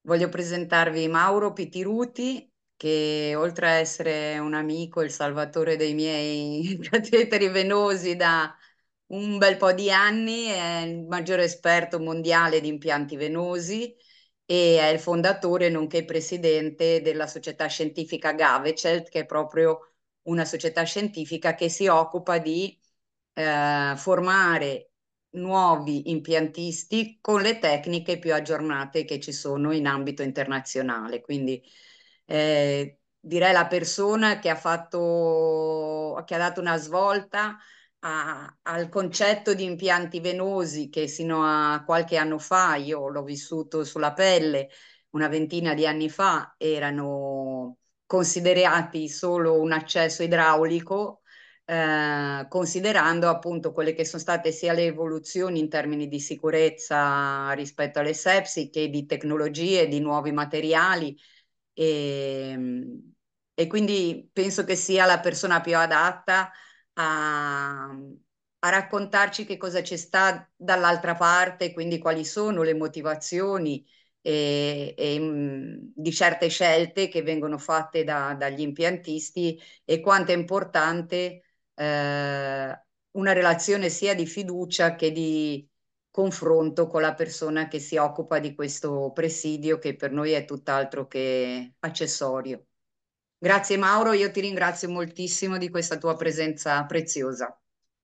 Voglio presentarvi Mauro Pitiruti, che oltre a essere un amico, il salvatore dei miei cateteri venosi da un bel po' di anni, è il maggiore esperto mondiale di impianti venosi e è il fondatore nonché presidente della società scientifica Gavecelt, che è proprio una società scientifica che si occupa di eh, formare nuovi impiantisti con le tecniche più aggiornate che ci sono in ambito internazionale. Quindi eh, direi la persona che ha, fatto, che ha dato una svolta a, al concetto di impianti venosi che sino a qualche anno fa, io l'ho vissuto sulla pelle una ventina di anni fa, erano considerati solo un accesso idraulico, eh, considerando appunto quelle che sono state sia le evoluzioni in termini di sicurezza rispetto alle sepsi che di tecnologie, di nuovi materiali e, ehm, e quindi penso che sia la persona più adatta a, a raccontarci che cosa ci sta dall'altra parte, quindi quali sono le motivazioni e, e, di certe scelte che vengono fatte da, dagli impiantisti e quanto è importante eh, una relazione sia di fiducia che di confronto con la persona che si occupa di questo presidio che per noi è tutt'altro che accessorio. Grazie Mauro, io ti ringrazio moltissimo di questa tua presenza preziosa.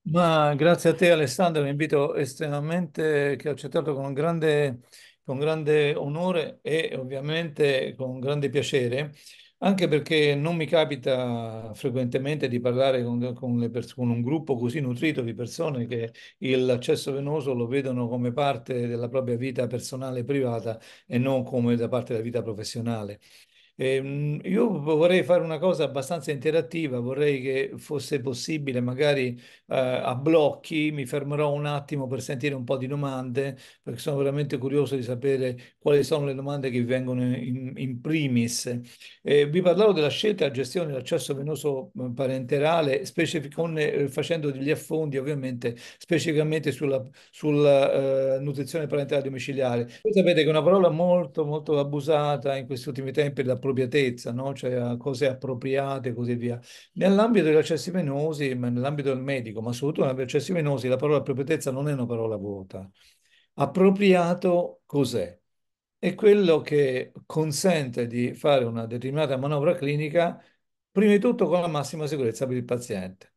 Ma grazie a te Alessandro, un invito estremamente che ho accettato con grande con grande onore e ovviamente con grande piacere, anche perché non mi capita frequentemente di parlare con, con, pers- con un gruppo così nutrito di persone che l'accesso venoso lo vedono come parte della propria vita personale e privata e non come da parte della vita professionale. Eh, io vorrei fare una cosa abbastanza interattiva, vorrei che fosse possibile, magari eh, a blocchi, mi fermerò un attimo per sentire un po' di domande, perché sono veramente curioso di sapere quali sono le domande che vi vengono in, in primis. Eh, vi parlavo della scelta e gestione dell'accesso venoso parenterale, con, eh, facendo degli affondi ovviamente specificamente sulla, sulla eh, nutrizione parentale domiciliare. Voi sapete che è una parola molto molto abusata in questi ultimi tempi da appropriatezza, no? cioè cose appropriate e così via. Nell'ambito degli accessi venosi, nell'ambito del medico, ma soprattutto negli accessi venosi, la parola appropriatezza non è una parola vuota. Appropriato cos'è? È quello che consente di fare una determinata manovra clinica, prima di tutto con la massima sicurezza per il paziente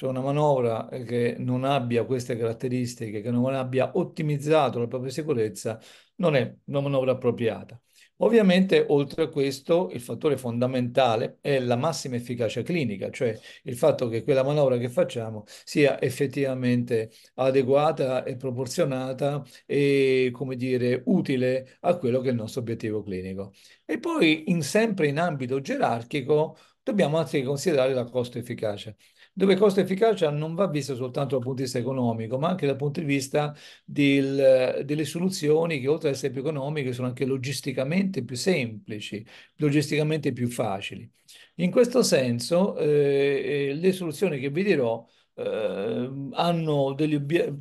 cioè una manovra che non abbia queste caratteristiche, che non abbia ottimizzato la propria sicurezza, non è una manovra appropriata. Ovviamente, oltre a questo, il fattore fondamentale è la massima efficacia clinica, cioè il fatto che quella manovra che facciamo sia effettivamente adeguata e proporzionata e, come dire, utile a quello che è il nostro obiettivo clinico. E poi, in, sempre in ambito gerarchico, dobbiamo anche considerare la costo efficacia dove costo efficacia non va vista soltanto dal punto di vista economico, ma anche dal punto di vista del, delle soluzioni che oltre ad essere più economiche sono anche logisticamente più semplici, logisticamente più facili. In questo senso eh, eh le soluzioni che vi dirò eh, hanno, degli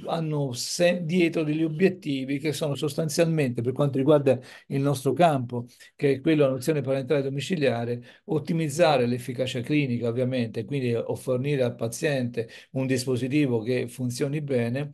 hanno dietro degli obiettivi che sono sostanzialmente, per quanto riguarda il nostro campo, che è quello dell'azione parentale domiciliare, ottimizzare l'efficacia clinica ovviamente, quindi fornire al paziente un dispositivo che funzioni bene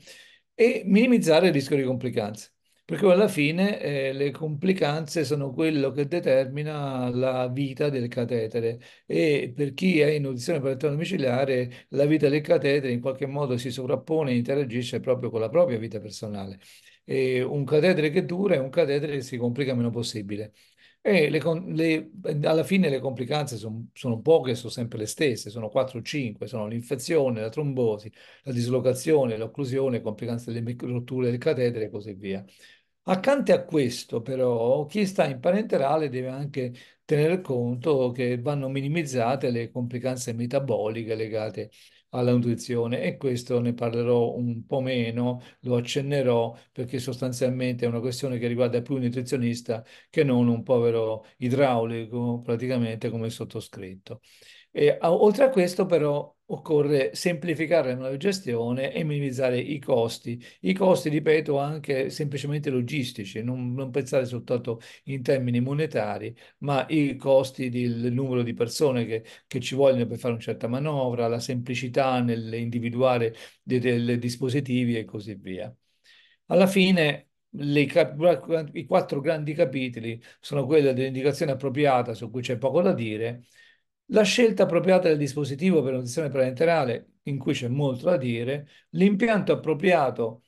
e minimizzare il rischio di complicanze perché alla fine eh, le complicanze sono quello che determina la vita del catetere e per chi è in audizione per domiciliare la vita del catetere in qualche modo si sovrappone e interagisce proprio con la propria vita personale. E un catetere che dura è un catetere che si complica meno possibile. E le, le, alla fine le complicanze sono, sono poche, sono sempre le stesse, sono 4 o 5, sono l'infezione, la trombosi, la dislocazione, l'occlusione, complicanze delle rotture del catetere e così via. Accanto a questo, però, chi sta in parenterale deve anche tenere conto che vanno minimizzate le complicanze metaboliche legate alla nutrizione e questo ne parlerò un po' meno, lo accennerò perché sostanzialmente è una questione che riguarda più un nutrizionista che non un povero idraulico praticamente come sottoscritto. E, oltre a questo però occorre semplificare la nuova gestione e minimizzare i costi. I costi, ripeto, anche semplicemente logistici, non, non pensare soltanto in termini monetari, ma i costi del numero di persone che, che ci vogliono per fare una certa manovra, la semplicità nell'individuare dei, dei dispositivi e così via. Alla fine, le, i quattro grandi capitoli sono quelli dell'indicazione appropriata su cui c'è poco da dire, la scelta appropriata del dispositivo per l'audizione parenterale, in cui c'è molto da dire, l'impianto appropriato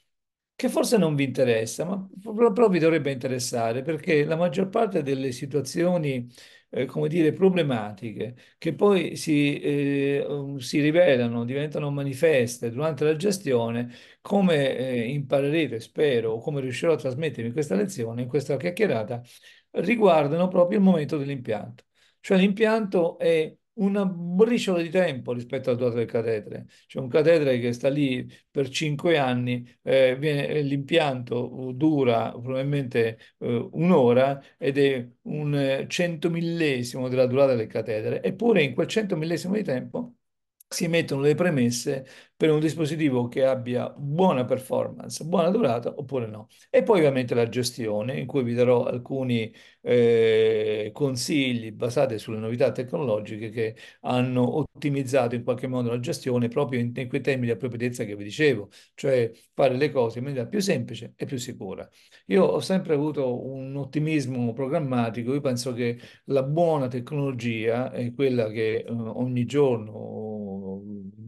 che forse non vi interessa, ma però vi dovrebbe interessare perché la maggior parte delle situazioni, eh, come dire, problematiche che poi si, eh, um, si, rivelano, diventano manifeste durante la gestione, come eh, imparerete, spero, o come riuscirò a trasmettervi in questa lezione, in questa chiacchierata, riguardano proprio il momento dell'impianto. Cioè l'impianto è una briciola di tempo rispetto alla durata del catetere. C'è cioè, un catetere che sta lì per cinque anni, eh, eh, l'impianto dura probabilmente eh, un'ora ed è un eh, centomillesimo della durata del catetere, eppure in quel centomillesimo di tempo si mettono le premesse per un dispositivo che abbia buona performance, buona durata oppure no. E poi ovviamente la gestione, in cui vi darò alcuni eh, consigli basati sulle novità tecnologiche che hanno ottimizzato in qualche modo la gestione proprio in, in quei temi di appropriatezza che vi dicevo, cioè fare le cose in maniera più semplice e più sicura. Io ho sempre avuto un ottimismo programmatico, io penso che la buona tecnologia è quella che eh, ogni giorno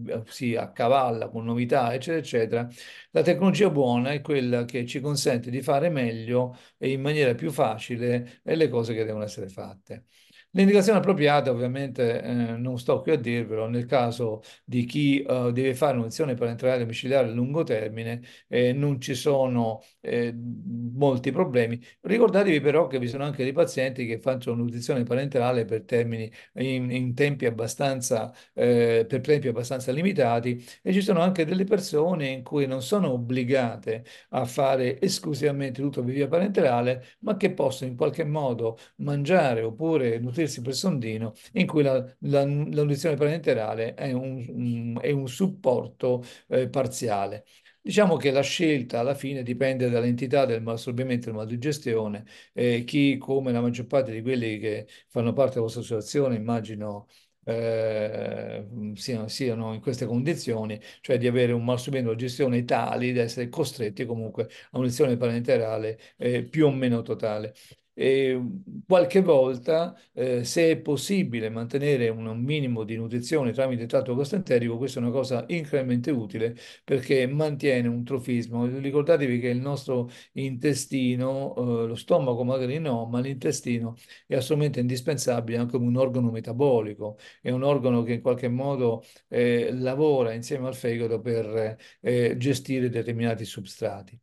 eh, si accava palla, con novità, eccetera, eccetera, la tecnologia buona è quella che ci consente di fare meglio e in maniera più facile le cose che devono essere fatte. L'indicazione appropriata, ovviamente, eh, non sto qui a dirvelo, nel caso di chi eh, deve fare un'azione parentale domiciliare a lungo termine, eh, non ci sono eh, molti problemi. Ricordatevi però che vi sono anche dei pazienti che fanno un'udizione parenterale per termini in, in tempi abbastanza, eh, per tempi abbastanza limitati e ci sono anche delle persone in cui non sono obbligate a fare esclusivamente tutto per via parenterale, ma che possono in qualche modo mangiare oppure nutrire nutrirsi per sondino, in cui la, la, la nutrizione parenterale è un, è un supporto eh, parziale. Diciamo che la scelta alla fine dipende dall'entità del malassorbimento e del maldigestione. Eh, chi, come la maggior parte di quelli che fanno parte della vostra associazione, immagino eh, siano, siano, in queste condizioni, cioè di avere un malassorbimento e gestione tali da essere costretti comunque a un'azione parenterale eh, più o meno totale e ehm, qualche volta, eh, se è possibile mantenere un, minimo di nutrizione tramite tratto costenterico, questa è una cosa incremamente utile perché mantiene un trofismo. Ricordatevi che il nostro intestino, eh, lo stomaco magari no, ma l'intestino è assolutamente indispensabile anche come un organo metabolico, è un organo che in qualche modo eh, lavora insieme al fegato per eh, gestire determinati substrati.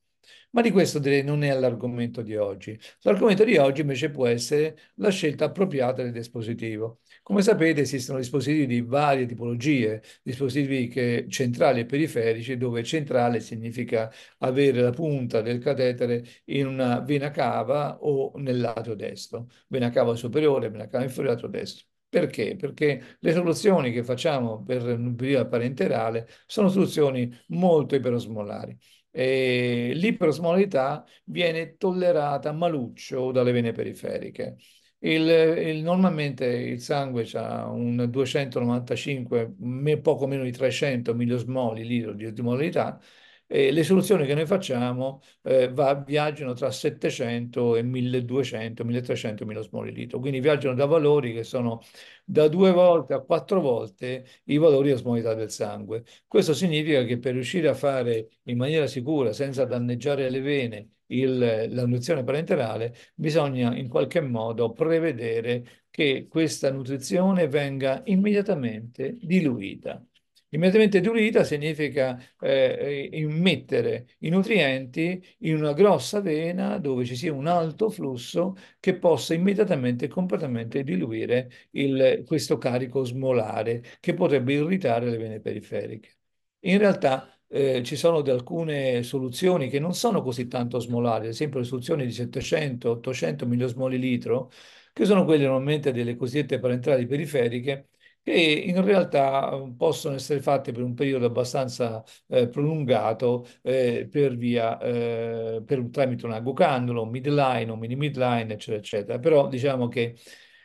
Ma di questo direi non è l'argomento di oggi. L'argomento di oggi invece può essere la scelta appropriata del dispositivo. Come sapete esistono dispositivi di varie tipologie, dispositivi che, centrali e periferici, dove centrale significa avere la punta del catetere in una vena cava o nel lato destro, vena cava superiore, vena cava inferiore, lato destro. Perché? Perché le soluzioni che facciamo per un periodo parenterale sono soluzioni molto iperosmolari e l'iperosmolalità viene tollerata maluccio dalle vene periferiche. Il, il, normalmente il sangue ha un 295, poco meno di 300 milliosmoli di osmolità, e le soluzioni che noi facciamo eh, va, viaggiano tra 700 e 1200, 1300 millismoli litro, quindi viaggiano da valori che sono da due volte a quattro volte i valori di osmolità del sangue. Questo significa che per riuscire a fare in maniera sicura, senza danneggiare le vene, la nutrizione parenterale, bisogna in qualche modo prevedere che questa nutrizione venga immediatamente diluita. Immediatamente diluita significa eh, immettere i nutrienti in una grossa vena dove ci sia un alto flusso che possa immediatamente e completamente diluire il, questo carico smolare che potrebbe irritare le vene periferiche. In realtà eh, ci sono alcune soluzioni che non sono così tanto smolari, ad esempio le soluzioni di 700, 800 milliosmoli litro, che sono quelle normalmente delle cosiddette parentrali periferiche, che in realtà possono essere fatte per un periodo abbastanza eh, prolungato eh, per via, eh, per, tramite una gocandolo, midline o mini midline, eccetera, eccetera. Però diciamo che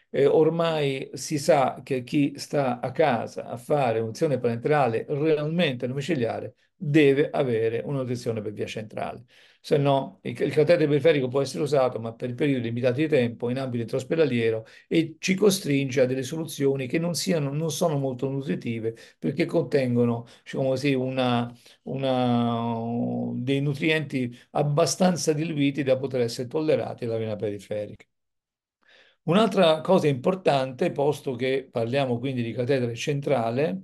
eh, ormai si sa che chi sta a casa a fare un'unzione parenterale realmente domiciliare deve avere una nutrizione per via centrale se no il, il catetere periferico può essere usato ma per periodi limitati di tempo in ambito intraospedaliero e ci costringe a delle soluzioni che non, siano, non sono molto nutritive perché contengono diciamo così, una, una, dei nutrienti abbastanza diluiti da poter essere tollerati dalla vena periferica. Un'altra cosa importante, posto che parliamo quindi di catetere centrale,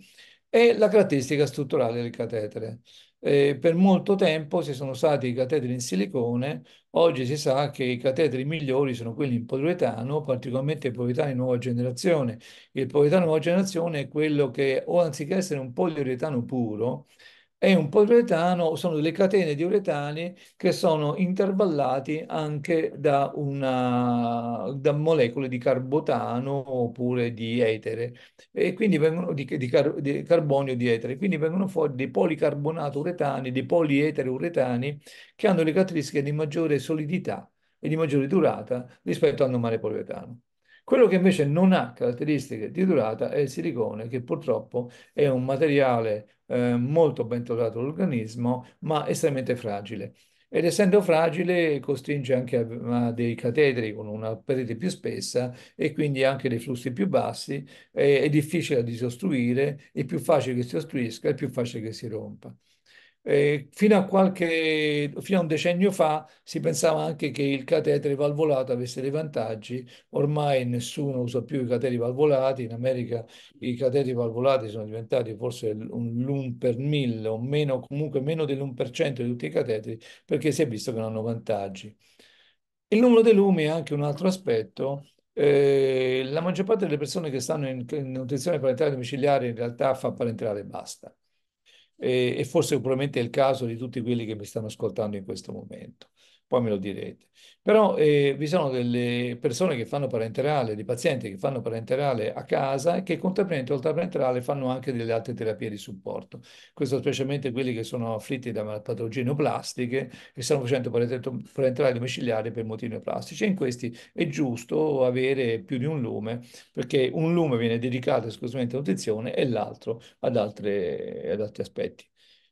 è la caratteristica strutturale del catetere. Eh, per molto tempo si sono stati i catetri in silicone, oggi si sa che i catetri migliori sono quelli in poliuretano, particolarmente il poliuretano di nuova generazione. Il poliuretano di nuova generazione è quello che, o anziché essere un poliuretano puro, è un poliuretano sono delle catene di uretani che sono intervallati anche da, una, da molecole di carbotano oppure di etere, e quindi vengono di, di, car, di carbonio di etere, quindi vengono fuori dei policarbonato uretani, dei polietere uretani che hanno le caratteristiche di maggiore solidità e di maggiore durata rispetto al normale poliuretano. Quello che invece non ha caratteristiche di durata è il silicone, che purtroppo è un materiale eh, molto ben tolerato all'organismo, ma estremamente fragile ed essendo fragile costringe anche a, dei catetri con una parete più spessa e quindi anche dei flussi più bassi, è, è difficile da disostruire, è più facile che si ostruisca, è più facile che si rompa. Eh, fino a qualche, fino a un decennio fa si pensava anche che il catetere valvolato avesse dei vantaggi, ormai nessuno usa più i cateteri valvolati, in America i cateteri valvolati sono diventati forse l'un per mille o meno, comunque meno dell'1% di tutti i cateteri perché si è visto che non hanno vantaggi. Il numero dei lumi è anche un altro aspetto. Eh, la maggior parte delle persone che stanno in, in nutrizione parentale domiciliare in realtà fa parenterale e basta e, forse probabilmente è il caso di tutti quelli che mi stanno ascoltando in questo momento poi me lo direte. Però eh, vi sono delle persone che fanno parenterale, dei pazienti che fanno parenterale a casa e che contemporaneamente oltre al parenterale fanno anche delle altre terapie di supporto. Questo specialmente quelli che sono afflitti da patologie neoplastiche e stanno facendo parenterale domiciliare per motivi neoplastici. E in questi è giusto avere più di un lume, perché un lume viene dedicato esclusivamente a nutrizione e l'altro ad, ad altri aspetti.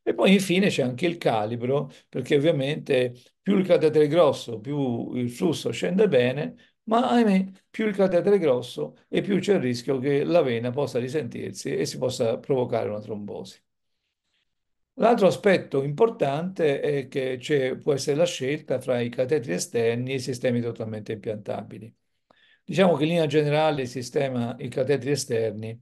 E poi infine c'è anche il calibro, perché ovviamente più il catetere è grosso, più il flusso scende bene, ma ahimè, più il catetere è grosso e più c'è il rischio che la vena possa risentirsi e si possa provocare una trombosi. L'altro aspetto importante è che può essere la scelta fra i cateteri esterni e i sistemi totalmente impiantabili. Diciamo che in linea generale il sistema, i cateteri esterni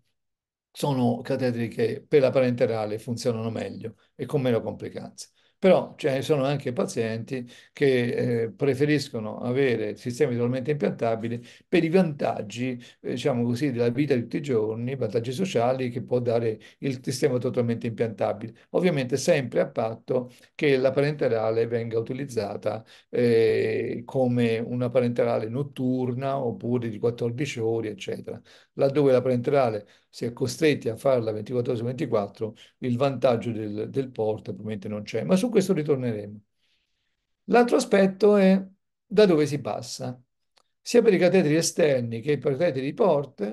sono catetri che per la parenterale funzionano meglio e con meno complicanze. Però ci cioè, sono anche pazienti che eh, preferiscono avere sistemi totalmente impiantabili per i vantaggi, eh, diciamo così, della vita di tutti i giorni, i vantaggi sociali che può dare il sistema totalmente impiantabile. Ovviamente sempre a patto che la parenterale venga utilizzata eh, come una parenterale notturna oppure di 14 ore, eccetera. Laddove la parenterale si è costretti a farla 24 ore su 24, il vantaggio del, del porto probabilmente non c'è, ma su questo ritorneremo. L'altro aspetto è da dove si passa. Sia per i catetri esterni che per i catetri di porte,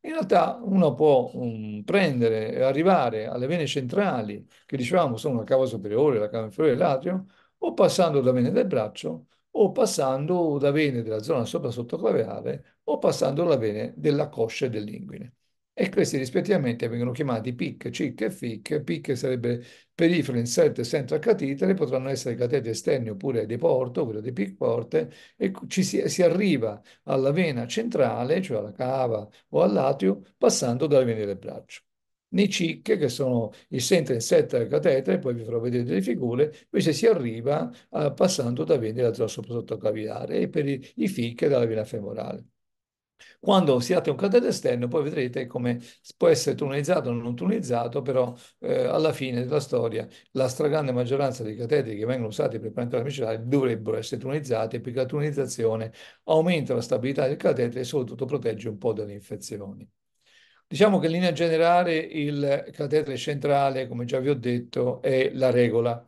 in realtà uno può um, prendere e arrivare alle vene centrali, che dicevamo sono la cava superiore, la cava inferiore e l'atrio, o passando da vene del braccio, o passando da vene della zona sopra sottoclaveare, o passando da vene della coscia e dell'inguine e questi rispettivamente vengono chiamati PIC, CIC e FIC. PIC sarebbe Peripheral Insert Central Catheter, potranno essere catete esterne oppure di porto, quello di PIC porte, e ci si, si, arriva alla vena centrale, cioè alla cava o all'atrio, passando dalle vene del braccio. Nei CIC, che sono il centro insetto del catetere, poi vi farò vedere delle figure, invece si arriva uh, passando da vene del sottocaviare e per i, i FIC dalla vena femorale. Quando siate un cateto esterno, poi vedrete come può essere tunelizzato o non tunelizzato, però eh, alla fine della storia la stragrande maggioranza dei cateti che vengono usati per piantura micellare dovrebbero essere tunelizzati perché la tunelizzazione aumenta la stabilità del catetere e soprattutto protegge un po' dalle infezioni. Diciamo che in linea generale il catetere centrale, come già vi ho detto, è la regola,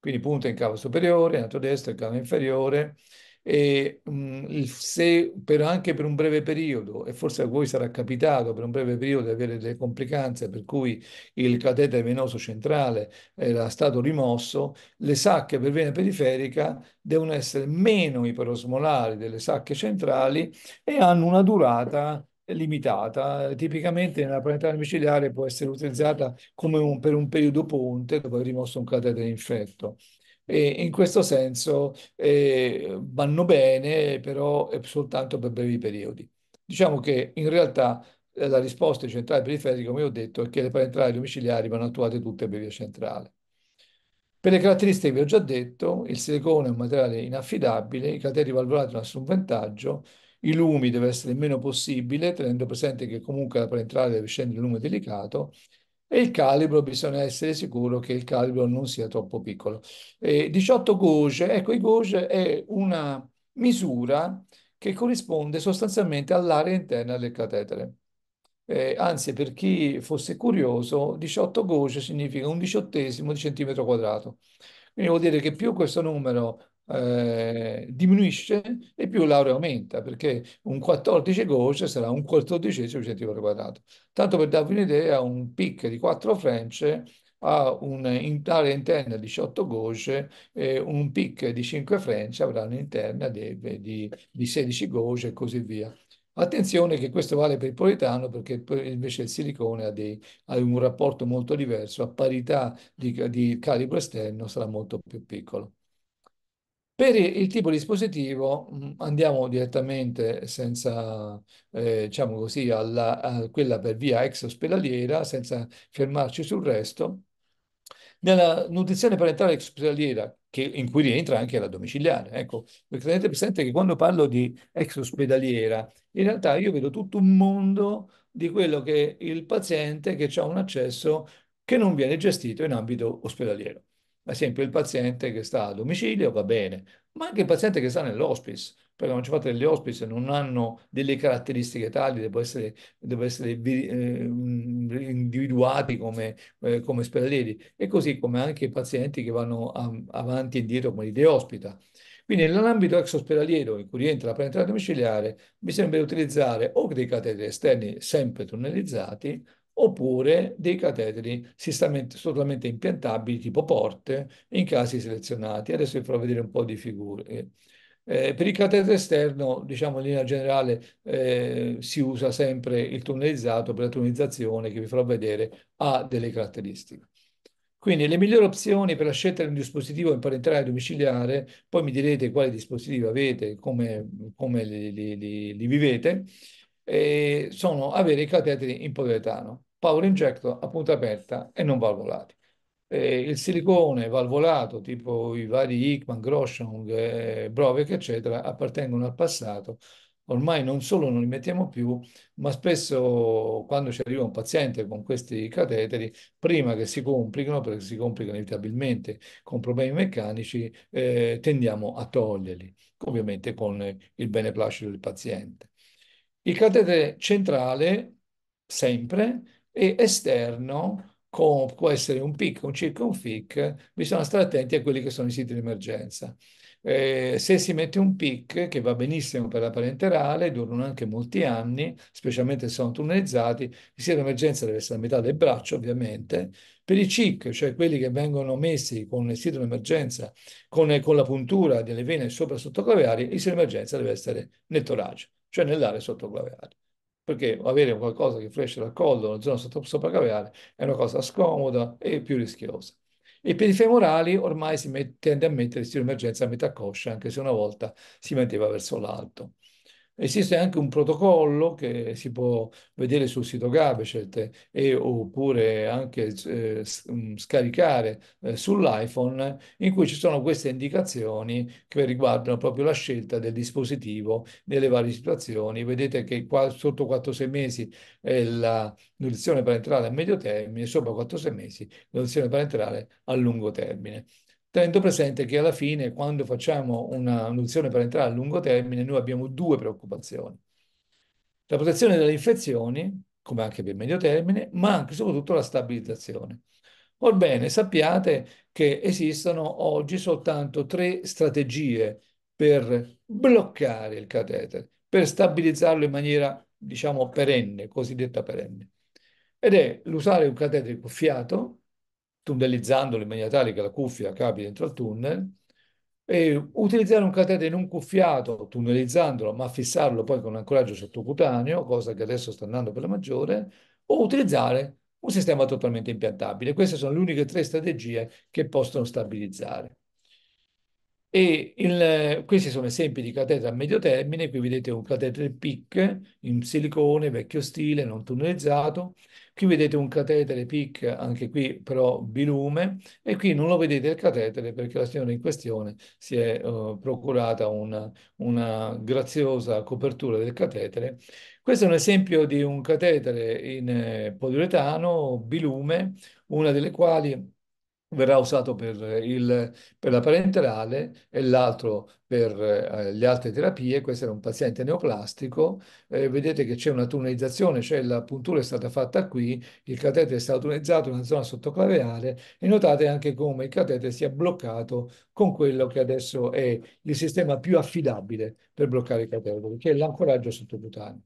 quindi punta in cavo superiore, in alto destro, in cavo inferiore, e, mh, mhmm, se per, anche per un breve periodo, e forse a voi sarà capitato per un breve periodo di avere delle complicanze per cui il catetere venoso centrale era stato rimosso, le sacche per vena periferica devono essere meno iperosmolari delle sacche centrali e hanno una durata limitata. Tipicamente nella planetaria micellare può essere utilizzata come un, per un periodo ponte dopo aver rimosso un catetere infetto. E in questo senso eh, vanno bene, però soltanto per brevi periodi. Diciamo che in realtà eh, la risposta centrale periferica, come ho detto, è che le parenterali domiciliari vanno attuate tutte per via centrale. Per le caratteristiche che vi ho già detto, il silicone è un materiale inaffidabile, i crateri valvolati non hanno vantaggio, i lumi deve essere il meno possibile, tenendo presente che comunque la parenterale deve scendere il lume delicato e il calibro bisogna essere sicuro che il calibro non sia troppo piccolo. Eh, 18 gauge, ecco i gauge è una misura che corrisponde sostanzialmente all'area interna del catetere. Eh, anzi, per chi fosse curioso, 18 gauge significa un diciottesimo di centimetro quadrato. Quindi vuol dire che più questo numero eh, diminuisce e più l'area aumenta, perché un 14 gauge sarà un 14 centimetro quadrato. Tanto per darvi un'idea, un PIC di 4 French ha un'area interna di 18 gauge e un PIC di 5 French avrà un'interna di, di, 16 gauge e così via. Attenzione che questo vale per il politano perché invece il silicone ha, dei, ha un rapporto molto diverso, a parità di, di calibro esterno sarà molto più piccolo. Per il tipo di dispositivo mm, andiamo direttamente senza, eh, diciamo così, alla, a quella per via ex-ospedaliera, senza fermarci sul resto. Nella nutrizione parentale ex-ospedaliera, che, in cui rientra anche la domiciliare, ecco, tenete presente che quando parlo di ex-ospedaliera, in realtà io vedo tutto un mondo di quello che il paziente che ha un accesso che non viene gestito in ambito ospedaliero ad esempio il paziente che sta a domicilio va bene, ma anche il paziente che sta nell'hospice, perché non ci fate degli hospice, non hanno delle caratteristiche tali, devono essere, devono essere eh, mm, individuati come, eh, come ospedalieri, e così come anche i pazienti che vanno a, avanti e indietro come li ospita. Quindi nell'ambito ex ospedaliero in cui rientra la penetrazione domiciliare, bisognerebbe utilizzare o dei cateteri esterni sempre tunnelizzati, oppure dei cateteri totalmente impiantabili tipo porte in casi selezionati. Adesso vi farò vedere un po' di figure. Eh, per il catetere esterno, diciamo in linea generale, eh, si usa sempre il tunnelizzato per la tunnelizzazione che vi farò vedere ha delle caratteristiche. Quindi le migliori opzioni per la scelta di un dispositivo in imparentale domiciliare, poi mi direte quali dispositivi avete, come, come li, li, li, li vivete, eh, sono avere i cateteri in poliuretano. Power injector a punta aperta e non valvolati. Eh, il silicone valvolato, tipo i vari Hickman, Groshong, eh, Brovec, eccetera, appartengono al passato. Ormai non solo non li mettiamo più, ma spesso quando ci arriva un paziente con questi cateteri, prima che si complicano, perché si complicano inevitabilmente con problemi meccanici, eh, tendiamo a toglierli, ovviamente con il beneplacito del paziente. Il catetere centrale, sempre, e esterno, come può essere un PIC, un CIC, un FIC, bisogna stare attenti a quelli che sono i siti di emergenza. Eh, se si mette un PIC, che va benissimo per la parenterale, durano anche molti anni, specialmente se sono tunnelizzati, il sito di emergenza deve essere a metà del braccio, ovviamente. Per i CIC, cioè quelli che vengono messi con il sito di emergenza, con, con la puntura delle vene sopra sottoclaviali, il sito di emergenza deve essere nel torace, cioè nell'area sottoclaviale perché avere qualcosa che fresce dal collo, la zona sopracaveare, è una cosa scomoda e più rischiosa. E per i femorali ormai si met- tende a mettere il emergenza a metà coscia, anche se una volta si metteva verso l'alto. Esiste anche un protocollo che si può vedere sul sito Gabecet e, oppure anche eh, mm, scaricare eh, sull'iPhone in cui ci sono queste indicazioni che riguardano proprio la scelta del dispositivo nelle varie situazioni. Vedete che qua, sotto 4-6 mesi è la nutrizione parenterale a medio termine, sopra 4-6 mesi la nutrizione parenterale a lungo termine tenendo presente che alla fine quando facciamo una nutrizione parentale a lungo termine noi abbiamo due preoccupazioni. La protezione dalle infezioni, come anche per medio termine, ma anche e soprattutto la stabilizzazione. Orbene, sappiate che esistono oggi soltanto tre strategie per bloccare il catetere, per stabilizzarlo in maniera, diciamo, perenne, cosiddetta perenne. Ed è l'usare un catetere cuffiato, tunnelizzandolo in maniera tale che la cuffia capi dentro al tunnel, e utilizzare un catetere non cuffiato, tunnelizzandolo, ma fissarlo poi con un ancoraggio sottocutaneo, cosa che adesso sta andando per la maggiore, o utilizzare un sistema totalmente impiantabile. Queste sono le uniche tre strategie che possono stabilizzare. E il, questi sono esempi di catetere a medio termine, qui vedete un catetere PIC in silicone, vecchio stile, non tunnelizzato, Qui vedete un catetere PIC, anche qui però bilume, e qui non lo vedete il catetere perché la signora in questione si è uh, procurata una, una graziosa copertura del catetere. Questo è un esempio di un catetere in eh, poliuretano, bilume, una delle quali verrà usato per, il, per la parenterale e l'altro per eh, le altre terapie. Questo era un paziente neoplastico. Eh, vedete che c'è una tunelizzazione, cioè la puntura è stata fatta qui, il catete è stato tunelizzato nella zona sottoclaveare e notate anche come il catete si è bloccato con quello che adesso è il sistema più affidabile per bloccare i cateteri, che è l'ancoraggio sottocutaneo.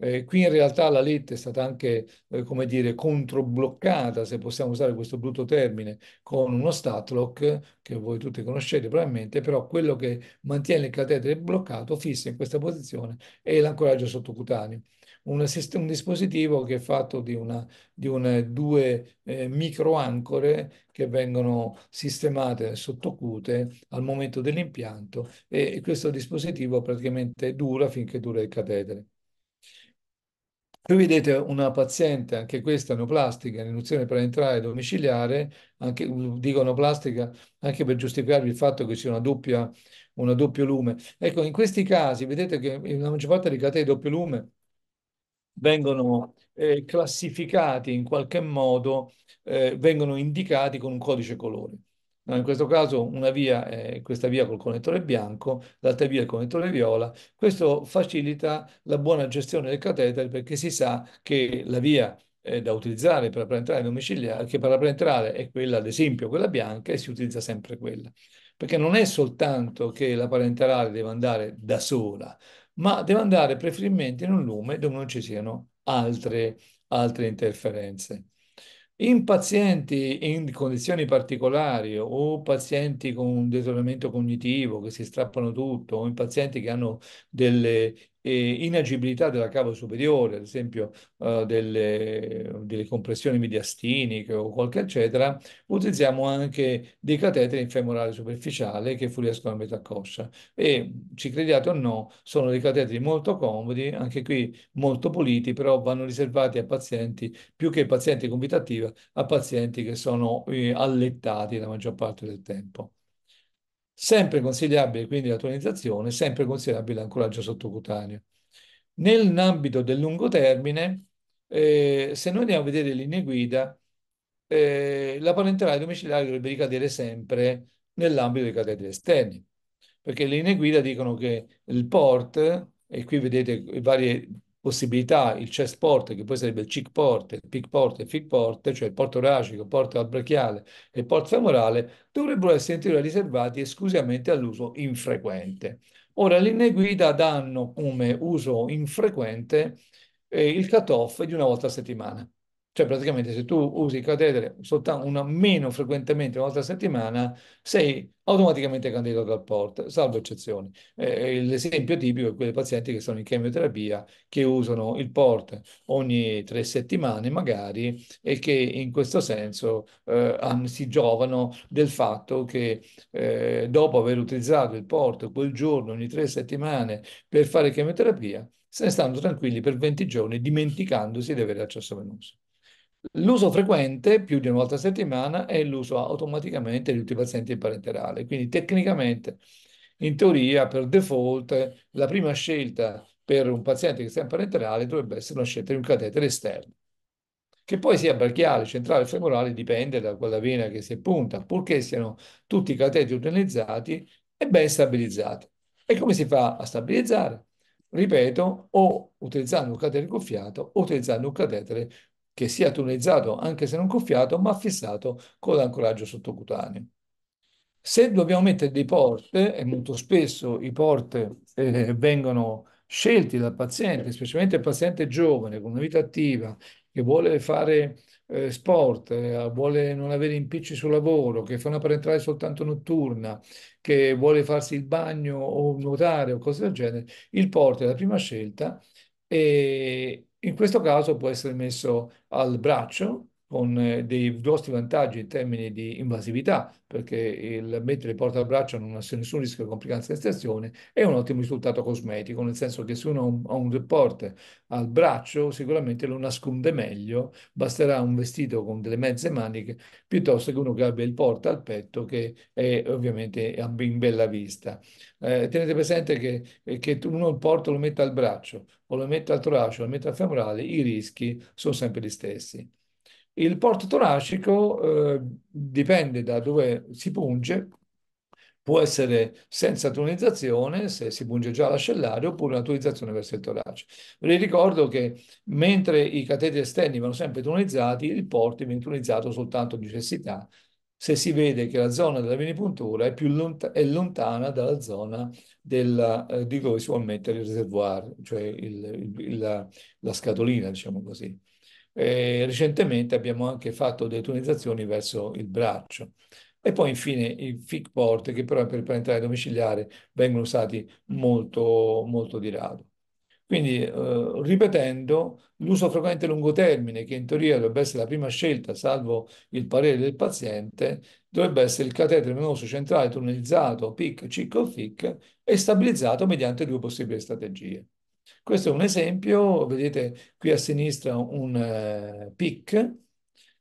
Eh, qui in realtà la lette è stata anche, eh, come dire, controbloccata, se possiamo usare questo brutto termine, con uno statlock che voi tutti conoscete probabilmente, però quello che mantiene il catetere bloccato, fisso in questa posizione, è l'ancoraggio sottocutaneo. Un, un, dispositivo che è fatto di, una, di una, due eh, microancore che vengono sistemate sottocute al momento dell'impianto e, e questo dispositivo praticamente dura finché dura il catetere. Qui vedete una paziente, anche questa neoplastica, in induzione parenterale domiciliare, anche, dico neoplastica anche per giustificarvi il fatto che sia una doppia, una doppio lume. Ecco, in questi casi vedete che la maggior parte dei catei doppio lume vengono eh, classificati in qualche modo, eh, vengono indicati con un codice colore. No, in questo caso una via è questa via col connettore bianco, l'altra via il connettore viola. Questo facilita la buona gestione del catetere perché si sa che la via da utilizzare per la parenterale domiciliare, che per la parenterale è quella, ad esempio, quella bianca, e si utilizza sempre quella. Perché non è soltanto che la parenterale deve andare da sola, ma deve andare preferibilmente in un lume dove non ci siano altre, altre interferenze. In pazienti in condizioni particolari o pazienti con un deterioramento cognitivo che si strappano tutto o in pazienti che hanno delle eh, inagibilità della cava superiore, ad esempio eh, delle, delle, compressioni mediastiniche o qualche eccetera, utilizziamo anche dei cateteri in femorale superficiale che fuoriescono a metà coscia e ci crediate o no, sono dei cateteri molto comodi, anche qui molto puliti, però vanno riservati a pazienti, più che ai pazienti con vita attiva, a pazienti che sono eh, allettati la maggior parte del tempo sempre consigliabile quindi la tonizzazione, sempre consigliabile l'ancoraggio sottocutaneo. Nell'ambito del lungo termine, eh, se noi andiamo a vedere le linee guida, eh, la parenterale domiciliare dovrebbe ricadere sempre nell'ambito dei cateteri esterni, perché le linee guida dicono che il PORT, e qui vedete i vari possibilità il chest port, che poi sarebbe il cheek port, il pick port e il fig port, cioè il porto oracico, il porto brachiale e il porto femorale, dovrebbero essere in teoria riservati esclusivamente all'uso infrequente. Ora, le linee guida danno come uso infrequente eh, il cut-off di una volta a settimana. Cioè praticamente se tu usi il catetere soltanto una, meno frequentemente una volta a settimana, sei automaticamente candidato al PORT, salvo eccezioni. Eh, eh l'esempio tipico è quei pazienti che sono in chemioterapia, che usano il PORT ogni tre settimane magari e che in questo senso eh, si giovano del fatto che eh, dopo aver utilizzato il PORT quel giorno ogni tre settimane per fare chemioterapia, se ne stanno tranquilli per 20 giorni dimenticandosi di avere accesso venoso. L'uso frequente, più di una volta a settimana, è l'uso automaticamente di tutti i pazienti in parenterale. Quindi tecnicamente, in teoria, per default, la prima scelta per un paziente che sta in parenterale dovrebbe essere una scelta di un catetere esterno. Che poi sia brachiale, centrale, femorale, dipende da quella vena che si punta, purché siano tutti i cateti utilizzati e ben stabilizzati. E come si fa a stabilizzare? ripeto, o utilizzando un catetere gonfiato o utilizzando un catetere che sia tunelizzato anche se non coffiato, ma fissato con l'ancoraggio sottocutaneo. Se dobbiamo mettere dei port, e molto spesso i port eh, vengono scelti dal paziente, specialmente il paziente giovane con una vita attiva che vuole fare eh, sport, eh, vuole non avere impicci sul lavoro, che fa una parentrale soltanto notturna, che vuole farsi il bagno o nuotare o cose del genere, il porto è la prima scelta e, in questo caso può essere messo al braccio con eh, dei grossi vantaggi in termini di invasività, perché il mettere il porta a braccio non ha nessun rischio di complicanza di estrazione, è un ottimo risultato cosmetico, nel senso che se uno ha un, report al braccio sicuramente lo nasconde meglio, basterà un vestito con delle mezze maniche piuttosto che uno che abbia il porta al petto che è ovviamente in bella vista. Eh, tenete presente che, eh, che uno il porto lo mette al braccio o lo mette al torace, lo mette al femorale, i rischi sono sempre gli stessi. Il porto toracico eh, dipende da dove si punge, può essere senza tonizzazione, se si punge già l'ascellare, oppure una tonizzazione verso il torace. Vi ricordo che mentre i cateti esterni vanno sempre tonizzati, il porto viene tonizzato soltanto di necessità, se si vede che la zona della venipuntura è più lont è lontana dalla zona della, eh, di dove si può mettere il reservoir, cioè il, il, la, la scatolina, diciamo così eh, recentemente abbiamo anche fatto detunizzazioni verso il braccio. E poi infine i fig port che però per il parentale domiciliare vengono usati molto, molto di rado. Quindi, eh, ripetendo, l'uso frequente a lungo termine, che in teoria dovrebbe essere la prima scelta, salvo il parere del paziente, dovrebbe essere il catetere venoso centrale tunnelizzato, PIC, CIC o FIC, e stabilizzato mediante due possibili strategie. Questo è un esempio, vedete qui a sinistra un eh, PIC,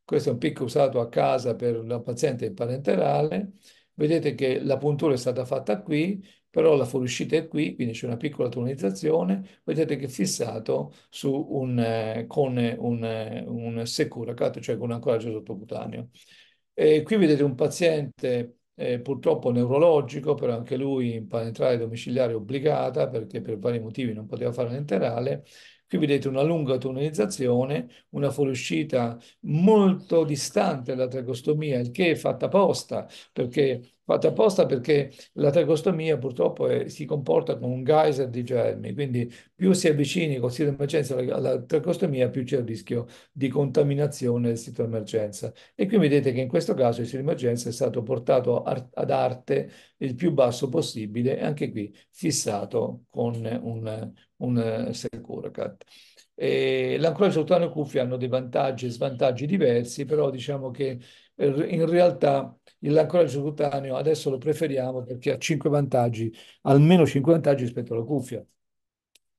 questo è un PIC usato a casa per la paziente parenterale, vedete che la puntura è stata fatta qui, però la fuoriuscita è qui, quindi c'è una piccola tonalizzazione, vedete che è fissato un, eh, con un, eh, un securacat, cioè con un ancoraggio sottocutaneo. E qui vedete un paziente eh, purtroppo neurologico, però anche lui in parentrale domiciliare obbligata perché per vari motivi non poteva fare l'enterale. Qui vedete una lunga tunelizzazione, una fuoriuscita molto distante dalla tracostomia, il che è fatta apposta perché fatto apposta perché la tracostomia purtroppo è, si comporta come un geyser di germi, quindi più si avvicini col sito emergenza alla, alla tracostomia, più c'è il rischio di contaminazione del sito emergenza. E qui vedete che in questo caso il sito emergenza è stato portato ar ad arte il più basso possibile e anche qui fissato con un, un Securacat. L'ancoraggio e cuffie hanno dei vantaggi e svantaggi diversi, però diciamo che eh, in realtà l'ancoraggio cutaneo adesso lo preferiamo perché ha 5 vantaggi, almeno 5 vantaggi rispetto alla cuffia.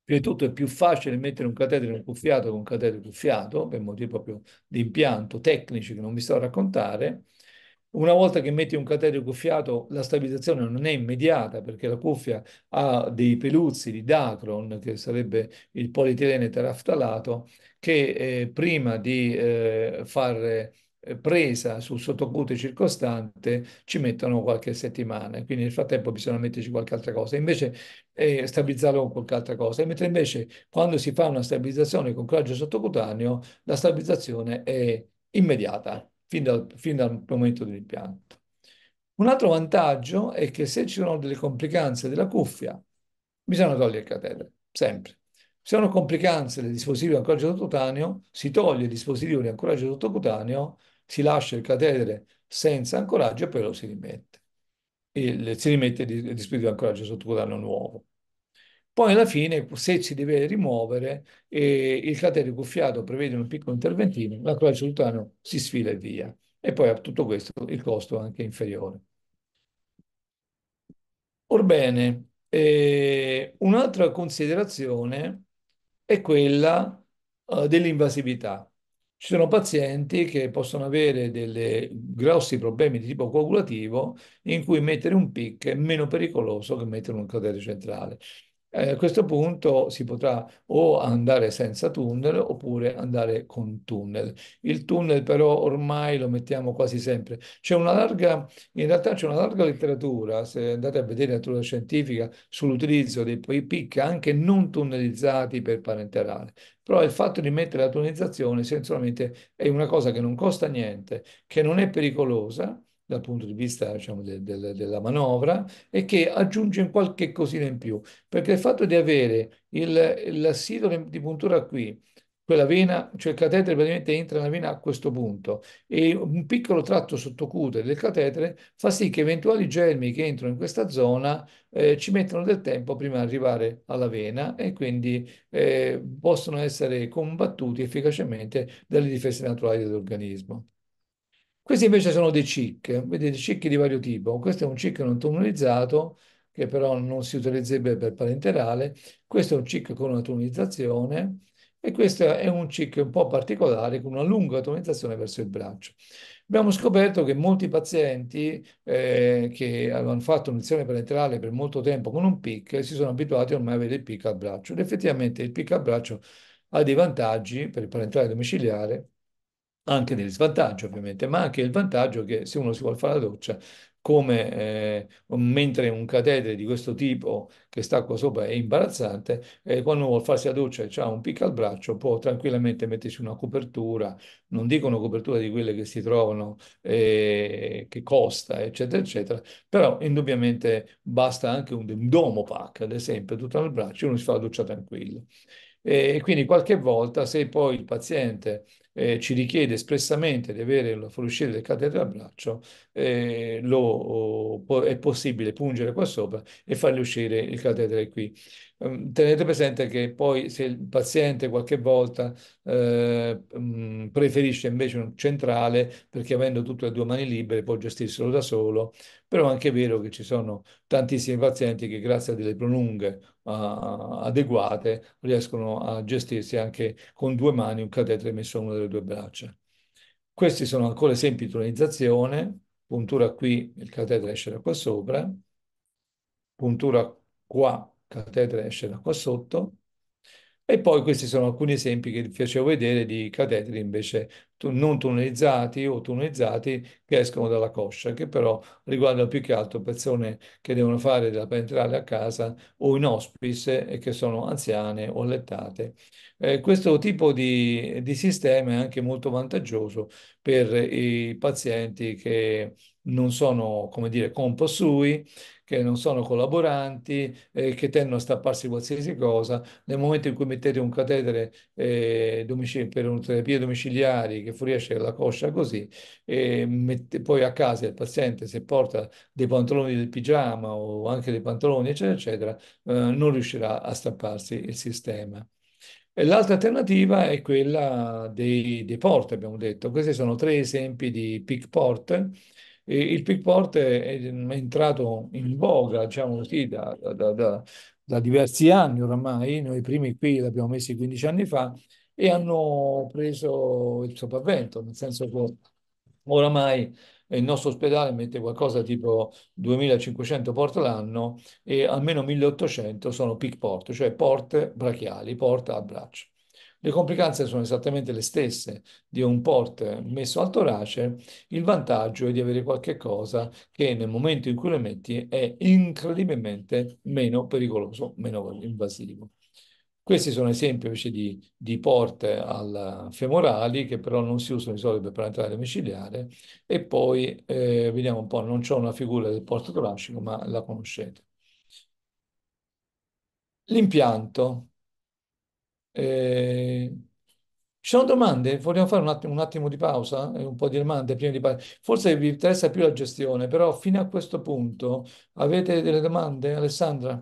Prima di tutto è più facile mettere un catetere cuffiato che un catetere cuffiato, per motivi proprio di impianto, tecnici che non vi sto a raccontare. Una volta che metti un catetere cuffiato, la stabilizzazione non è immediata perché la cuffia ha dei peluzzi di Dacron, che sarebbe il polietilene taraftalato, che eh, prima di eh, far eh, presa sul sottocute circostante ci mettono qualche settimana, quindi nel frattempo bisogna metterci qualche altra cosa, invece eh, stabilizzarlo con qualche altra cosa, mentre invece quando si fa una stabilizzazione con coraggio sottocutaneo, la stabilizzazione è immediata, fin dal, fin dal momento dell'impianto. Un altro vantaggio è che se ci sono delle complicanze della cuffia, bisogna togliere il catetere, sempre. Se sono complicanze del dispositivo di ancoraggio sottocutaneo, si toglie il dispositivo di ancoraggio sottocutaneo si lascia il catetere senza ancoraggio e poi lo si rimette. Il, si rimette il dispositivo di ancoraggio sotto cutáneo nuovo. Poi alla fine, se si deve rimuovere, eh, il catetere cuffiato prevede un piccolo interventino, l'ancoraggio sottocutaneo si sfila e via. E poi a tutto questo il costo è anche inferiore. Orbene, eh, un'altra considerazione è quella eh, dell'invasività. Ci sono pazienti che possono avere dei grossi problemi di tipo coagulativo in cui mettere un PIC è meno pericoloso che mettere un catetere centrale. Eh, a questo punto si potrà o andare senza tunnel oppure andare con tunnel. Il tunnel però ormai lo mettiamo quasi sempre. C'è una larga, in realtà c'è una larga letteratura, se andate a vedere la letteratura scientifica, sull'utilizzo dei PIC anche non tunnelizzati per parenterale però il fatto di mettere la tonizzazione essenzialmente è una cosa che non costa niente, che non è pericolosa, dal punto di vista diciamo, de, de, della manovra e che aggiunge qualche cosina in più, perché il fatto di avere il, di puntura qui, quella vena, cioè il catetere praticamente entra nella vena a questo punto e un piccolo tratto sottocutere del catetere fa sì che eventuali germi che entrano in questa zona eh, ci mettono del tempo prima di arrivare alla vena e quindi eh, possono essere combattuti efficacemente dalle difese naturali dell'organismo. Questi invece sono dei CIC, vedete CIC di vario tipo. Questo è un CIC non tumulizzato, che però non si utilizzerebbe per parenterale. Questo è un CIC con una tumulizzazione e questo è un CIC un po' particolare con una lunga tumulizzazione verso il braccio. Abbiamo scoperto che molti pazienti eh, che avevano fatto un'izione parenterale per molto tempo con un PIC si sono abituati ormai a avere il PIC al braccio ed effettivamente il PIC al braccio ha dei vantaggi per il parenterale domiciliare anche degli svantaggi ovviamente, ma anche il vantaggio che se uno si vuole fare la doccia, come eh, mentre un catetere di questo tipo che sta qua sopra è imbarazzante, eh, quando uno vuole farsi la doccia e ha un picco al braccio, può tranquillamente mettersi una copertura, non dico una copertura di quelle che si trovano, eh, che costa, eccetera, eccetera, però indubbiamente basta anche un domo pack, ad esempio, tutto al braccio, uno si fa la doccia tranquillo. E quindi qualche volta se poi il paziente eh, ci richiede espressamente di avere la fuoriuscita del catetere al braccio, eh, lo, è possibile pungere qua sopra e fargli uscire il catetere qui. Ehm, tenete presente che poi se il paziente qualche volta eh, mm, preferisce invece un centrale perché avendo tutte le due mani libere può gestirselo da solo però è anche vero che ci sono tantissimi pazienti che grazie a delle prolunghe uh, adeguate riescono a gestirsi anche con due mani un catetere messo a una delle due braccia. Questi sono ancora esempi di tonizzazione, puntura qui, il catetere esce da qua sopra, puntura qua, il catetere esce da qua sotto, e poi questi sono alcuni esempi che vi facevo vedere di cateteri invece non tunnelizzati o tunnelizzati che escono dalla coscia, che però riguardano più che altro persone che devono fare della parenterale a casa o in hospice e che sono anziane o allettate. Eh, questo tipo di, di sistema è anche molto vantaggioso per i pazienti che non sono, come dire, compassui, che non sono collaboranti, eh, che tendono a stapparsi qualsiasi cosa. Nel momento in cui mettete un catetere eh, per una terapia domiciliare che fuoriesce dalla coscia così, e mette, poi a casa il paziente se porta dei pantaloni del pigiama o anche dei pantaloni, eccetera, eccetera, eh, non riuscirà a stapparsi il sistema. L'altra alternativa è quella dei, dei port, abbiamo detto. Questi sono tre esempi di pick pickport e il pickport è, è, entrato in mm. voga, diciamo così, da, da, da, da diversi anni oramai, noi primi qui l'abbiamo messi 15 anni fa, e hanno preso il sopravvento, nel senso che oramai il nostro ospedale mette qualcosa tipo 2500 porte l'anno e almeno 1800 sono pick port, cioè porte brachiali, porte a braccio. Le complicanze sono esattamente le stesse di un port messo al torace, il vantaggio è di avere qualcosa che nel momento in cui lo metti è incredibilmente meno pericoloso, meno invasivo. Questi sono esempi invece di, di porte al femorali che però non si usano di solito per entrare domiciliare e poi eh, vediamo un po', non c'è una figura del porto toracico ma la conoscete. L'impianto. Eh, ci sono domande? Vogliamo fare un attimo, un attimo di pausa eh, un po' di domande prima di parlare. Forse vi interessa più la gestione, però fino a questo punto avete delle domande, Alessandra?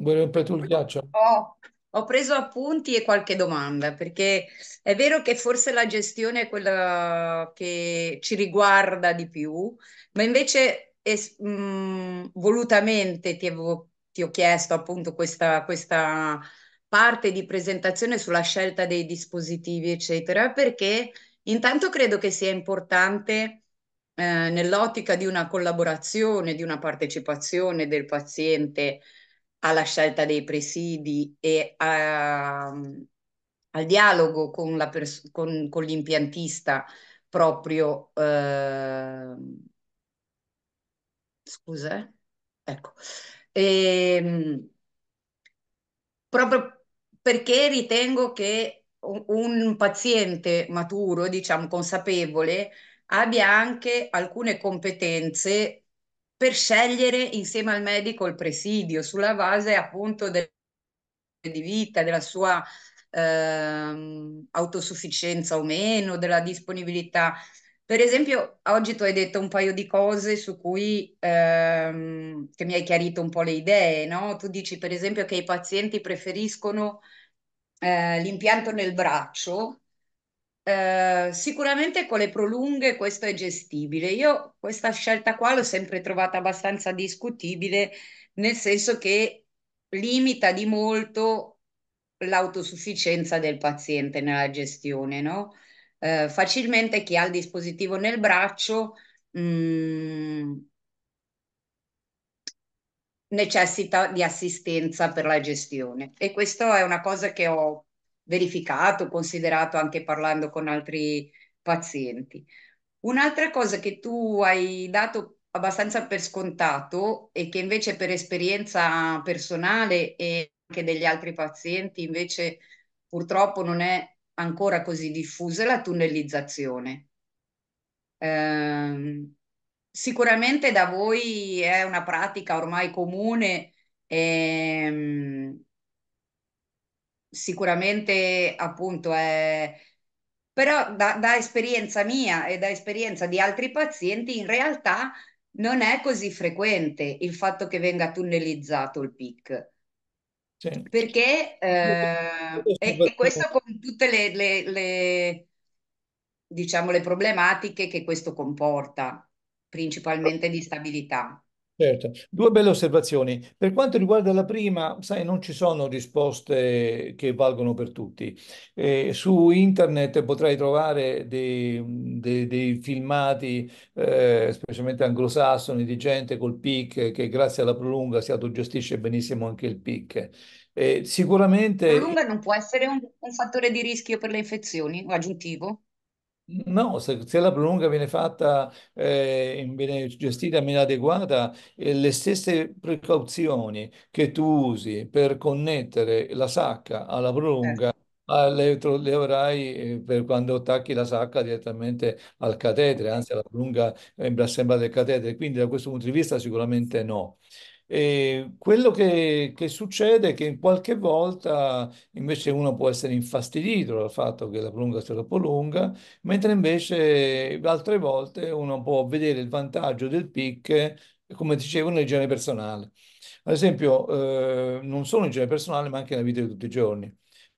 Vuoi rompere tu il ghiaccio? Oh, ho preso appunti e qualche domanda, perché è vero che forse la gestione è quella che ci riguarda di più, ma invece mh, mm, volutamente ti, avevo, ti ho chiesto appunto questa, questa parte di presentazione sulla scelta dei dispositivi, eccetera, perché intanto credo che sia importante eh, nell'ottica di una collaborazione, di una partecipazione del paziente alla scelta dei presidi e a, al dialogo con, la pers- con, con l'impiantista proprio ehm, eh, scusa ecco e, ehm, proprio perché ritengo che un, paziente maturo, diciamo consapevole, abbia anche alcune competenze per scegliere insieme al medico il presidio sulla base appunto del di vita, della sua ehm, autosufficienza o meno, della disponibilità. Per esempio, oggi tu hai detto un paio di cose su cui ehm, che mi hai chiarito un po' le idee, no? Tu dici per esempio che i pazienti preferiscono eh, l'impianto nel braccio, eh, sicuramente con le prolunghe questo è gestibile. Io questa scelta qua l'ho sempre trovata abbastanza discutibile, nel senso che limita di molto l'autosufficienza del paziente nella gestione, no? eh, facilmente chi ha il dispositivo nel braccio mh, mm, necessita di assistenza per la gestione. E questa è una cosa che ho verificato, considerato anche parlando con altri pazienti. Un'altra cosa che tu hai dato abbastanza per scontato e che invece per esperienza personale e anche degli altri pazienti invece purtroppo non è ancora così diffusa è la tunnelizzazione. Eh, sicuramente da voi è una pratica ormai comune, ehm, sicuramente appunto è... Però da, da esperienza mia e da esperienza di altri pazienti in realtà non è così frequente il fatto che venga tunnelizzato il PIC. Sì. Perché eh, e, e, questo con tutte le, le, le, diciamo, le problematiche che questo comporta principalmente di stabilità. Certo, due belle osservazioni. Per quanto riguarda la prima, sai, non ci sono risposte che valgono per tutti. Eh, su internet potrai trovare dei, dei, dei filmati, eh, specialmente anglosassoni, di gente col PIC che grazie alla prolunga si autogestisce benissimo anche il PIC. Eh, sicuramente... La prolunga non può essere un, un fattore di rischio per le infezioni o aggiuntivo? No, se, se la prolunga viene fatta, eh, viene gestita in maniera adeguata, eh, le stesse precauzioni che tu usi per connettere la sacca alla prolunga, certo. le, le avrai eh, per quando attacchi la sacca direttamente al catetere, anzi alla prolunga in eh, sembra del catetere. Quindi da questo punto di vista sicuramente no. E quello che, che, succede è che qualche volta invece uno può essere infastidito dal fatto che la prolunga sia troppo lunga, mentre invece altre volte uno può vedere il vantaggio del PIC, come dicevo, nell'igiene personale. Ad esempio, eh, non solo in igiene personale, ma anche nella vita di tutti i giorni.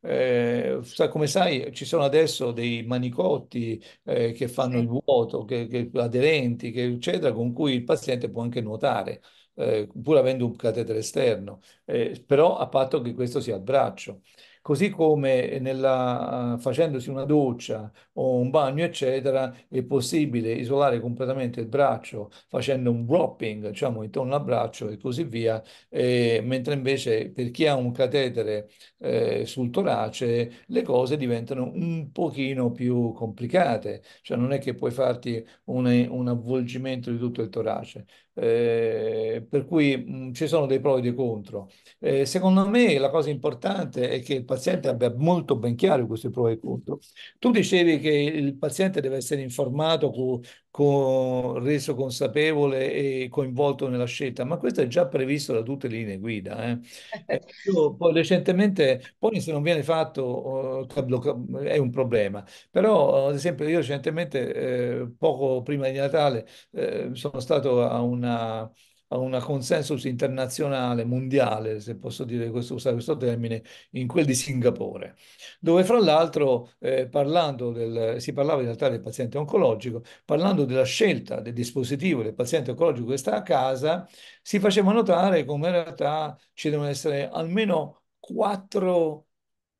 Eh, come sai, ci sono adesso dei manicotti eh, che fanno il vuoto, che, che, aderenti, che, eccetera, con cui il paziente può anche nuotare eh, pur avendo un catetere esterno, eh, però a patto che questo sia al braccio. Così come nella, facendosi una doccia o un bagno, eccetera, è possibile isolare completamente il braccio facendo un dropping, diciamo, intorno al braccio e così via, eh, mentre invece per chi ha un catetere eh, sul torace le cose diventano un pochino più complicate, cioè non è che puoi farti un, un avvolgimento di tutto il torace, eh, per cui mh, mm, ci sono dei pro e dei contro. Eh, secondo me la cosa importante è che il paziente abbia molto ben chiaro questi pro e contro. Tu dicevi che il paziente deve essere informato cu- co- reso consapevole e coinvolto nella scelta, ma questo è già previsto da tutte le linee guida. Eh. eh io, poi recentemente, poi se non viene fatto oh, è un problema, però ad esempio io recentemente, eh, poco prima di Natale, eh, sono stato a una a un consensus internazionale, mondiale, se posso dire questo, usare questo termine, in quel di Singapore, dove fra l'altro eh, parlando del, si parlava in realtà del paziente oncologico, parlando della scelta del dispositivo del paziente oncologico che sta a casa, si faceva notare come in realtà ci devono essere almeno quattro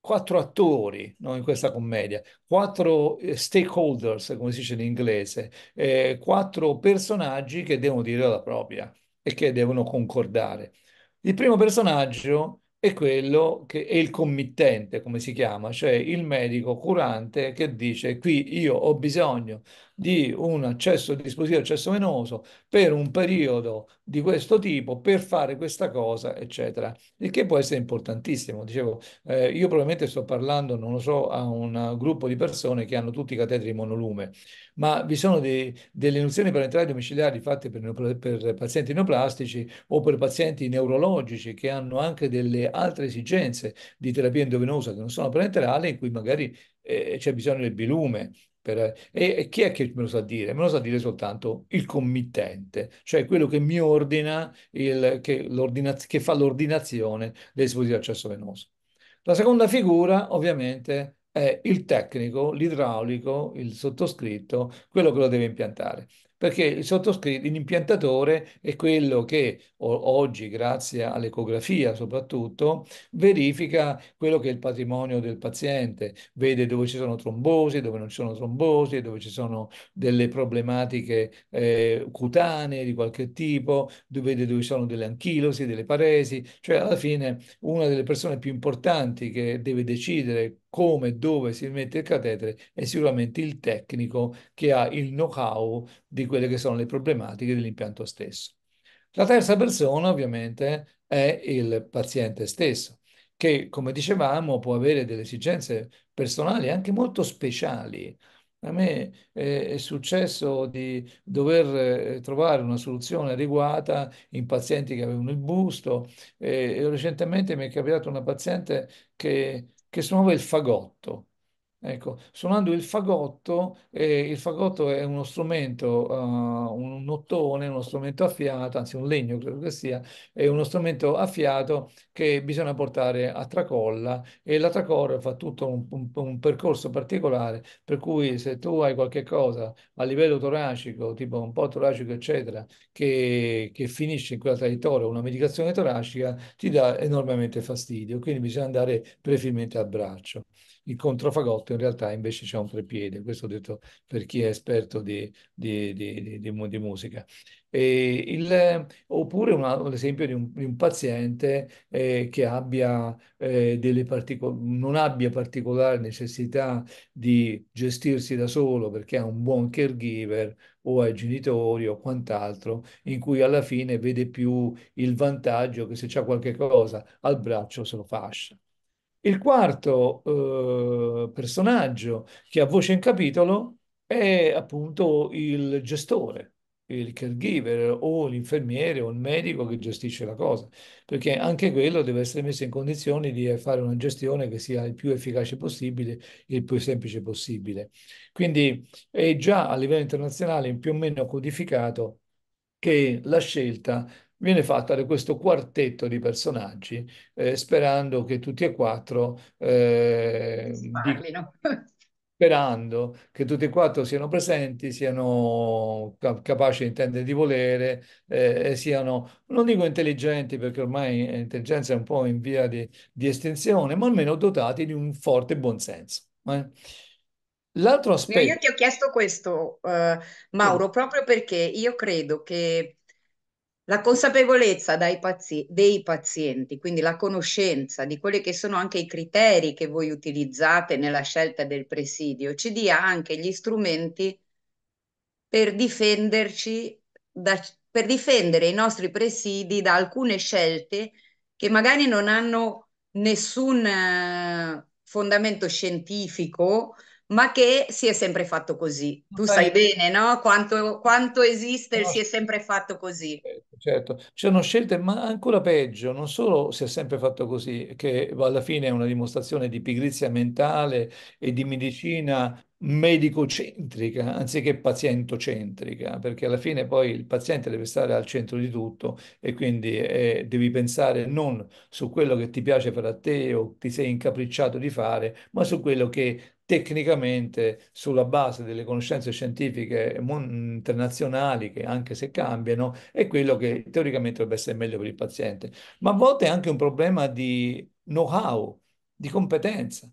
quattro attori no, in questa commedia, quattro eh, stakeholders, come si dice in inglese, eh, quattro personaggi che devono dire la propria e che devono concordare. Il primo personaggio è quello che è il committente, come si chiama, cioè il medico curante che dice qui io ho bisogno di un accesso dispositivo accesso venoso per un periodo di questo tipo per fare questa cosa, eccetera. Il che può essere importantissimo. Dicevo, eh, io probabilmente sto parlando, non lo so, a un gruppo di persone che hanno tutti i catetri monolume, ma vi sono dei, delle iniezioni parenterali domiciliari fatte per, per pazienti neoplastici o per pazienti neurologici che hanno anche delle altre esigenze di terapia endovenosa che non sono parenterali, in cui magari eh, c'è bisogno del bilume per, e, chi è che me lo sa dire? Me lo sa dire soltanto il committente, cioè quello che mi ordina, il, che, che fa l'ordinazione dei dispositivi di accesso venoso. La seconda figura, ovviamente, è il tecnico, l'idraulico, il sottoscritto, quello che lo deve impiantare perché il sottoscritto, l'impiantatore è quello che oggi, grazie all'ecografia soprattutto, verifica quello che è il patrimonio del paziente, vede dove ci sono trombosi, dove non ci sono trombosi, dove ci sono delle problematiche eh, cutanee di qualche tipo, dove vede dove ci sono delle anchilosi, delle paresi, cioè alla fine una delle persone più importanti che deve decidere come e dove si mette il catetere è sicuramente il tecnico che ha il know-how di quelle che sono le problematiche dell'impianto stesso. La terza persona ovviamente è il paziente stesso, che come dicevamo può avere delle esigenze personali anche molto speciali. A me eh, è successo di dover eh, trovare una soluzione adeguata in pazienti che avevano il busto eh, e recentemente mi è capitato una paziente che, che suonava il fagotto Ecco, suonando il fagotto, eh, il fagotto è uno strumento, uh, un ottone, uno strumento a fiato, anzi un legno credo che sia, è uno strumento a fiato che bisogna portare a tracolla e la tracolla fa tutto un, un, un percorso particolare per cui se tu hai qualche cosa a livello toracico, tipo un po' toracico eccetera, che, che finisce in quella traiettoria, una medicazione toracica, ti dà enormemente fastidio, quindi bisogna andare prefermente a braccio il controfagotto in realtà invece c'è un prepiede, questo ho detto per chi è esperto di, di, di, di musica. Il, oppure un, esempio di un, un paziente eh, che abbia, eh, partico- non abbia particolari necessità di gestirsi da solo perché ha un buon caregiver o ai genitori o quant'altro, in cui alla fine vede più il vantaggio che se c'è qualche cosa al braccio se lo fascia. Il quarto eh, personaggio che ha voce in capitolo è appunto il gestore, il caregiver o l'infermiere o il medico che gestisce la cosa, perché anche quello deve essere messo in condizioni di fare una gestione che sia il più efficace possibile, il più semplice possibile. Quindi è già a livello internazionale più o meno codificato che la scelta viene fatta da questo quartetto di personaggi, eh, sperando che tutti e quattro... Eh, parlino. Sperando che tutti e quattro siano presenti, siano capaci, di intendere di volere, eh, e siano, non dico intelligenti perché ormai l'intelligenza è un po' in via di, di estinzione, ma almeno dotati di un forte buonsenso. Eh. L'altro aspetto... Io ti ho chiesto questo, uh, Mauro, sì. proprio perché io credo che la consapevolezza pazi- dei pazienti, quindi la conoscenza di quelli che sono anche i criteri che voi utilizzate nella scelta del presidio, ci dia anche gli strumenti per difenderci, da, per difendere i nostri presidi da alcune scelte che magari non hanno nessun eh, fondamento scientifico, ma che si è sempre fatto così. Tu sai bene, no? Quanto, quanto esiste il si è sempre fatto così. Certo, certo, ci sono scelte, ma ancora peggio, non solo si è sempre fatto così, che alla fine è una dimostrazione di pigrizia mentale e di medicina medico-centrica anziché pazientocentrica, perché alla fine poi il paziente deve stare al centro di tutto e quindi eh, devi pensare non su quello che ti piace fare a te o ti sei incapricciato di fare, ma su quello che tecnicamente sulla base delle conoscenze scientifiche mm, internazionali che anche se cambiano è quello che teoricamente dovrebbe essere meglio per il paziente, ma a volte è anche un problema di know-how, di competenza,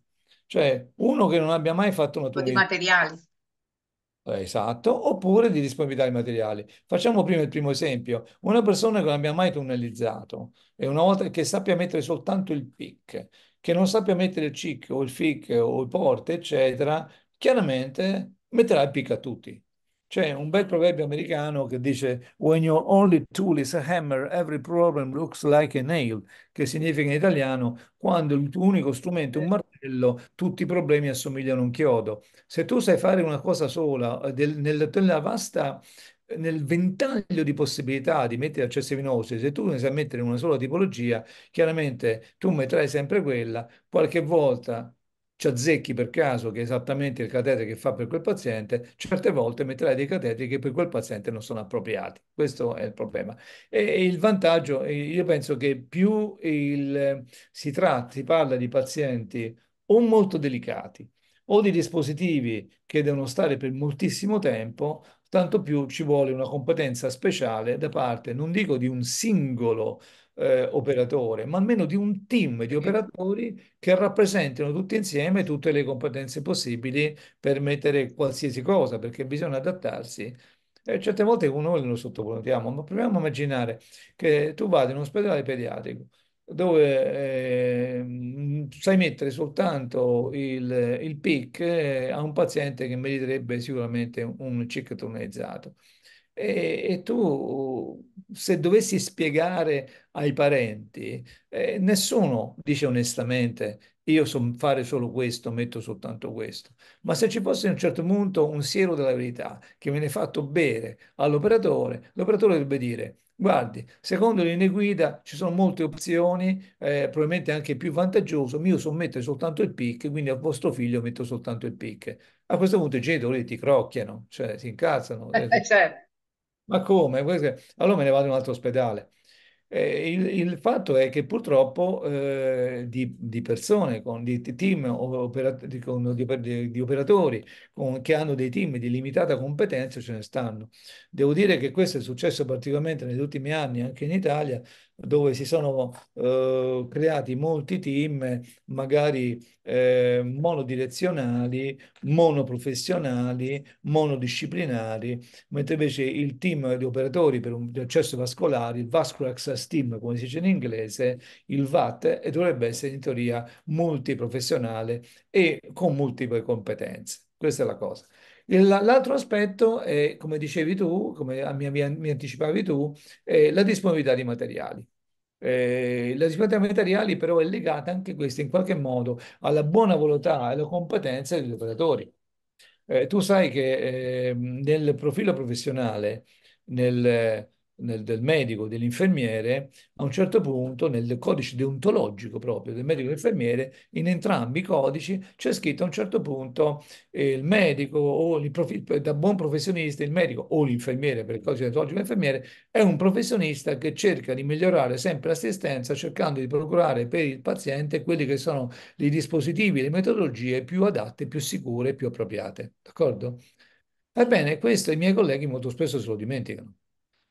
cioè uno che non abbia mai fatto una tutoria. Di materiali. Eh, esatto, oppure di disponibilità di materiali. Facciamo prima il primo esempio. Una persona che non abbia mai tunnelizzato e una volta che sappia mettere soltanto il PIC che non sappia mettere il CIC o il FIC o il porte, eccetera, chiaramente metterà il PIC a tutti. C'è un bel proverbio americano che dice When your only tool is a hammer, every problem looks like a nail, che significa in italiano quando il tuo unico strumento è un martello, tutti i problemi assomigliano a un chiodo. Se tu sai fare una cosa sola eh, del, nella, nella vasta nel ventaglio di possibilità di mettere accessi venosi, se tu ne sai mettere una sola tipologia, chiaramente tu metterai sempre quella, qualche volta ci azzecchi per caso che è esattamente il catetere che fa per quel paziente, certe volte metterai dei cateteri che per quel paziente non sono appropriati. Questo è il problema. E, il vantaggio, io penso che più il, si tratta, si parla di pazienti o molto delicati o di dispositivi che devono stare per moltissimo tempo tanto più ci vuole una competenza speciale da parte, non dico di un singolo eh, operatore, ma almeno di un team di operatori che rappresentino tutti insieme tutte le competenze possibili per mettere qualsiasi cosa, perché bisogna adattarsi. E certe volte noi lo sottoponiamo, ma proviamo a immaginare che tu vada in un ospedale pediatrico dove eh, sai mettere soltanto il, il PIC eh, a un paziente che meriterebbe sicuramente un CIC tonalizzato. E, e, tu, se dovessi spiegare ai parenti, eh, nessuno dice onestamente io so fare solo questo, metto soltanto questo. Ma se ci fosse a un certo punto un siero della verità che viene fatto bere all'operatore, l'operatore dovrebbe dire, guardi, secondo le linee guida ci sono molte opzioni, eh, probabilmente anche più vantaggioso, io so mettere soltanto il PIC, quindi a vostro figlio metto soltanto il PIC. A questo punto i genitori ti crocchiano, cioè si incazzano. Eh, eh, eh certo. Ma come? Allora me ne vado in un altro ospedale. Eh, il, il, fatto è che purtroppo eh, di, di, persone, con, di team, operat di, con, di, di, operatori con, che hanno dei team di limitata competenza ce ne stanno. Devo dire che questo è successo particolarmente negli ultimi anni anche in Italia, dove si sono eh, creati molti team, magari eh, monodirezionali, monoprofessionali, monodisciplinari, mentre invece il team di operatori per un, di accesso vascolare, il Vascular Access Team, come si dice in inglese, il VAT, dovrebbe essere in teoria multiprofessionale e con multiple competenze. Questa è la cosa. L'altro aspetto è, come dicevi tu, come mi, mi anticipavi tu, la disponibilità di materiali. Eh, la disponibilità di materiali però è legata anche questa in qualche modo alla buona volontà e alla competenza degli operatori. Eh, tu sai che eh, nel profilo professionale, nel, nel, del medico, dell'infermiere, a un certo punto nel codice deontologico proprio del medico e dell'infermiere, in entrambi i codici c'è scritto a un certo punto eh, il medico o il da buon professionista, il medico o l'infermiere, per il codice deontologico dell'infermiere, è un professionista che cerca di migliorare sempre l'assistenza cercando di procurare per il paziente quelli che sono i dispositivi, le metodologie più adatte, più sicure, più appropriate. D'accordo? Ebbene, questo i miei colleghi molto spesso se lo dimenticano.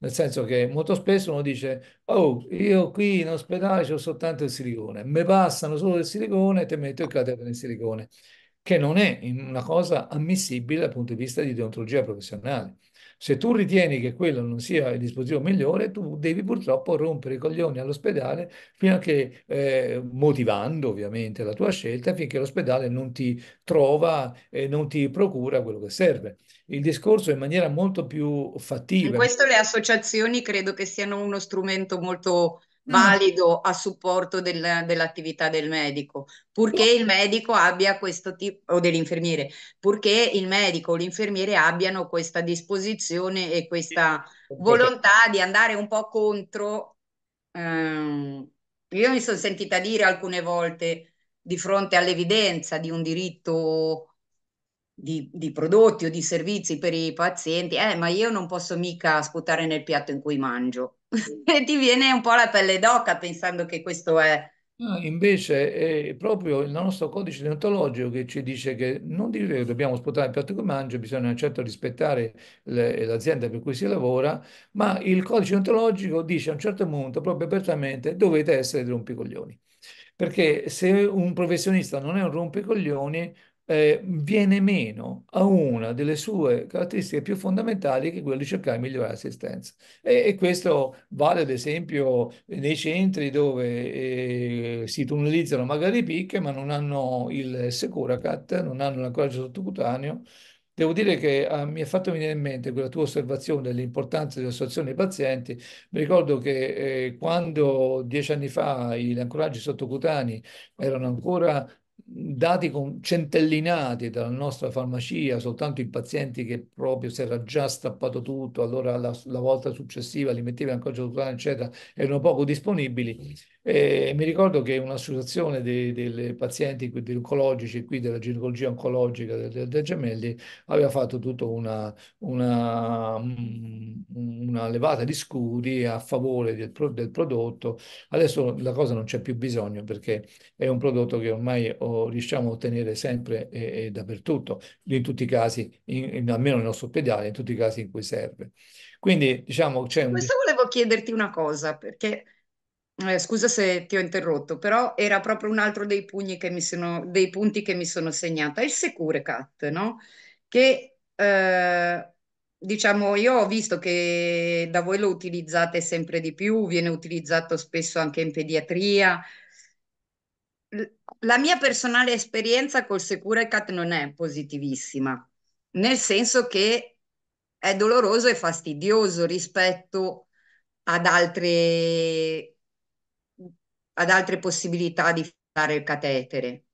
Nel senso che molto spesso uno dice, oh, io qui in ospedale ho soltanto il silicone, mi passano solo il silicone e ti metto il catetere nel silicone, che non è una cosa ammissibile dal punto di vista di deontologia professionale. Se tu ritieni che quello non sia il dispositivo migliore, tu devi purtroppo rompere i coglioni all'ospedale fino a che, eh, motivando ovviamente la tua scelta, finché l'ospedale non ti trova e non ti procura quello che serve. Il discorso in maniera molto più fattiva. In questo le associazioni credo che siano uno strumento molto Mm. valido a supporto del, dell'attività del medico, purché il medico abbia questo tipo, o dell'infermiere, purché il medico o l'infermiere abbiano questa disposizione e questa volontà di andare un po' contro. Ehm, io mi sono sentita dire alcune volte di fronte all'evidenza di un diritto di, di, prodotti o di servizi per i pazienti, eh, ma io non posso mica sputare nel piatto in cui mangio. e ti viene un po' la pelle d'oca pensando che questo è. No, invece è proprio il nostro codice deontologico che ci dice che non dire che dobbiamo sputare il piatto che mangio, bisogna certo rispettare le, l'azienda per cui si lavora, ma il codice deontologico dice a un certo punto, proprio apertamente, dovete essere dei rompicoglioni. Perché se un professionista non è un rompicoglioni, eh, viene meno a una delle sue caratteristiche più fondamentali che è quella di cercare di migliorare l'assistenza. E, e questo vale ad esempio nei centri dove eh, si tunnelizzano magari picche ma non hanno il Securacat, non hanno l'ancoraggio sottocutaneo. Devo dire che eh, mi ha fatto venire in mente quella tua osservazione dell'importanza dell'associazione dei pazienti. Mi ricordo che eh, quando dieci anni fa gli ancoraggi sottocutanei erano ancora dati centellinati dalla nostra farmacia, soltanto i pazienti che proprio si era già strappato tutto, allora la, la volta successiva li metteva ancora codice eccetera, erano poco disponibili. E eh, mi ricordo che un'associazione dei, pazienti qui, oncologici, qui della ginecologia oncologica dei del, del Gemelli, aveva fatto tutta una, una, mm, una, levata di scudi a favore del, del prodotto. Adesso la cosa non c'è più bisogno perché è un prodotto che ormai... Ho, riusciamo a ottenere sempre e, e dappertutto, in tutti i casi, in, in, almeno nel nostro ospedale, in tutti i casi in cui serve. Quindi diciamo c'è un... Questo volevo chiederti una cosa, perché eh, scusa se ti ho interrotto, però era proprio un altro dei, sono, dei punti che mi sono segnata, il Securecat, no? Che eh, diciamo, io ho visto che da voi lo utilizzate sempre di più, viene utilizzato spesso anche in pediatria, la mia personale esperienza col Securecat non è positivissima, nel senso che è doloroso e fastidioso rispetto ad altre, ad altre possibilità di fare il catetere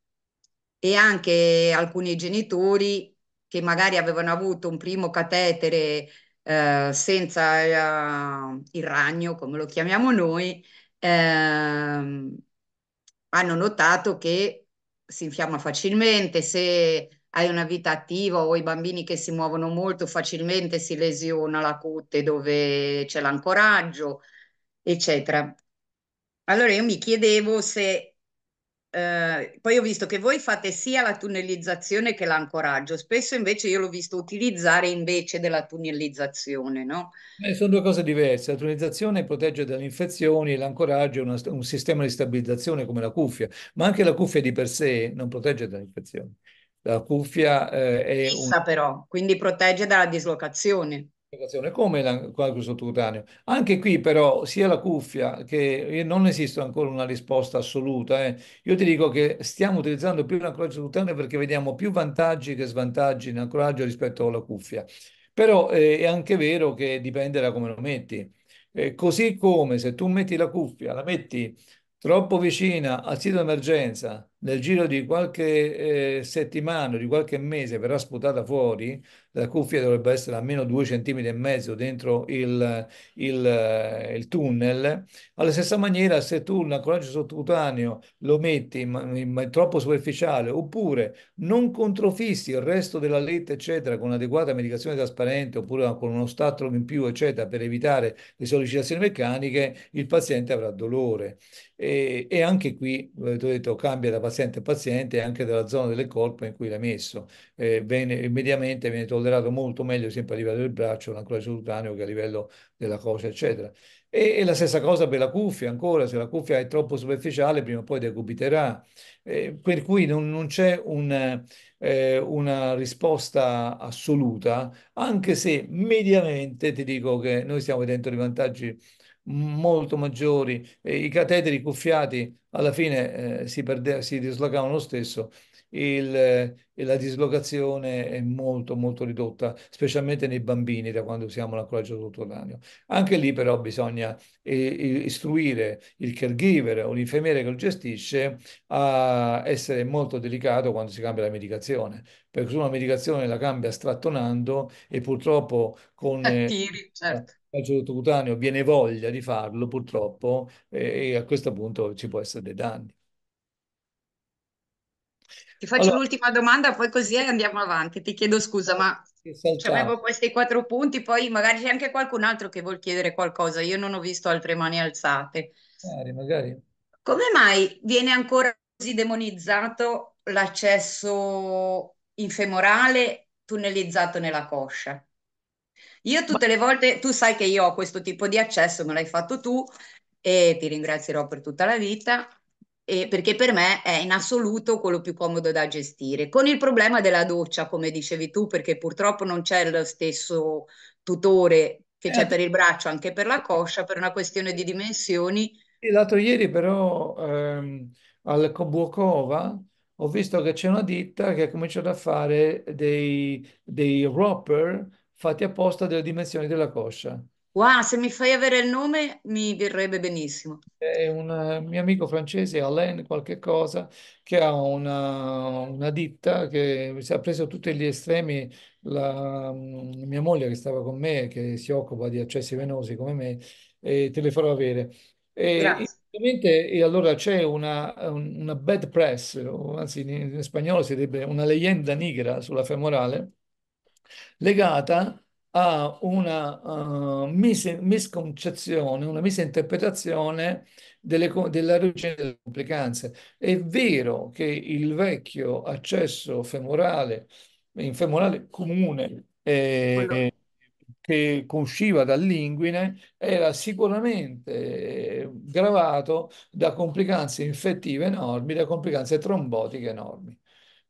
e anche alcuni genitori che magari avevano avuto un primo catetere eh, senza eh, il ragno, come lo chiamiamo noi, ehm, hanno notato che si infiamma facilmente, se hai una vita attiva o i bambini che si muovono molto facilmente si lesiona la cute dove c'è l'ancoraggio, eccetera. Allora io mi chiedevo se eh, poi ho visto che voi fate sia la tunnelizzazione che l'ancoraggio, spesso invece io l'ho visto utilizzare invece della tunnelizzazione, no? Eh, sono due cose diverse, la tunnelizzazione protegge dalle infezioni l'ancoraggio è una, un sistema di stabilizzazione come la cuffia, ma anche la cuffia di per sé non protegge dalle infezioni. La cuffia eh, è... Fissa un... però, quindi protegge dalla dislocazione come, la, come Anche qui però sia la cuffia che non esiste ancora una risposta assoluta. Eh. Io ti dico che stiamo utilizzando più l'ancoraggio sottocutaneo perché vediamo più vantaggi che svantaggi in ancoraggio rispetto alla cuffia. Però eh, è anche vero che dipende da come lo metti. Eh, così come se tu metti la cuffia, la metti troppo vicina al sito d'emergenza nel giro di qualche eh, settimana, di qualche mese verrà sputata fuori, la cuffia dovrebbe essere almeno due centimetri e mezzo dentro il, il, eh, il tunnel. Alla stessa maniera, se tu un ancoraggio sottocutaneo lo metti in, in, troppo superficiale oppure non controfissi il resto della letta, eccetera, con adeguata medicazione trasparente oppure con uno stattolo in più, eccetera, per evitare le sollecitazioni meccaniche, il paziente avrà dolore. E, e anche qui, come eh, ho detto, cambia da paziente paziente a paziente e anche della zona delle colpe in cui l'ha messo. Eh, bene, mediamente viene tollerato molto meglio sempre a livello del braccio un ancoraggio sottaneo che a livello della coscia, eccetera. E, e, la stessa cosa per la cuffia ancora, se la cuffia è troppo superficiale prima o poi decubiterà. Eh, per cui non, non c'è un, eh, una risposta assoluta, anche se mediamente ti dico che noi stiamo dentro i vantaggi molto maggiori, e i cateteri cuffiati alla fine eh, si, perde, si dislocavano lo stesso, il, eh, la dislocazione è molto molto ridotta, specialmente nei bambini da quando usiamo l'ancoraggio sottotaneo. Anche lì però bisogna eh, istruire il caregiver o l'infermiere che lo gestisce a essere molto delicato quando si cambia la medicazione, perché se una medicazione la cambia strattonando e purtroppo con... Eh, Attiri, certo calcio sottocutaneo viene voglia di farlo, purtroppo, e, a questo punto ci può essere dei danni. Ti faccio allora, l'ultima domanda, poi così andiamo avanti. Ti chiedo scusa, ma avevo questi quattro punti, poi magari c'è anche qualcun altro che vuol chiedere qualcosa. Io non ho visto altre mani alzate. Magari, magari. Come mai viene ancora così demonizzato l'accesso infemorale tunnelizzato nella coscia? Io tutte le volte, tu sai che io ho questo tipo di accesso, me l'hai fatto tu e ti ringrazierò per tutta la vita. Eh, perché per me è in assoluto quello più comodo da gestire, con il problema della doccia, come dicevi tu, perché purtroppo non c'è lo stesso tutore che c'è eh. per il braccio, anche per la coscia, per una questione di dimensioni. L'altro ieri però ehm, al Kobuokova ho visto che c'è una ditta che ha cominciato a fare dei, dei wrapper fatti apposta delle dimensioni della coscia. Wow, se mi fai avere il nome mi verrebbe benissimo. È un eh, mio amico francese, Alain qualche cosa, che ha una, una ditta che si è preso tutti gli estremi. La, mm, mia moglie che stava con me, che si occupa di accessi venosi come me, eh, te le farò avere. E, e allora c'è una, una bad press, anzi in, in spagnolo si direbbe una leyenda nigra sulla femorale, legata a una uh, mis- misconcezione, una misinterpretazione delle, regione delle complicanze. È vero che il vecchio accesso femorale, in femorale comune, eh, che usciva dall'inguine era sicuramente gravato da complicanze infettive enormi, da complicanze trombotiche enormi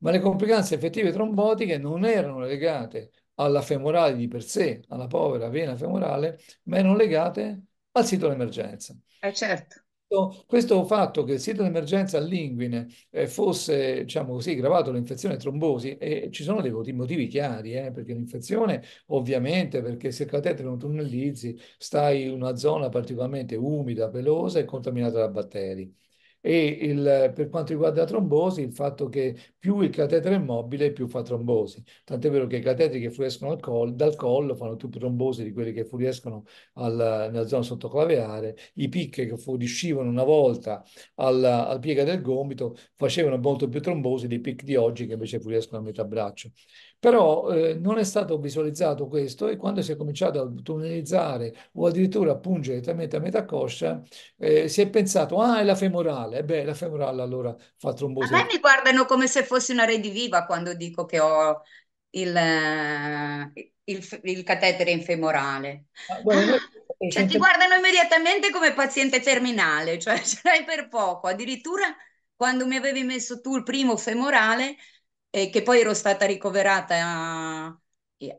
ma le complicanze effettive trombotiche non erano legate alla femorale di per sé, alla povera vena femorale, ma erano legate al sito d'emergenza. Eh certo. Questo, fatto che il sito d'emergenza all'inguine eh, fosse, diciamo così, gravato l'infezione trombosi, e ci sono dei motivi chiari, eh, perché l'infezione, ovviamente, perché se il catetere non tunnellizzi, stai in una zona particolarmente umida, pelosa e contaminata da batteri e il, per quanto riguarda la trombosi il fatto che più il catetere è mobile più fa trombosi, tant'è vero che i cateteri che fuoriescono col, dal collo fanno più trombosi di quelli che fuoriescono al, nella zona sottoclaveare, i picche che fuoriuscivano una volta alla, al piega del gomito facevano molto più trombosi dei picchi di oggi che invece fuoriescono a metà braccio. Però eh, non è stato visualizzato questo e quando si è cominciato a tunnelizzare o addirittura a pungere direttamente a metà coscia, eh, si è pensato, ah, è la femorale. E beh, la femorale allora fa trombosi. A me mi guardano come se fossi una rediviva quando dico che ho il, il, il catetere infemorale. Ah, guarda, ah, cioè, ti guardano immediatamente come paziente terminale, cioè ce l'hai per poco. Addirittura quando mi avevi messo tu il primo femorale e che poi ero stata ricoverata. Eh,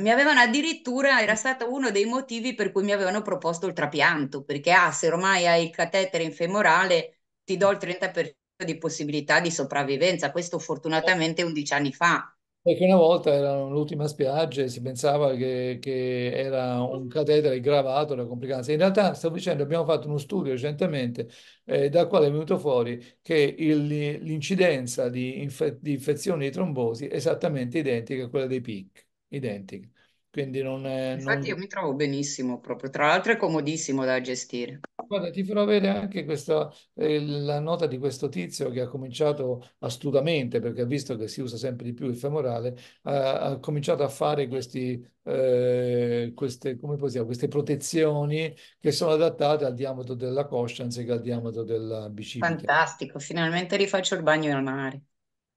mi avevano addirittura, era stato uno dei motivi per cui mi avevano proposto il trapianto, perché ah, se ormai hai il catetere in femorale ti do il 30% di possibilità di sopravvivenza. Questo fortunatamente 11 anni fa. Perché una volta era l'ultima spiaggia e si pensava che, che era un catetere gravato da complicanze. In realtà, sto dicendo, abbiamo fatto uno studio recentemente eh, dal quale è venuto fuori che l'incidenza di, inf- di, infezioni di trombosi è esattamente identica a quella dei PIC, identica. Quindi non è, Infatti io mi trovo benissimo proprio, tra l'altro è comodissimo da gestire. Guarda, ti farò vedere anche questa, eh, la nota di questo tizio che ha cominciato astutamente, perché ha visto che si usa sempre di più il femorale, ha, ha cominciato a fare questi, eh, queste, possiamo, queste, protezioni che sono adattate al diametro della coscia anziché al diametro del bicipite. Fantastico, finalmente rifaccio il bagno in mare.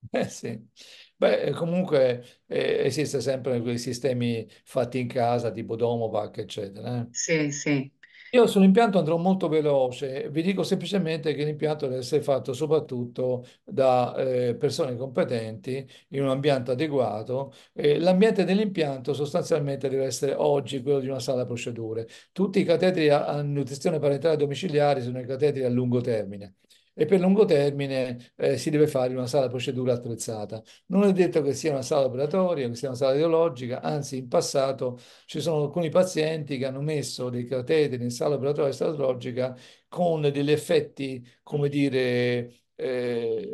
Eh sì. Beh, eh, comunque eh, esiste sempre quei sistemi fatti in casa tipo Domovac, eccetera. Eh? Sì, sì. Io sull'impianto andrò molto veloce, vi dico semplicemente che l'impianto deve essere fatto soprattutto da eh, persone competenti in un ambiente adeguato. Eh, l'ambiente dell'impianto sostanzialmente deve essere oggi quello di una sala procedure. Tutti i catetri a, a nutrizione parentale domiciliare sono i catetri a lungo termine e per lungo termine eh, si deve fare in una sala procedura attrezzata. Non è detto che sia una sala operatoria, che sia una sala ideologica, anzi in passato ci sono alcuni pazienti che hanno messo dei cateteri in sala operatoria e stratologica con degli effetti, come dire, eh,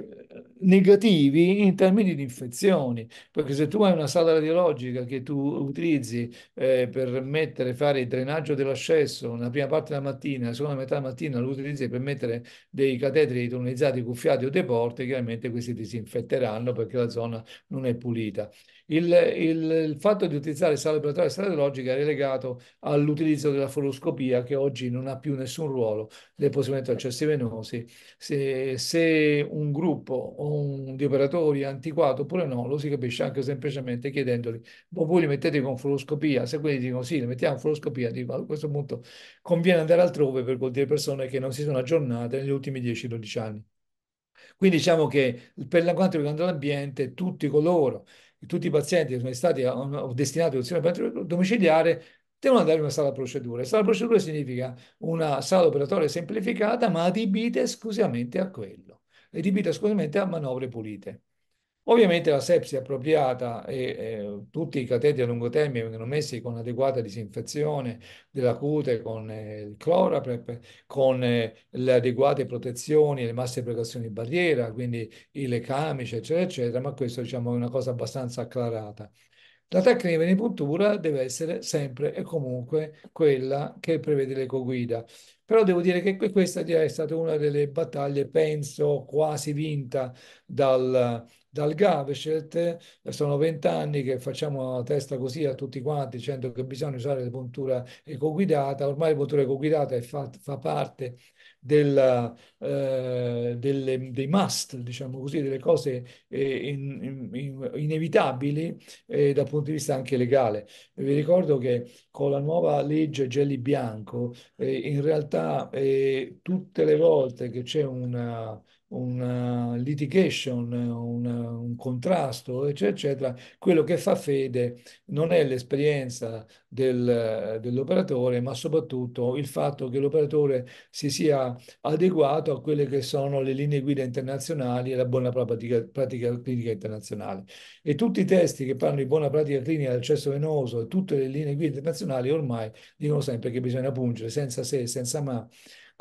negativi in termini di infezioni, perché se tu hai una sala radiologica che tu utilizzi eh, per mettere, fare il drenaggio dell'ascesso nella prima parte della mattina, la seconda metà della mattina lo utilizzi per mettere dei catetri tonalizzati, cuffiati o dei chiaramente questi disinfetteranno perché la zona non è pulita. Il, il, il fatto di utilizzare il sale operatorio radiologica è relegato all'utilizzo della foroscopia che oggi non ha più nessun ruolo nel posizionamento accessi venosi. Se, se, un gruppo un, di operatori è antiquato oppure no, lo si capisce anche semplicemente chiedendoli, ma boh, voi li mettete con foroscopia? Se quelli dicono sì, li mettiamo con foroscopia, dico a questo punto conviene andare altrove per colpire persone che non si sono aggiornate negli ultimi 10-12 anni. Quindi diciamo che per quanto riguarda l'ambiente, tutti coloro tutti i pazienti che sono stati destinati all'azione domiciliare devono andare in una sala procedure. Sala procedure significa una sala operatoria semplificata ma adibita esclusivamente a quello, adibita esclusivamente a manovre pulite. Ovviamente la sepsi appropriata e eh, tutti i cateteri a lungo termine vengono messi con adeguata disinfezione della cute con eh, il cloraprep, con eh, le adeguate protezioni, le masse precauzioni di barriera, quindi i camice, eccetera, eccetera, ma questo diciamo, è una cosa abbastanza acclarata. La tecnica di venipuntura deve essere sempre e comunque quella che prevede l'ecoguida. Però devo dire che questa è stata una delle battaglie, penso, quasi vinta dal, dal Gaveset, sono vent'anni che facciamo a testa così a tutti quanti, dicendo che bisogna usare la puntura ecoguidata, ormai la puntura ecoguidata è fa, fa parte della, eh, delle, dei must, diciamo così, delle cose eh, in, in, inevitabili eh, dal punto di vista anche legale. Vi ricordo che con la nuova legge Gelli Bianco, eh, in realtà eh, tutte le volte che c'è una una eh, litigation, una, un contrasto, eccetera, eccetera, quello che fa fede non è l'esperienza del, dell'operatore, ma soprattutto il fatto che l'operatore si sia adeguato a quelle che sono le linee guida internazionali e la buona pratica, pratica clinica internazionale. E tutti i testi che parlano di buona pratica clinica del cesso venoso e tutte le linee guida internazionali ormai dicono sempre che bisogna pungere senza se, senza ma,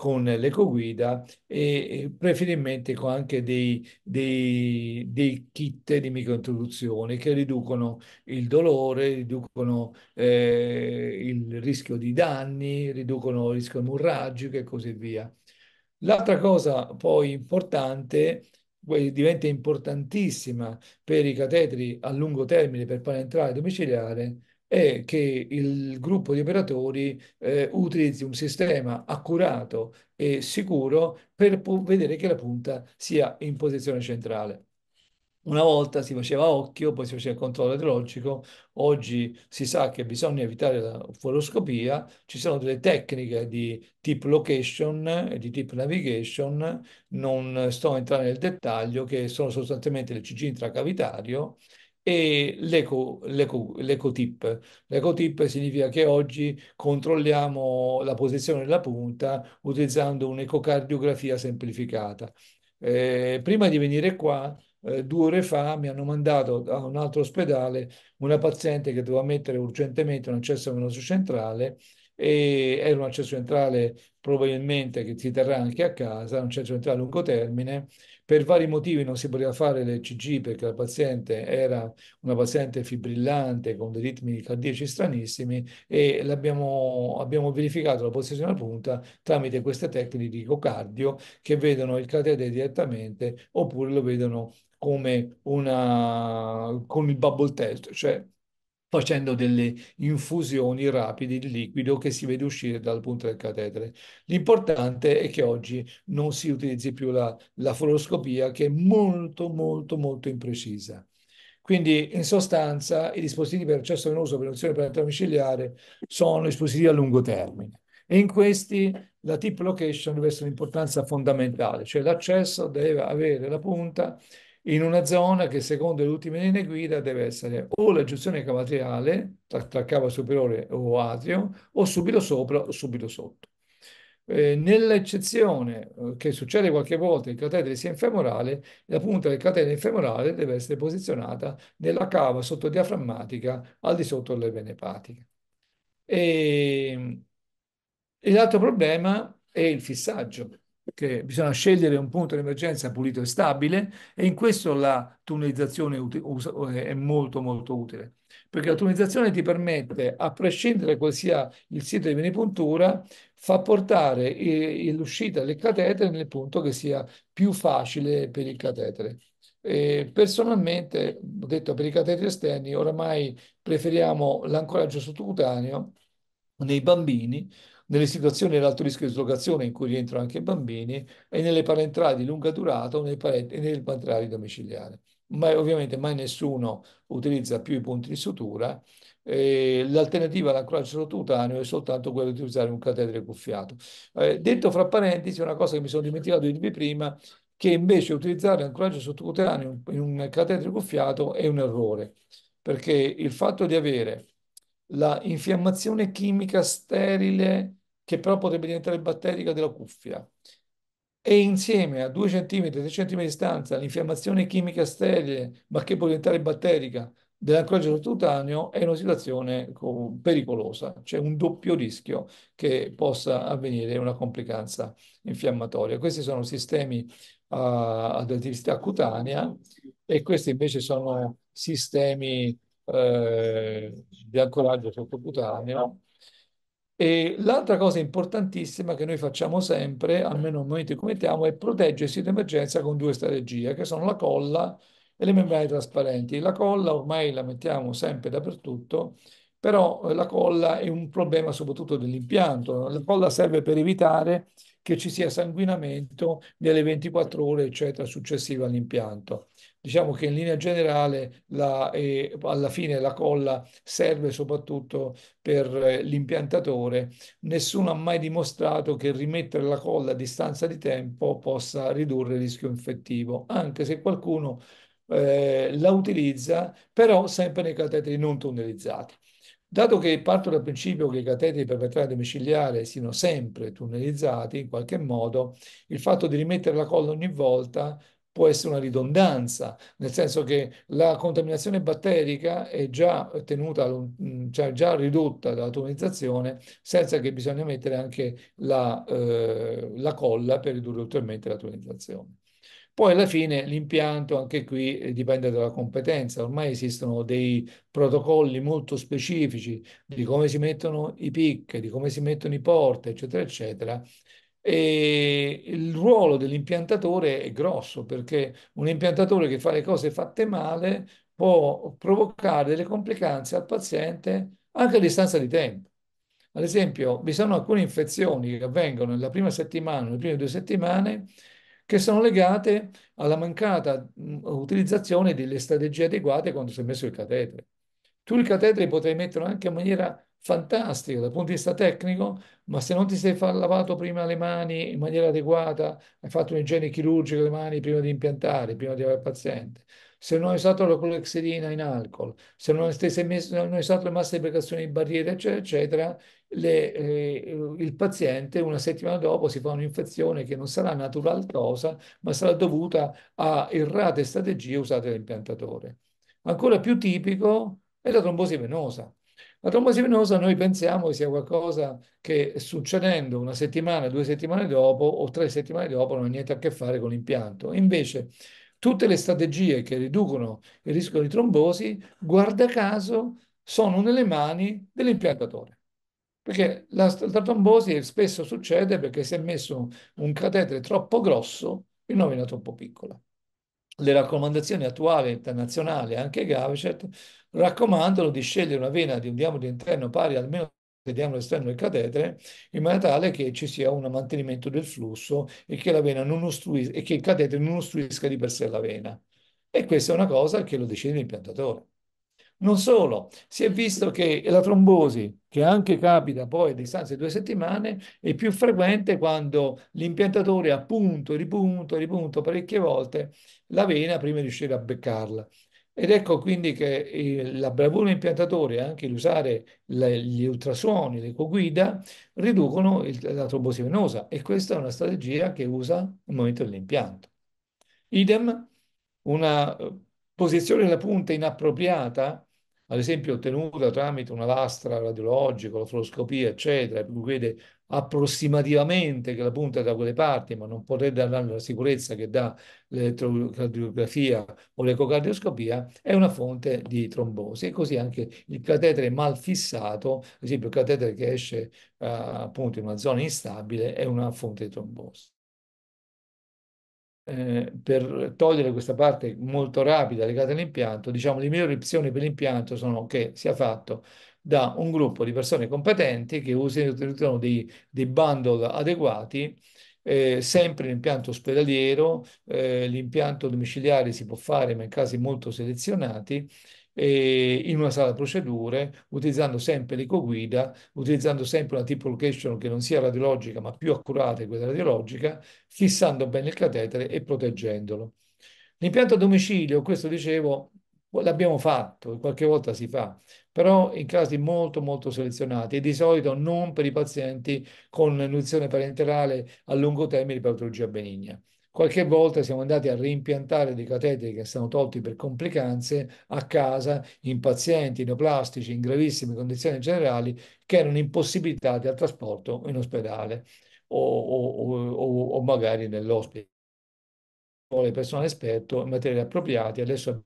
con l'ecoguida e preferibilmente con anche dei, dei, dei kit di microintroduzione che riducono il dolore, riducono eh, il rischio di danni, riducono il rischio emorragico e così via. L'altra cosa poi importante diventa importantissima per i catetri a lungo termine per parentrale domiciliare è che il gruppo di operatori eh, utilizzi un sistema accurato e sicuro per vedere che la punta sia in posizione centrale. Una volta si faceva occhio, poi si faceva il controllo radiologico, oggi si sa che bisogna evitare la fluoroscopia, ci sono delle tecniche di tip location e di tip navigation, non sto a entrare nel dettaglio, che sono sostanzialmente il CG intracavitario e l'eco, l'eco, l'ecotip. L'ecotip significa che oggi controlliamo la posizione della punta utilizzando un'ecocardiografia semplificata. Eh, prima di venire qua, eh, due ore fa, mi hanno mandato a un altro ospedale una paziente che doveva mettere urgentemente un accesso venoso centrale e era un accesso centrale probabilmente che si terrà anche a casa, un accesso centrale a lungo termine per vari motivi non si poteva fare l'ECG perché la paziente era una paziente fibrillante con dei ritmi cardiaci stranissimi e abbiamo verificato la posizione a punta tramite queste tecniche di cocardio che vedono il catetere direttamente oppure lo vedono come una, con il bubble test, cioè facendo delle infusioni rapide di liquido che si vede uscire dal punto del catetere. L'importante è che oggi non si utilizzi più la, la fluoroscopia che è molto molto molto imprecisa. Quindi in sostanza i dispositivi per accesso venoso per l'azione planetaria domiciliare sono dispositivi a lungo termine e in questi la tip location deve essere un'importanza fondamentale, cioè l'accesso deve avere la punta in una zona che secondo le ultime linee guida deve essere o la giunzione cavatriale tra, tra cava superiore o atrio o subito sopra o subito sotto. Eh, nell'eccezione eh, che succede qualche volta il catetere sia infemorale, la punta del catetere infemorale deve essere posizionata nella cava sottodiaframmatica al di sotto delle vene epatiche. E, ehm, e l'altro problema è il fissaggio che bisogna scegliere un punto di emergenza pulito e stabile e in questo la tunnelizzazione eh, è molto molto utile perché la tunnelizzazione ti permette, a prescindere qual sia il sito di venipuntura, fa portare l'uscita del catetere nel punto che sia più facile per il catetere. E personalmente, ho detto per i cateteri esterni, oramai preferiamo l'ancoraggio sottocutaneo nei bambini nelle situazioni ad alto rischio di dislocazione in cui rientrano anche i bambini e nelle parentrali di lunga durata o nei e nelle parenterali domiciliari. Ma ovviamente mai nessuno utilizza più i punti di sutura. Eh, l'alternativa all'ancoraggio sottocutaneo è soltanto quella di utilizzare un catetere cuffiato. Eh, detto fra parentesi, una cosa che mi sono dimenticato di dirvi prima, che invece utilizzare l'ancoraggio sottocutaneo in un catetere cuffiato è un errore, perché il fatto di avere la infiammazione chimica sterile che però potrebbe diventare batterica della cuffia. E insieme a 2 cm, 3 cm di distanza, l'infiammazione chimica sterile, ma che può diventare batterica dell'ancoraggio sottocutaneo, è una situazione pericolosa. C'è un doppio rischio che possa avvenire una complicanza infiammatoria. Questi sono sistemi uh, ad attività cutanea e questi invece sono sistemi eh, di ancoraggio sottocutaneo e l'altra cosa importantissima che noi facciamo sempre, almeno nel momento in cui mettiamo, è proteggersi d'emergenza con due strategie, che sono la colla e le membrane trasparenti. La colla ormai la mettiamo sempre dappertutto, però eh, la colla è un problema soprattutto dell'impianto. La colla serve per evitare che ci sia sanguinamento nelle 24 ore, eccetera, successive all'impianto diciamo che in linea generale la, eh, alla fine la colla serve soprattutto per eh, l'impiantatore. Nessuno ha mai dimostrato che rimettere la colla a distanza di tempo possa ridurre il rischio infettivo, anche se qualcuno eh, la utilizza, però sempre nei cateteri non tunnelizzati. Dato che parto dal principio che i cateteri per vetrata domiciliare siano sempre tunnelizzati in qualche modo, il fatto di rimettere la colla ogni volta può essere una ridondanza, nel senso che la contaminazione batterica è già tenuta, mm, cioè già ridotta dall'atomizzazione, senza che bisogna mettere anche la, eh, la colla per ridurre ulteriormente l'atomizzazione. Poi alla fine l'impianto, anche qui, eh, dipende dalla competenza. Ormai esistono dei protocolli molto specifici di come si mettono i PIC, di come si mettono i porte, eccetera, eccetera, e il ruolo dell'impiantatore è grosso perché un impiantatore che fa le cose fatte male può provocare delle complicanze al paziente anche a distanza di tempo. Ad esempio, vi sono alcune infezioni che avvengono nella prima settimana, nelle prime due settimane, che sono legate alla mancata utilizzazione delle strategie adeguate quando si è messo il catetere. Tu il catetere potrai metterlo anche in maniera fantastico dal punto di vista tecnico, ma se non ti sei lavato prima le mani in maniera adeguata, hai fatto un'igiene chirurgica delle mani prima di impiantare, prima di avere il paziente, se non hai usato la clorexidina in alcol, se non hai usato le masse di precazione di barriere, eccetera, eccetera, le, eh, il paziente una settimana dopo si fa un'infezione che non sarà natural causa, ma sarà dovuta a errate strategie usate dall'impiantatore. Ancora più tipico è la trombosi venosa la trombosi venosa noi pensiamo che sia qualcosa che succedendo una settimana, due settimane dopo o tre settimane dopo non ha niente a che fare con l'impianto. Invece tutte le strategie che riducono il rischio di trombosi, guarda caso, sono nelle mani dell'impiantatore. Perché la, la trombosi spesso succede perché si è messo un catetere troppo grosso e una vena troppo piccola. Le raccomandazioni attuali internazionali, anche Gavicet, raccomandano di scegliere una vena di un diametro interno pari almeno al diametro esterno del catetere, in maniera tale che ci sia un mantenimento del flusso e che, la vena non e che il catetere non ostruisca di per sé la vena. E questa è una cosa che lo decide l'impiantatore. Non solo, si è visto che la trombosi, che anche capita poi a distanza di due settimane, è più frequente quando l'impiantatore appunto, ripunto, ripunto parecchie volte la vena prima di riuscire a beccarla. Ed ecco quindi che la bravura impiantatore, e anche l'usare gli ultrasuoni, l'ecoguida, riducono il, la trombosi venosa e questa è una strategia che usa il momento dell'impianto. Idem, una eh, posizione della punta inappropriata, ad esempio ottenuta tramite una lastra radiologica, la fluoroscopia, eccetera, che vede approssimativamente che la punta è da quelle parti, ma non potrei dare la sicurezza che dà l'elettrocardiografia o l'ecocardioscopia, è una fonte di trombosi. E così anche il catetere mal fissato, ad esempio il catetere che esce eh, appunto in una zona instabile, è una fonte di trombosi. Eh, per togliere questa parte molto rapida legata all'impianto, diciamo le migliori opzioni per l'impianto sono che sia fatto da un gruppo di persone competenti che utilizzano dei, dei bundle adeguati eh, sempre l'impianto ospedaliero, eh, l'impianto domiciliare si può fare ma in casi molto selezionati, eh, in una sala procedure, utilizzando sempre l'ecoguida, utilizzando sempre una tip location che non sia radiologica ma più accurata di quella radiologica, fissando bene il catetere e proteggendolo. L'impianto a domicilio, questo dicevo, l'abbiamo fatto, qualche volta si fa, però in casi molto molto selezionati e di solito non per i pazienti con nutrizione parenterale a lungo termine di patologia benigna. Qualche volta siamo andati a rimpiantare dei cateteri che sono tolti per complicanze a casa in pazienti neoplastici in gravissime condizioni generali che erano impossibilitati al trasporto in ospedale o, o, o, o magari nell'ospite. Vuole personale esperto in materie appropriate adesso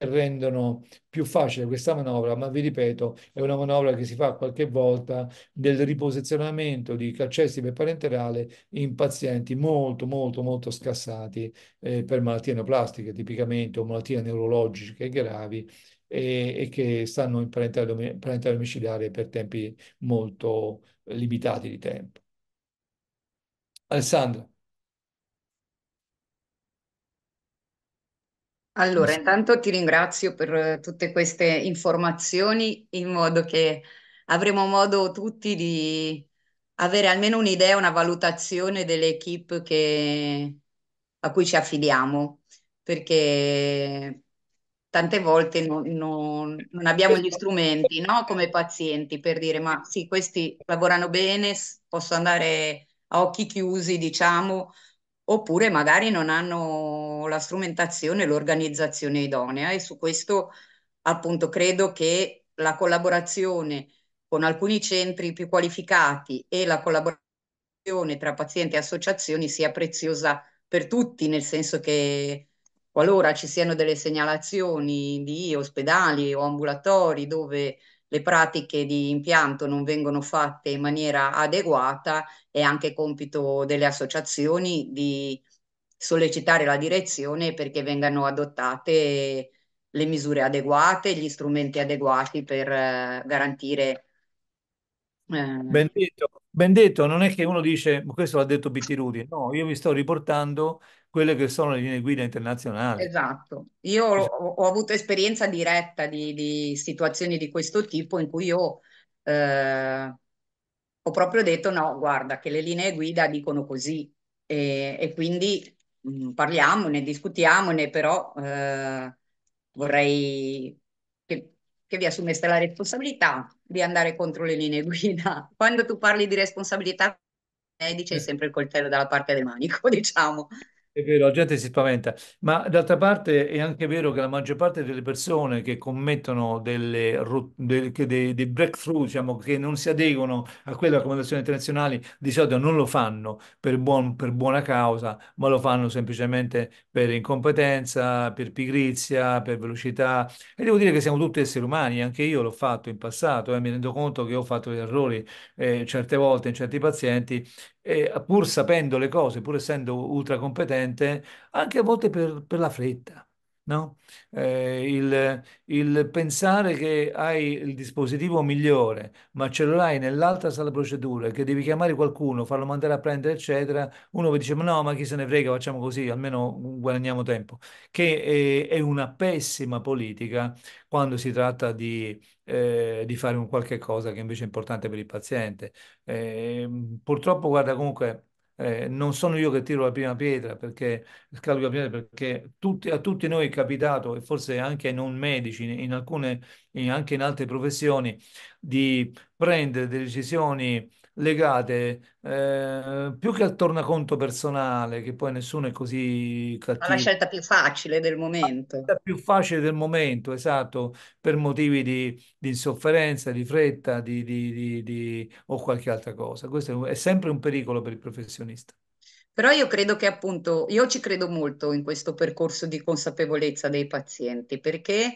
rendono più facile questa manovra, ma vi ripeto, è una manovra che si fa qualche volta del riposizionamento di calcesti per parenterale in pazienti molto, molto, molto scassati eh, per malattie neoplastiche, tipicamente o malattie neurologiche gravi e, e che stanno in parentela, parentela domiciliare per tempi molto limitati di tempo. Alessandro. Allora, intanto ti ringrazio per tutte queste informazioni in modo che avremo modo tutti di avere almeno un'idea, una valutazione dell'equipe che- a cui ci affidiamo, perché tante volte non, non- non abbiamo gli strumenti, no? Come pazienti per dire, ma sì, questi lavorano bene, posso andare a occhi chiusi, diciamo oppure magari non hanno la strumentazione, l'organizzazione idonea e su questo appunto credo che la collaborazione con alcuni centri più qualificati e la collaborazione tra pazienti e associazioni sia preziosa per tutti, nel senso che qualora ci siano delle segnalazioni di ospedali o ambulatori dove le pratiche di impianto non vengono fatte in maniera adeguata, è anche compito delle associazioni di sollecitare la direzione perché vengano adottate le misure adeguate, gli strumenti adeguati per eh, garantire. Eh... Benedetto, ben detto, non è che uno dice, questo l'ha detto Bittirudi, no, io vi sto riportando quelle che sono le linee guida internazionali. Esatto, io ho, ho avuto esperienza diretta di, di, situazioni di questo tipo in cui io eh, ho proprio detto no, guarda che le linee guida dicono così e, e quindi mh, mm, parliamone, discutiamone, però eh, vorrei che, che vi assumeste la responsabilità di andare contro le linee guida. Quando tu parli di responsabilità medici eh, hai sempre il coltello dalla parte del manico, diciamo vero, la gente si spaventa, ma d'altra parte è anche vero che la maggior parte delle persone che commettono delle, del, dei, dei, breakthrough, diciamo, che non si adeguano a quelle raccomandazioni internazionali, di solito non lo fanno per, buon, per buona causa, ma lo fanno semplicemente per incompetenza, per pigrizia, per velocità. E devo dire che siamo tutti esseri umani, anche io l'ho fatto in passato, e eh, mi rendo conto che ho fatto gli errori eh, certe volte in certi pazienti eh, pur sapendo le cose, pur essendo ultra competente, anche a volte per, per la fretta. No? Eh, il, il, pensare che hai il dispositivo migliore, ma ce l'hai nell'altra sala procedure, che devi chiamare qualcuno, farlo mandare a prendere, eccetera, uno vi dice, ma no, ma chi se ne frega, facciamo così, almeno guadagniamo tempo, che è, è una pessima politica quando si tratta di, eh, di, fare un qualche cosa che invece è importante per il paziente. Eh, purtroppo, guarda, comunque eh, non sono io che tiro la prima pietra perché scarico la prima pietra perché tutti, a tutti noi è capitato e forse anche ai non medici in alcune in, anche in altre professioni di prendere delle decisioni legate eh, più che al tornaconto personale, che poi nessuno è così cattivo. Alla scelta più facile del momento. La più facile del momento, esatto, per motivi di, di insofferenza, di fretta di, di, di, o qualche altra cosa. Questo è, è sempre un pericolo per il professionista. Però io credo che appunto, io ci credo molto in questo percorso di consapevolezza dei pazienti, perché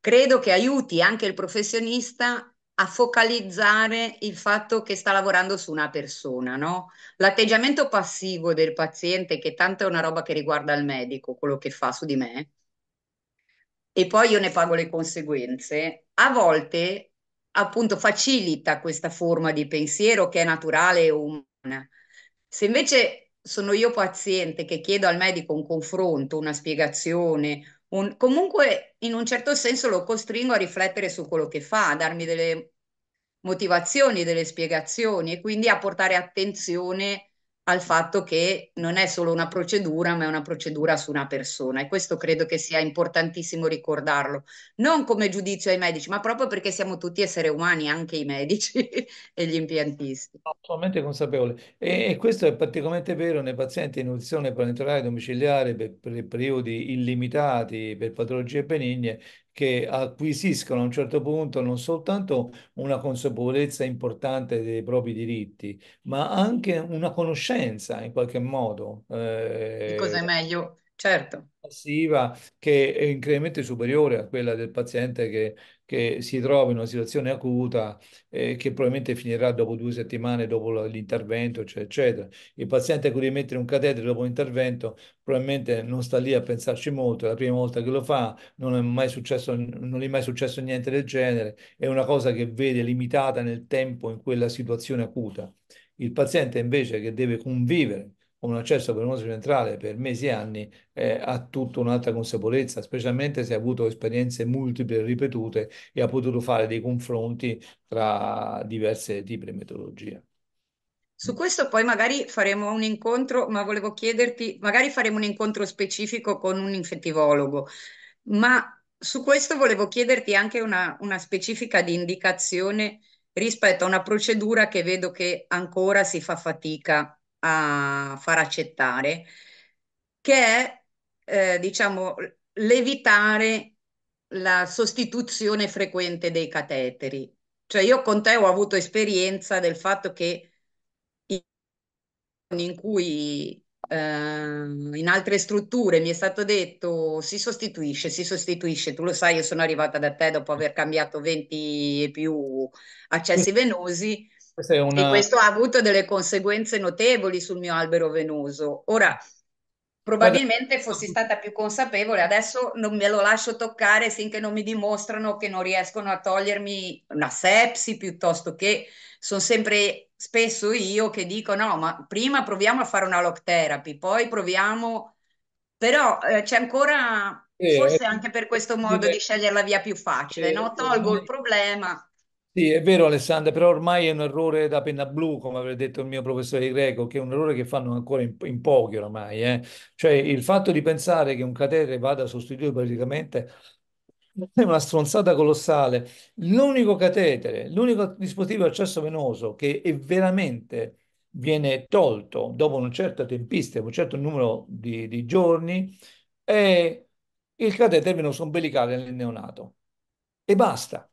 credo che aiuti anche il professionista a a focalizzare il fatto che sta lavorando su una persona, no? L'atteggiamento passivo del paziente, che tanto è una roba che riguarda il medico, quello che fa su di me, e poi io ne pago le conseguenze, a volte appunto facilita questa forma di pensiero che è naturale e umana. Se invece sono io paziente che chiedo al medico un confronto, una spiegazione, un, comunque in un certo senso lo costringo a riflettere su quello che fa, a darmi delle motivazioni, delle spiegazioni e quindi a portare attenzione al fatto che non è solo una procedura, ma è una procedura su una persona e questo credo che sia importantissimo ricordarlo, non come giudizio ai medici, ma proprio perché siamo tutti esseri umani, anche i medici e gli impiantisti. Assolutamente consapevole e, e, questo è particolarmente vero nei pazienti in nutrizione planetaria domiciliare per, per periodi illimitati, per patologie benigne che acquisiscono a un certo punto non soltanto una consapevolezza importante dei propri diritti, ma anche una conoscenza in qualche modo. Eh, di cosa è meglio, certo. Passiva che è incredibilmente superiore a quella del paziente che che si trova in una situazione acuta eh, che probabilmente finirà dopo due settimane dopo l'intervento, cioè, eccetera. Il paziente a cui devi mettere un catetere dopo l'intervento probabilmente non sta lì a pensarci molto, è la prima volta che lo fa, non, è mai successo, non è mai successo niente del genere, è una cosa che vede limitata nel tempo in quella situazione acuta. Il paziente invece che deve convivere un accesso venoso centrale per mesi e anni eh, ha tutta un'altra consapevolezza, specialmente se ha avuto esperienze multiple e ripetute e ha potuto fare dei confronti tra diverse tipi di metodologie. Su questo poi magari faremo un incontro, ma volevo chiederti, magari faremo un incontro specifico con un infettivologo, ma su questo volevo chiederti anche una, una specifica di indicazione rispetto a una procedura che vedo che ancora si fa fatica a far accettare, che è, eh, diciamo, l'evitare la sostituzione frequente dei cateteri. Cioè io con te ho avuto esperienza del fatto che in cui Uh, in altre strutture mi è stato detto si sostituisce, si sostituisce, tu lo sai, io sono arrivata da te dopo aver cambiato 20 e più accessi venosi, una... E questo ha avuto delle conseguenze notevoli sul mio albero venoso. Ora, probabilmente Guarda... fossi stata più consapevole, adesso non me lo lascio toccare finché non mi dimostrano che non riescono a togliermi una sepsi piuttosto che sono sempre spesso io che dico no, ma prima proviamo a fare una lock therapy, poi proviamo, però eh, c'è ancora, eh, forse anche per questo modo di scegliere la via più facile, no? Certo, tolgo il problema sì, è vero Alessandro, però ormai è un errore da penna blu, come avrei detto il mio professore di greco, che è un errore che fanno ancora in, in pochi ormai. Eh. Cioè il fatto di pensare che un catetere vada sostituito praticamente è una stronzata colossale. L'unico catetere, l'unico dispositivo di accesso venoso che è veramente viene tolto dopo una certa tempistica, un certo numero di, di giorni, è il catetere venoso ombelicale nel neonato. E basta.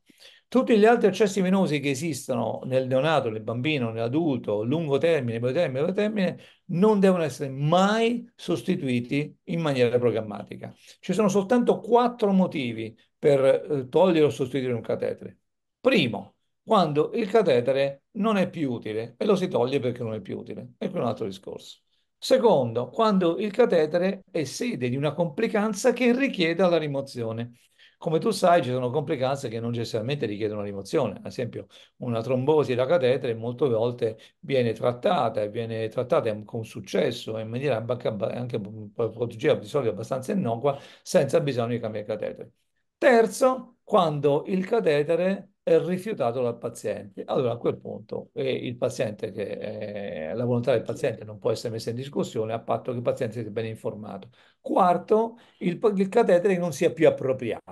Tutti gli altri accessi venosi che esistono nel neonato, nel bambino, nell'adulto, lungo termine, breve termine, breve termine, non devono essere mai sostituiti in maniera programmatica. Ci sono soltanto quattro motivi per eh, togliere o sostituire un catetere. Primo, quando il catetere non è più utile e lo si toglie perché non è più utile. E quello ecco un altro discorso. Secondo, quando il catetere è sede di una complicanza che richieda la rimozione. Come tu sai, ci sono complicanze che non necessariamente richiedono la rimozione. Ad esempio, una trombosi da catetere molte volte viene trattata e viene trattata con successo in maniera anche patologia di solito abbastanza innocua, senza bisogno di cambiare catetere. Terzo, quando il catetere rifiutato dal paziente. Allora a quel punto il paziente che, eh, la volontà del paziente non può essere messa in discussione a patto che il paziente sia ben informato. Quarto, il, il catetere non sia più appropriato.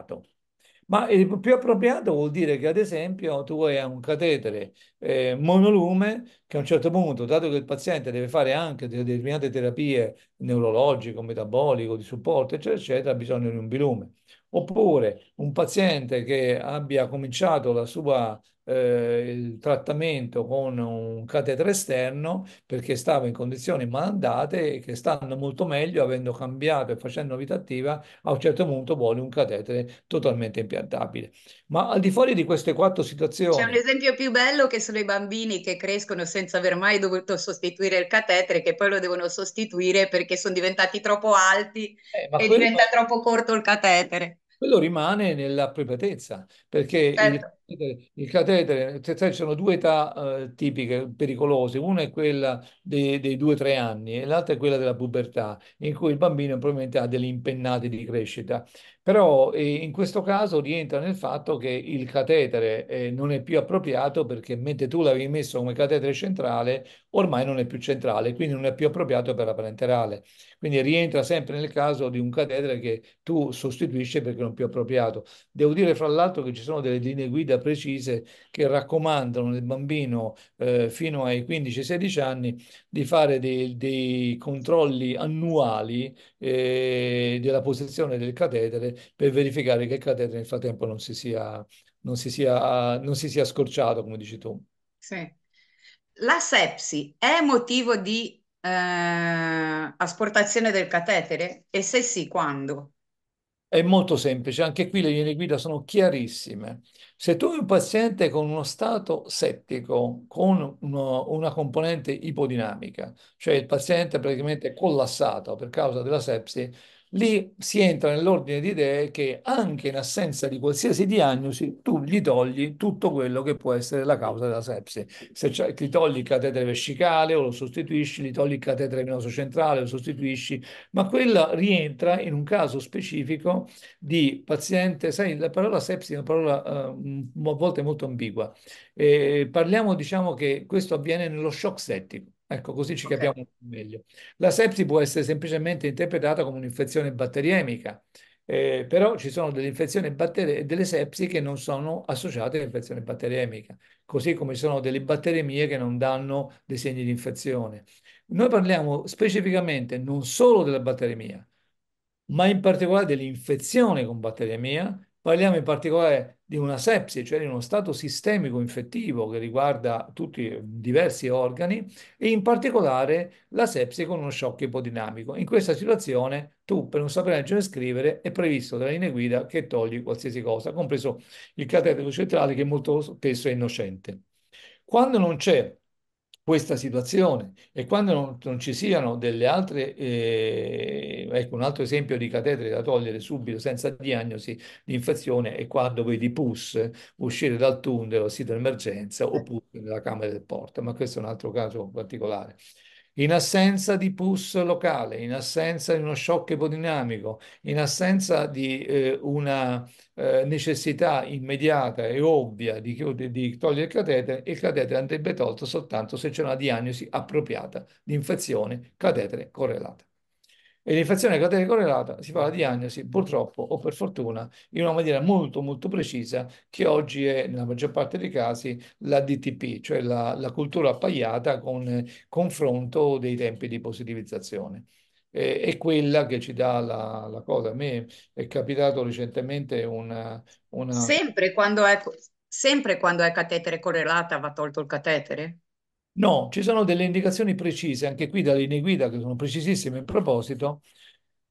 Ma il più appropriato vuol dire che, ad esempio, tu hai un catetere eh, monolume che a un certo punto, dato che il paziente deve fare anche determinate terapie neurologiche, metaboliche, di supporto, eccetera, eccetera, ha bisogno di un bilume Oppure un paziente che abbia cominciato la sua eh, il trattamento con un catetere esterno perché stava in condizioni malandate e che stanno molto meglio avendo cambiato e facendo vita attiva, a un certo punto vuole un catetere totalmente impiantabile. Ma al di fuori di queste quattro situazioni... C'è un esempio più bello che sono i bambini che crescono senza aver mai dovuto sostituire il catetere, che poi lo devono sostituire perché sono diventati troppo alti eh, e diventa troppo corto il catetere quello rimane nella privatezza, perché certo. il il catetere, ci sono due età eh, tipiche pericolose, una è quella dei, dei o tre anni e l'altra è quella della pubertà, in cui il bambino probabilmente ha delle impennate di crescita. Però eh, in questo caso rientra nel fatto che il catetere eh, non è più appropriato perché mentre tu l'avevi messo come catetere centrale, ormai non è più centrale, quindi non è più appropriato per la parenterale. Quindi rientra sempre nel caso di un catetere che tu sostituisci perché non è più appropriato. Devo dire fra l'altro che ci sono delle linee guida guida precise che raccomandano nel bambino eh, fino ai 15-16 anni di fare dei, dei controlli annuali eh, della posizione del catetere per verificare che il catetere nel frattempo non si sia, non si sia, non si sia scorciato, come dici tu. Sì. La sepsi è motivo di eh, asportazione del catetere? E se sì, quando? È molto semplice, anche qui le linee guida sono chiarissime. Se tu hai un paziente con uno stato settico, con uno, una componente ipodinamica, cioè il paziente praticamente collassato per causa della sepsi, lì si entra nell'ordine di idee che anche in assenza di qualsiasi diagnosi tu gli togli tutto quello che può essere la causa della sepsi. Se gli togli il catetere vescicale o lo sostituisci, gli togli il catetere venoso centrale o lo sostituisci, ma quella rientra in un caso specifico di paziente, sai, la parola sepsi è una parola uh, a volte molto ambigua. Eh, parliamo, diciamo che questo avviene nello shock settico Ecco, così ci capiamo meglio. La sepsi può essere semplicemente interpretata come un'infezione batteriemica, eh, però ci sono delle infezioni e delle sepsi che non sono associate all'infezione batteriemica, così come ci sono delle batteremie che non danno dei segni di infezione. Noi parliamo specificamente non solo della batteremia, ma in particolare dell'infezione con batteriemia, parliamo in particolare di una sepsi, cioè di uno stato sistemico infettivo che riguarda tutti i diversi organi e in particolare la sepsi con uno shock ipodinamico. In questa situazione tu per non sapere leggere e scrivere è previsto dalla linea guida che togli qualsiasi cosa, compreso il catetere centrale che molto spesso è innocente. Quando non c'è questa situazione e quando non, non ci siano delle altre, eh, ecco un altro esempio di catetere da togliere subito senza diagnosi di infezione è quando vedi pus uscire dal tunnel o sito d'emergenza oppure nella camera del porta, ma questo è un altro caso particolare in assenza di pus locale, in assenza di uno shock epodinamico, in assenza di eh, una eh, necessità immediata e ovvia di, chiudere, di togliere il catetere, il catetere andrebbe tolto soltanto se c'è una diagnosi appropriata di infezione catetere correlata. E l'infezione categoria correlata si fa la diagnosi, purtroppo o per fortuna, in una maniera molto molto precisa che oggi è, nella maggior parte dei casi, la DTP, cioè la, la cultura appaiata con confronto dei tempi di positivizzazione è quella che ci dà la, la, cosa. A me è capitato recentemente una... una... Sempre, quando è, sempre quando è catetere correlata va tolto il catetere? No, ci sono delle indicazioni precise, anche qui dalle linee guida che sono precisissime in proposito.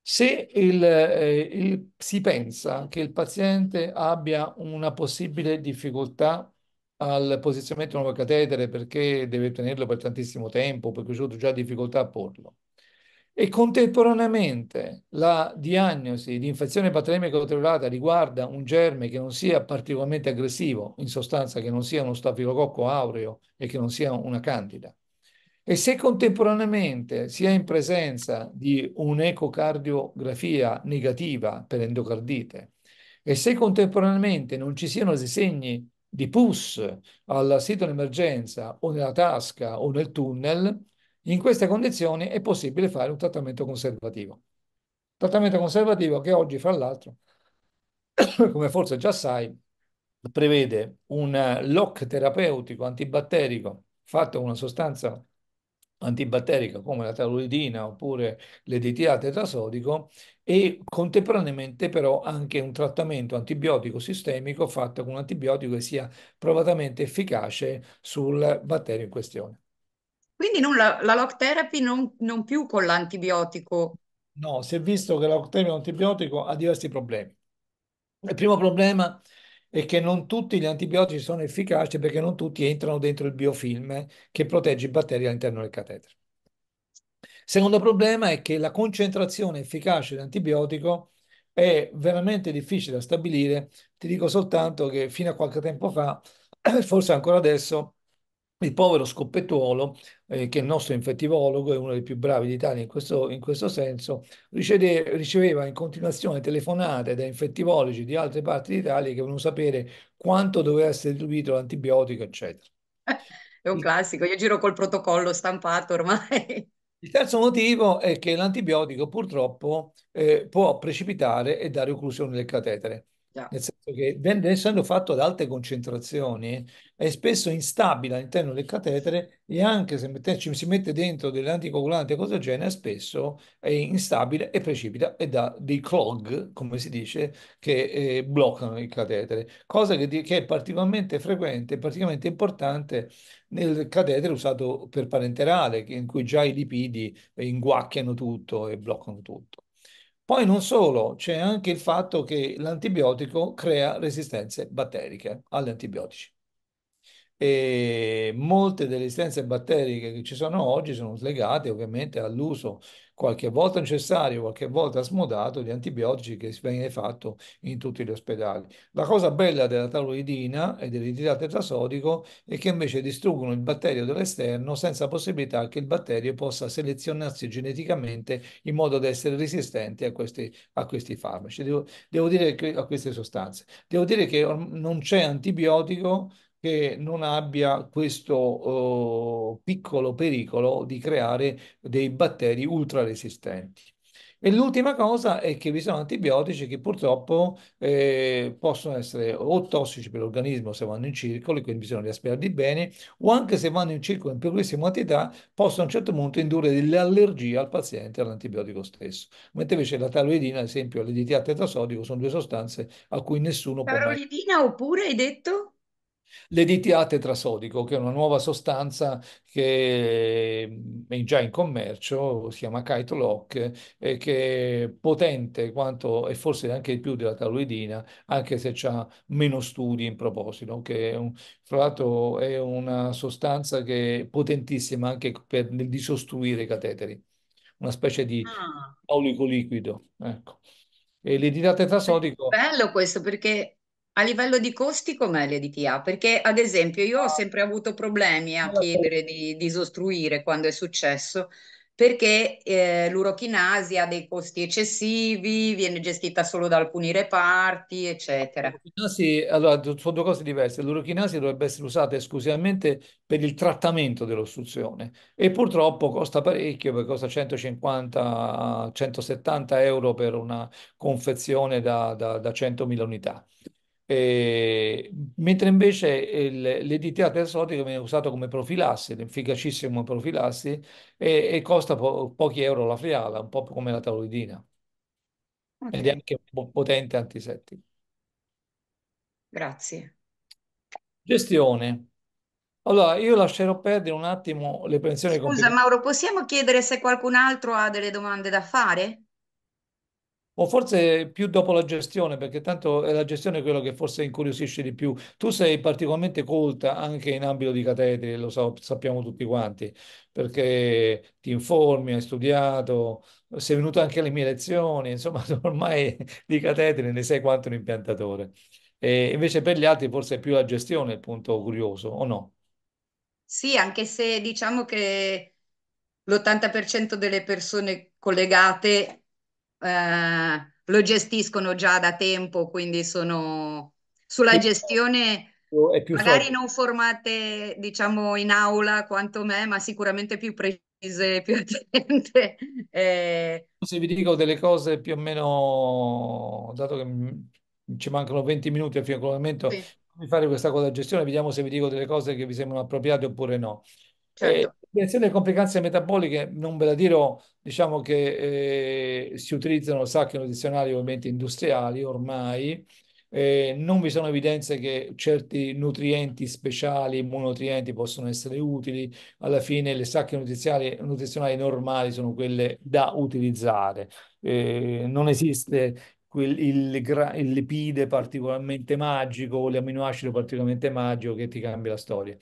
Se il, eh, il, si pensa che il paziente abbia una possibile difficoltà al posizionamento del nuovo catetere perché deve tenerlo per tantissimo tempo, perché c'è già difficoltà a porlo, e contemporaneamente la diagnosi di infezione batteriemica controllata riguarda un germe che non sia particolarmente aggressivo, in sostanza che non sia uno stafilococco aureo e che non sia una candida. E se contemporaneamente si è in presenza di un'ecocardiografia negativa per endocardite e se contemporaneamente non ci siano segni di pus al sito d'emergenza o nella tasca o nel tunnel, in queste condizioni è possibile fare un trattamento conservativo. Trattamento conservativo che oggi, fra l'altro, come forse già sai, prevede un lock terapeutico antibatterico fatto con una sostanza antibatterica come la taluridina oppure l'EDTA tetrasodico e contemporaneamente però anche un trattamento antibiotico sistemico fatto con un antibiotico che sia provatamente efficace sul batterio in questione. Quindi non la, la lock therapy non, non più con l'antibiotico. No, si è visto che la lock therapy con l'antibiotico ha diversi problemi. Il primo problema è che non tutti gli antibiotici sono efficaci perché non tutti entrano dentro il biofilm che protegge i batteri all'interno del catetere. Secondo problema è che la concentrazione efficace di antibiotico è veramente difficile da stabilire. Ti dico soltanto che fino a qualche tempo fa, forse ancora adesso, il povero scoppettuolo, eh, che è il nostro infettivologo, è uno dei più bravi d'Italia in questo, in questo senso, riceve, riceveva in continuazione telefonate da infettivologi di altre parti d'Italia che volevano sapere quanto doveva essere diluito l'antibiotico, eccetera. È un classico, io giro col protocollo stampato ormai. Il terzo motivo è che l'antibiotico purtroppo eh, può precipitare e dare occlusione del catetere. Yeah. Nel senso che, essendo fatto ad alte concentrazioni, è spesso instabile all'interno del catetere e anche se mette, ci si mette dentro delle anticoagulanti e cosa del genere, spesso è instabile e precipita e dà dei clog, come si dice, che eh, bloccano il catetere, cosa che, che è particolarmente frequente, particolarmente importante nel catetere usato per parenterale, in cui già i lipidi inguacchiano tutto e bloccano tutto. Poi non solo, c'è anche il fatto che l'antibiotico crea resistenze batteriche agli antibiotici. E molte delle resistenze batteriche che ci sono oggi sono legate ovviamente all'uso qualche volta necessario, qualche volta smodato, di antibiotici che viene fatto in tutti gli ospedali. La cosa bella della tauridina e dell'idrato tetrasodico è che invece distruggono il batterio dall'esterno senza possibilità che il batterio possa selezionarsi geneticamente in modo da essere resistente a questi, a questi farmaci, devo, devo dire che, a queste sostanze. Devo dire che non c'è antibiotico che non abbia questo eh, piccolo pericolo di creare dei batteri ultra resistenti. E l'ultima cosa è che vi sono antibiotici che purtroppo eh, possono essere o tossici per l'organismo se vanno in circolo, e quindi bisogna riasperarli bene, o anche se vanno in circolo in piccolissime quantità, possono a un certo punto indurre delle allergie al paziente all'antibiotico stesso. Mentre invece la taloidina, ad esempio, e l'editia tetrasodico sono due sostanze a cui nessuno taloidina può... Taloidina oppure hai detto? L'editate trasodico, che è una nuova sostanza che mm, è già in commercio, si chiama Kite Lock, e che è potente quanto e forse anche di più della taloidina, anche se ha meno studi in proposito, che un, fra l'altro è una sostanza che è potentissima anche per disostruire i cateteri, una specie di ah. aulico liquido. Ecco. E l'editate trasodico... Bello questo perché a livello di costi com'è l'EDTA? Perché ad esempio io ho sempre avuto problemi a chiedere di disostruire quando è successo perché eh, l'urochinasi ha dei costi eccessivi, viene gestita solo da alcuni reparti, eccetera. L'urochinasi, allora, sono due cose diverse. L'urochinasi dovrebbe essere usata esclusivamente per il trattamento dell'ostruzione e purtroppo costa parecchio, perché costa 150-170 euro per una confezione da, da, da 100.000 unità. Eh, mentre invece il, l'editiato esotico viene usato come profilassi, efficacissimo profilassi, e, e costa po- pochi euro la friala, un po' come la tauridina, ed è Ok, anche un po' potente antisettico. grazie. Gestione. Allora, io lascerò perdere un attimo le pensioni Scusa, complementari. Mauro, possiamo chiedere se qualcun altro ha delle domande da fare? O forse più dopo la gestione, perché tanto è la gestione quello che forse incuriosisce di più. Tu sei particolarmente colta anche in ambito di cattedre, lo so, sappiamo tutti quanti, perché ti informi, hai studiato, sei venuto anche alle mie lezioni, insomma, ormai di cattedre ne sai quanto un impiantatore. E invece per gli altri forse è più la gestione il punto curioso, o no? Sì, anche se diciamo che l'80% delle persone collegate eh, lo gestiscono già da tempo, quindi sono sulla gestione magari forte. non formate diciamo in aula quanto me, ma sicuramente più precise, più attente. Eh... Se vi dico delle cose più o meno, dato che mm, ci mancano 20 minuti al fine sì. fare questa cosa di gestione, vediamo se vi dico delle cose che vi sembrano appropriate oppure no. Eh, certo. Direzione delle complicanze metaboliche, non ve la dirò, diciamo che eh, si utilizzano sacchi nutrizionali ovviamente industriali ormai, eh, non vi sono evidenze che certi nutrienti speciali, immunonutrienti, possono essere utili. Alla fine le sacche nutrizionali, nutrizionali normali sono quelle da utilizzare. Eh, non esiste quel, il, il lipide particolarmente magico o l'amminoacido particolarmente magico che ti cambia la storia.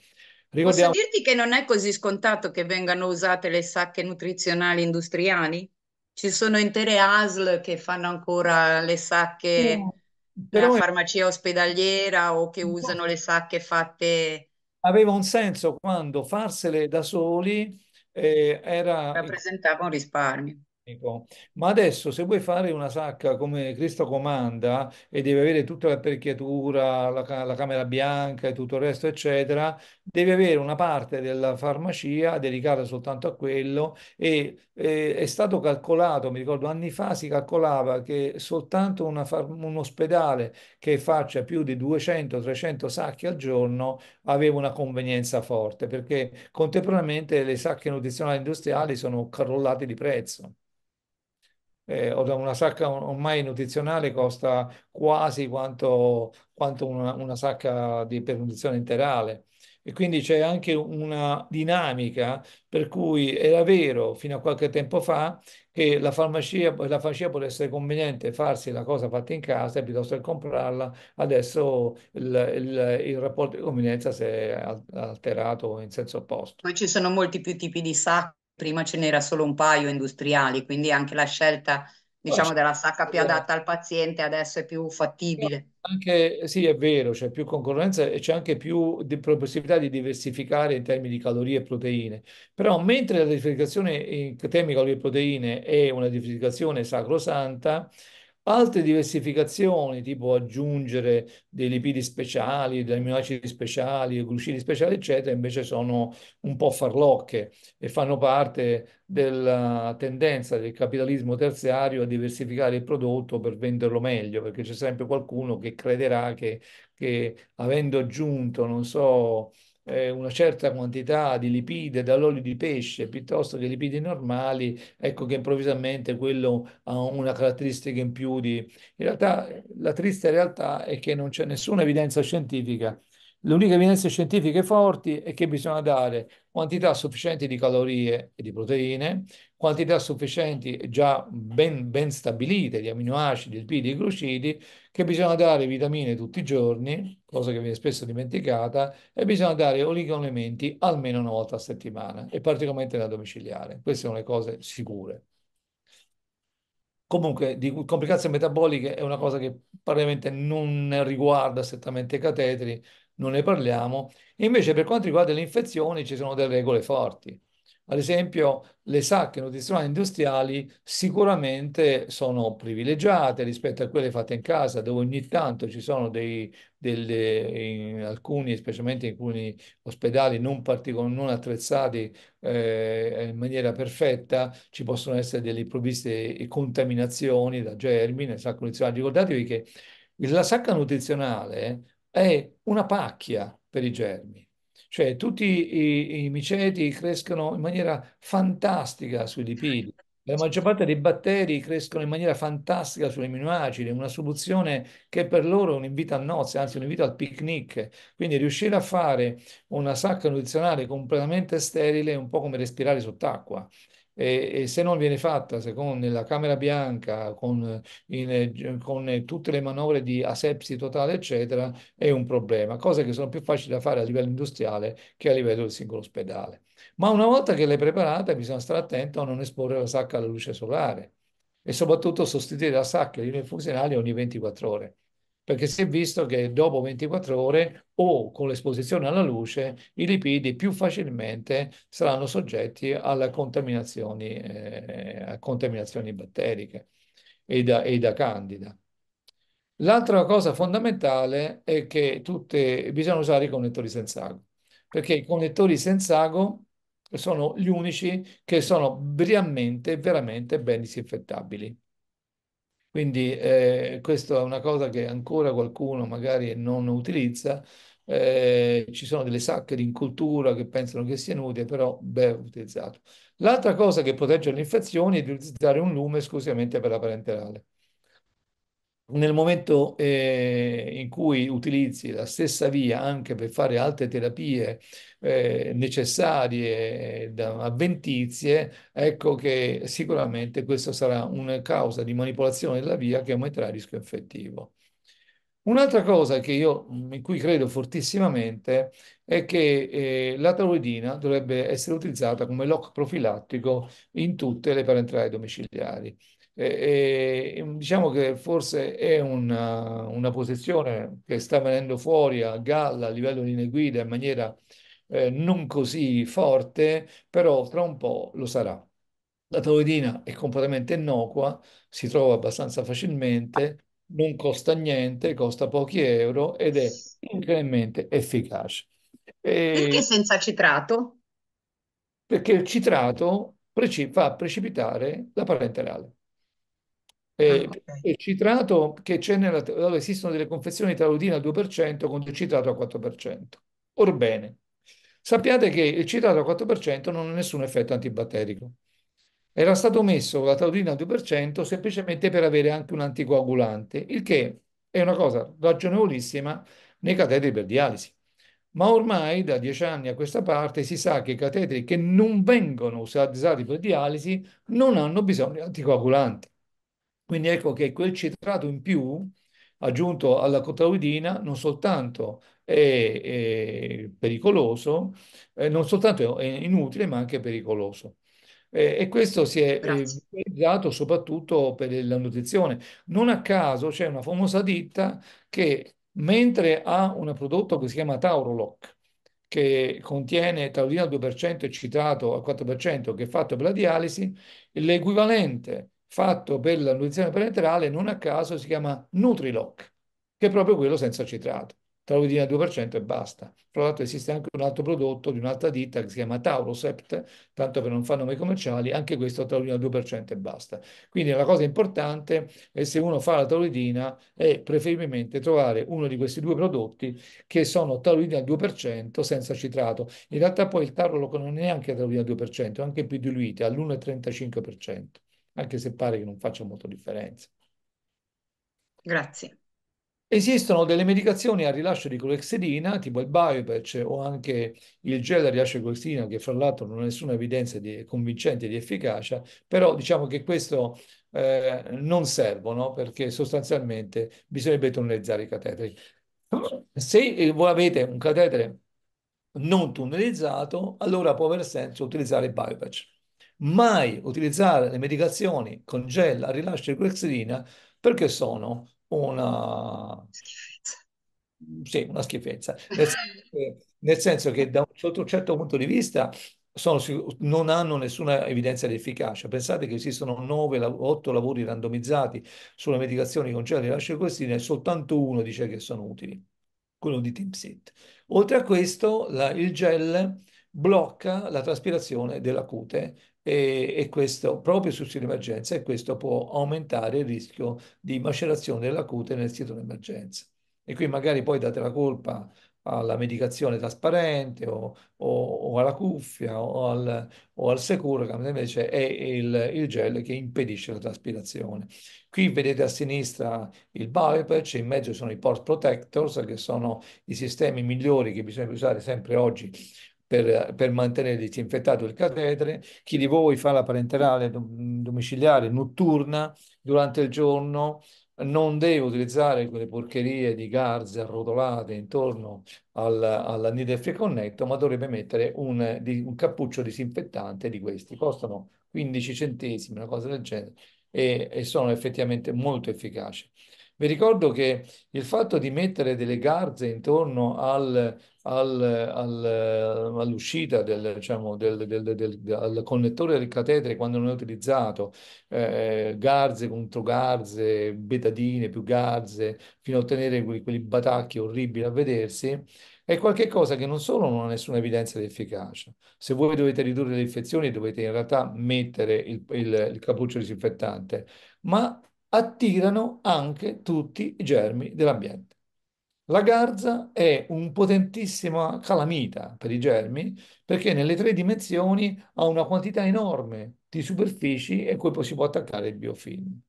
Ricordiamo... Posso dirti che non è così scontato che vengano usate le sacche nutrizionali industriali? Ci sono intere ASL che fanno ancora le sacche no, della farmacia ospedaliera o che usano le sacche fatte... Aveva un senso quando farsele da soli eh, era... rappresentava un risparmio. Ecco. Ma adesso se vuoi fare una sacca come Cristo comanda e devi avere tutta l'apparecchiatura, la, la camera bianca e tutto il resto, eccetera, devi avere una parte della farmacia dedicata soltanto a quello e eh, è stato calcolato, mi ricordo anni fa si calcolava che soltanto far- un ospedale che faccia più di 200-300 sacchi al giorno aveva una convenienza forte perché contemporaneamente le sacche nutrizionali industriali sono crollate di prezzo. Eh, una sacca ormai nutrizionale costa quasi quanto, quanto una, una, sacca di, pernutrizione interale. E quindi c'è anche una dinamica per cui era vero fino a qualche tempo fa che la farmacia, la farmacia può essere conveniente farsi la cosa fatta in casa piuttosto che comprarla, adesso il, il, il rapporto di convenienza si è alterato in senso opposto. Poi ci sono molti più tipi di sacchi, prima ce n'era solo un paio industriali, quindi anche la scelta diciamo della sacca più adatta al paziente adesso è più fattibile. Anche, sì, è vero, c'è più concorrenza e c'è anche più di possibilità di diversificare in termini di calorie e proteine. Però mentre la diversificazione in termini di calorie e proteine è una diversificazione sacrosanta, Altre diversificazioni, tipo aggiungere dei lipidi speciali, degli aminoacidi speciali, glucidi speciali, eccetera, invece sono un po' farlocche e fanno parte della tendenza del capitalismo terziario a diversificare il prodotto per venderlo meglio, perché c'è sempre qualcuno che crederà che, che avendo aggiunto, non so, eh, una certa quantità di lipide dall'olio di pesce piuttosto che lipidi normali, ecco che improvvisamente quello ha una caratteristica in più di... In realtà la triste realtà è che non c'è nessuna evidenza scientifica le uniche evidenze scientifiche forti è che bisogna dare quantità sufficienti di calorie e di proteine, quantità sufficienti già ben, ben stabilite di aminoacidi, lipidi e glucidi, che bisogna dare vitamine tutti i giorni, cosa che viene spesso dimenticata, e bisogna dare oligoelementi almeno una volta a settimana, e particolarmente da domiciliare. Queste sono le cose sicure. Comunque, di complicazioni metaboliche è una cosa che probabilmente non riguarda strettamente i catetri, non ne parliamo. E invece per quanto riguarda le infezioni ci sono delle regole forti. Ad esempio, le sacche nutrizionali industriali sicuramente sono privilegiate rispetto a quelle fatte in casa, dove ogni tanto ci sono dei, delle, alcuni, specialmente in alcuni ospedali non, non attrezzati eh, in maniera perfetta, ci possono essere delle improvviste contaminazioni da germi nel sacco nutrizionale. Ricordatevi che la sacca nutrizionale è una pacchia per i germi. Cioè tutti i, i miceti crescono in maniera fantastica sui lipidi, la maggior parte dei batteri crescono in maniera fantastica sulle aminoacidi, una soluzione che per loro è un invito a nozze, anzi un invito al picnic. Quindi riuscire a fare una sacca nutrizionale completamente sterile è un po' come respirare sott'acqua. E, e, se non viene fatta secondo la Camera Bianca con, in, eh, con, eh, tutte le manovre di asepsi totale eccetera è un problema, cose che sono più facili da fare a livello industriale che a livello del singolo ospedale. Ma una volta che l'hai preparata bisogna stare attento a non esporre la sacca alla luce solare e soprattutto sostituire la sacca di infusionale ogni 24 ore perché si è visto che dopo 24 ore o con l'esposizione alla luce i lipidi più facilmente saranno soggetti alle contaminazioni, eh, a contaminazioni batteriche e da, e da candida. L'altra cosa fondamentale è che tutte, bisogna usare i connettori senza ago, perché i connettori senza ago sono gli unici che sono veramente, veramente ben disinfettabili. Quindi eh, questa è una cosa che ancora qualcuno magari non utilizza. Eh, ci sono delle sacche di incultura che pensano che sia inutile, però beh, utilizzato. L'altra cosa che protegge le infezioni è di utilizzare un lume esclusivamente per la parenterale nel momento eh, in cui utilizzi la stessa via anche per fare altre terapie eh, necessarie eh, da avventizie, ecco che sicuramente questa sarà una causa di manipolazione della via che aumenterà il rischio infettivo. Un'altra cosa io, in cui credo fortissimamente è che eh, la tauridina dovrebbe essere utilizzata come lock profilattico in tutte le parentrali domiciliari. E, mm, diciamo che forse è una, uh, una, posizione che sta venendo fuori a galla a livello di linee guida in maniera eh, non così forte, però tra un po' lo sarà. La taurina è completamente innocua, si trova abbastanza facilmente, non costa niente, costa pochi euro ed è incredibilmente efficace. E... Perché senza citrato? Perché il citrato preci- fa precipitare la parente reale eh, ah, citrato che c'è nella, allora esistono delle confezioni taurine al 2% contro il citrato al 4%. Orbene, sappiate che il citrato al 4% non ha nessun effetto antibatterico. Era stato messo la taurina al 2% semplicemente per avere anche un anticoagulante, il che è una cosa ragionevolissima nei cateteri per dialisi. Ma ormai da dieci anni a questa parte si sa che i cateteri che non vengono usati per dialisi non hanno bisogno di anticoagulanti. Quindi ecco che quel citrato in più aggiunto alla cotauidina non soltanto è, è pericoloso, eh, non soltanto è inutile, ma anche pericoloso. Eh, e questo si è eh, utilizzato soprattutto per la nutrizione. Non a caso c'è una famosa ditta che mentre ha un prodotto che si chiama Tauroloc, che contiene taurina al 2% e citrato al 4%, che è fatto per la dialisi, l'equivalente fatto per la nutrizione parenterale non a caso si chiama Nutriloc, che è proprio quello senza citrato. Taurina 2% e basta. Tra l'altro esiste anche un altro prodotto di un'altra ditta che si chiama Taurosept, tanto per non fare nomi commerciali, anche questo taurina 2% e basta. Quindi la cosa importante è se uno fa la tauridina è preferibilmente trovare uno di questi due prodotti che sono taurina 2% senza citrato. In realtà poi il tauroloco non è neanche taurina 2%, è anche più diluita, all'1,35% anche se pare che non faccia molto differenza. Grazie. Esistono delle medicazioni al rilascio di colexidina, tipo il Biopatch o anche il gel al rilascio di colexidina, che fra l'altro non ha nessuna evidenza di, convincente di efficacia, però diciamo che questo eh, non servono perché sostanzialmente bisognerebbe tonnellizzare i catetri. Se voi avete un catetere non tonnellizzato, allora può avere senso utilizzare il Biopatch mai utilizzare le medicazioni con gel a rilascio di quercetina perché sono una schifezza. Sì, una schifezza. Nel senso che, nel senso che da un, sotto certo, un certo punto di vista sono, non hanno nessuna evidenza di efficacia. Pensate che esistono 9, 8 lavori randomizzati sulle medicazioni con gel a rilascio di quercetina e soltanto uno dice che sono utili, quello di Timsit. Oltre a questo, la, il gel blocca la traspirazione della cute e, e, questo proprio sul sito emergenza e questo può aumentare il rischio di macerazione della cute nel sito emergenza. E qui magari poi date la colpa alla medicazione trasparente o, o, o alla cuffia o al, o al Securicam, invece è il, il, gel che impedisce la traspirazione. Qui vedete a sinistra il Biopatch, in mezzo sono i Port Protectors, che sono i sistemi migliori che bisogna usare sempre oggi per, per, mantenere disinfettato il catetere. Chi di voi fa la parenterale domiciliare notturna durante il giorno non deve utilizzare quelle porcherie di garze arrotolate intorno al, alla Connetto, ma dovrebbe mettere un, di, un cappuccio disinfettante di questi. Costano 15 centesimi, una cosa del genere, e, e sono effettivamente molto efficaci. Vi ricordo che il fatto di mettere delle garze intorno al al, al, all'uscita del, diciamo, del, del, del, al connettore del catetere quando non è utilizzato, eh, garze contro garze, betadine più garze, fino a ottenere quei, quelli batacchi orribili a vedersi, è qualcosa che non solo non ha nessuna evidenza di efficacia. Se voi dovete ridurre le infezioni dovete in realtà mettere il, il, il cappuccio disinfettante, ma attirano anche tutti i germi dell'ambiente. La garza è un potentissima calamita per i germi perché nelle tre dimensioni ha una quantità enorme di superfici e cui si può attaccare il biofilm.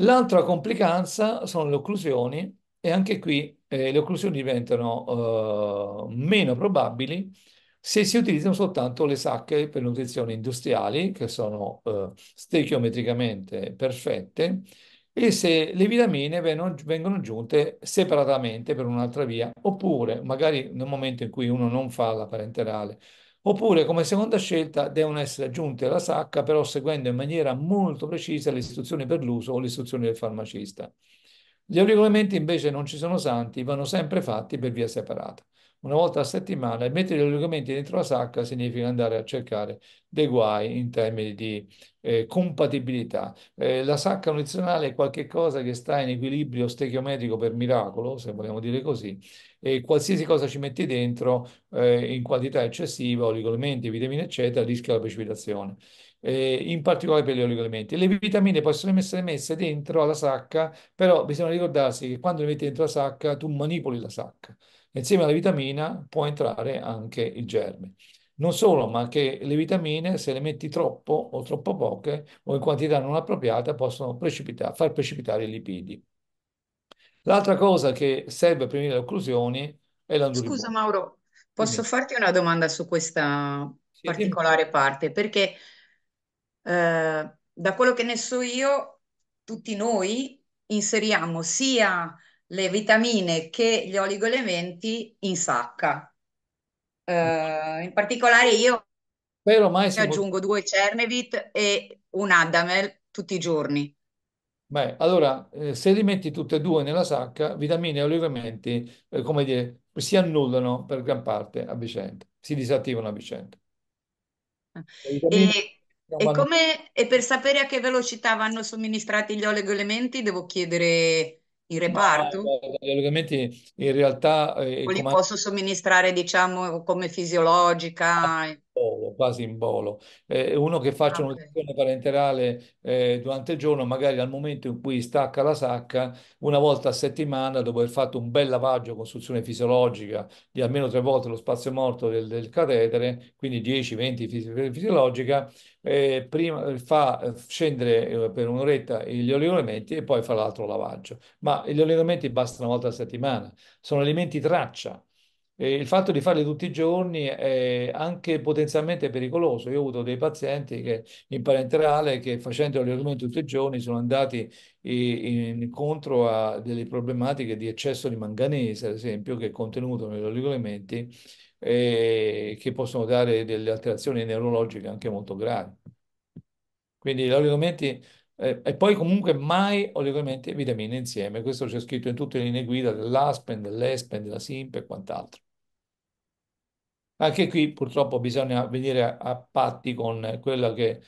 L'altra complicanza sono le occlusioni e anche qui eh, le occlusioni diventano eh, meno probabili se si utilizzano soltanto le sacche per nutrizione industriali che sono eh, stechiometricamente perfette e se le vitamine vengono, vengono aggiunte separatamente per un'altra via, oppure magari nel momento in cui uno non fa la parenterale, oppure come seconda scelta devono essere aggiunte alla sacca, però seguendo in maniera molto precisa le istruzioni per l'uso o le istruzioni del farmacista. Gli auricolamenti invece non ci sono santi, vanno sempre fatti per via separata una volta a settimana e mettere gli allungamenti dentro la sacca significa andare a cercare dei guai in termini di eh, compatibilità. Eh, la sacca nutrizionale è qualcosa che sta in equilibrio stechiometrico per miracolo, se vogliamo dire così, e qualsiasi cosa ci metti dentro eh, in quantità eccessiva, oligoelementi, vitamine, eccetera, rischia la precipitazione. in particolare per gli oligoelementi. Le vitamine possono essere messe dentro alla sacca, però bisogna ricordarsi che quando le metti dentro la sacca tu manipoli la sacca Insieme alla vitamina può entrare anche il germe. Non solo, ma che le vitamine, se le metti troppo o troppo poche o in quantità non appropriata, possono precipitare, far precipitare i lipidi. L'altra cosa che serve per prevenire le occlusioni è l'anduribone. Scusa Mauro, posso Quindi. farti una domanda su questa sì, particolare sì. parte? Perché eh, da quello che ne so io, tutti noi inseriamo sia le vitamine che gli oligoelementi in sacca. Eh, in particolare io Spero mai siamo... aggiungo due Cernevit e un Adamel tutti i giorni. Beh, allora, eh, se li metti tutte e due nella sacca, vitamine e oligoelementi, eh, come dire, si annullano per gran parte a vicenda, si disattivano a vicenda. Ah. E, e, vanno... come, e per sapere a che velocità vanno somministrati gli oligoelementi, devo chiedere in reparto? Eh, gli in realtà... Eh, o li comando... posso somministrare, diciamo, come fisiologica? Ah, bolo, quasi in volo. Eh, uno che faccia ah, un'audizione parenterale eh, durante il giorno, magari al momento in cui stacca la sacca, una volta a settimana, dopo aver fatto un bel lavaggio con soluzione fisiologica di almeno tre volte lo spazio morto del, del catetere, quindi 10-20 fisi- fisiologica, eh, prima fa scendere eh, per un'oretta gli oleoelementi e poi fa l'altro lavaggio. Ma gli oleoelementi bastano una volta a settimana, sono elementi traccia e il fatto di farli tutti i giorni è anche potenzialmente pericoloso. Io ho avuto dei pazienti che, in parenterale che facendo l'allenamento tutti i giorni sono andati incontro a delle problematiche di eccesso di manganese, ad esempio, che è contenuto negli oligoelementi e che possono dare delle alterazioni neurologiche anche molto gravi. Quindi gli oligoelementi e poi comunque mai oligoelementi e vitamine insieme. Questo c'è scritto in tutte le linee guida dell'ASPEN, dell'ESPEN, della SIMP e quant'altro. Anche qui purtroppo bisogna venire a, patti con quello che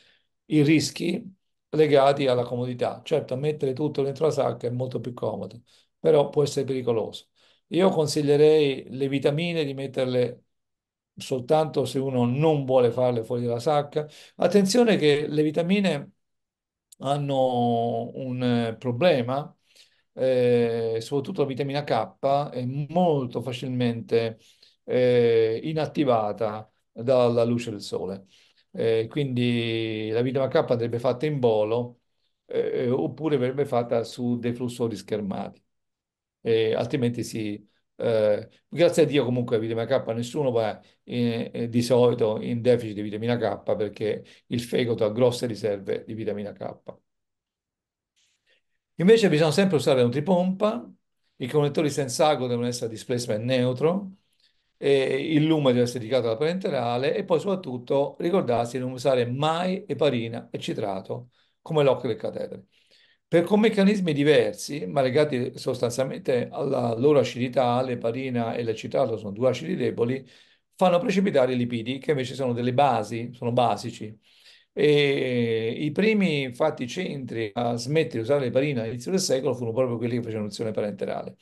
i rischi legati alla comodità. Certo, mettere tutto dentro la sacca è molto più comodo, però può essere pericoloso. Io consiglierei le vitamine di metterle soltanto se uno non vuole farle fuori dalla sacca. Attenzione che le vitamine hanno un eh, problema, eh, soprattutto la vitamina K è molto facilmente eh, inattivata dalla luce del sole. Eh, quindi la vitamina K andrebbe fatta in volo eh, eh, oppure verrebbe fatta su dei flussori schermati, eh, altrimenti si... Eh, grazie a Dio comunque la vitamina K nessuno va in, di solito in deficit di vitamina K perché il fegato ha grosse riserve di vitamina K. Invece bisogna sempre usare la nutripompa, i connettori senza ago devono essere displacement neutro, eh, il lume deve essere dedicato alla parenterale e poi soprattutto ricordarsi di non usare mai eparina e citrato come l'occhio del catetere. Per, con meccanismi diversi, ma legati sostanzialmente alla loro acidità, l'eparina e l'ecitrato sono due acidi deboli, fanno precipitare i lipidi che invece sono delle basi, sono basici. E I primi infatti centri a smettere di usare l'eparina all'inizio del secolo furono proprio quelli che facevano un'azione parenterale.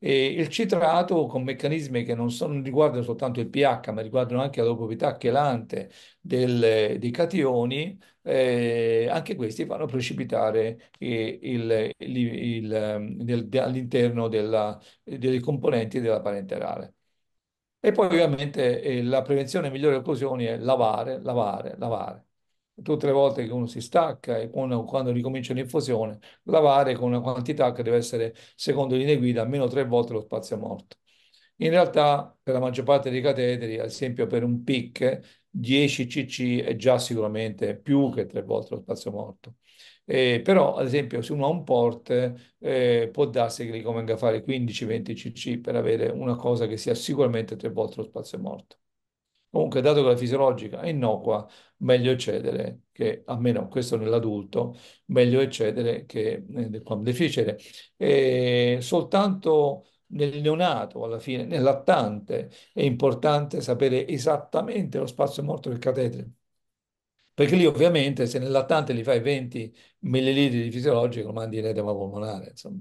E il citrato con meccanismi che non, sono, riguardano soltanto il pH, ma riguardano anche la proprietà chelante del, dei cationi, eh, anche questi fanno precipitare all'interno della, dei componenti della parenterale. E poi ovviamente eh, la prevenzione migliore occlusioni è lavare, lavare, lavare tutte le volte che uno si stacca e uno, quando ricomincia l'infusione, lavare con una quantità che deve essere, secondo linee guida, almeno tre volte lo spazio morto. In realtà, per la maggior parte dei cateteri, ad esempio per un PIC, 10 cc è già sicuramente più che tre volte lo spazio morto. Eh, però, ad esempio, se uno ha un port, eh, può darsi che gli convenga fare 15-20 cc per avere una cosa che sia sicuramente tre volte lo spazio morto. Comunque, dato che la fisiologica è innocua, meglio eccedere che, almeno questo nell'adulto, meglio eccedere che nel eh, difficile. E soltanto nel neonato, alla fine, nel lattante, è importante sapere esattamente lo spazio morto del catetere. Perché lì ovviamente se nel lattante gli fai 20 millilitri di fisiologico lo mandi in edema polmonare, insomma.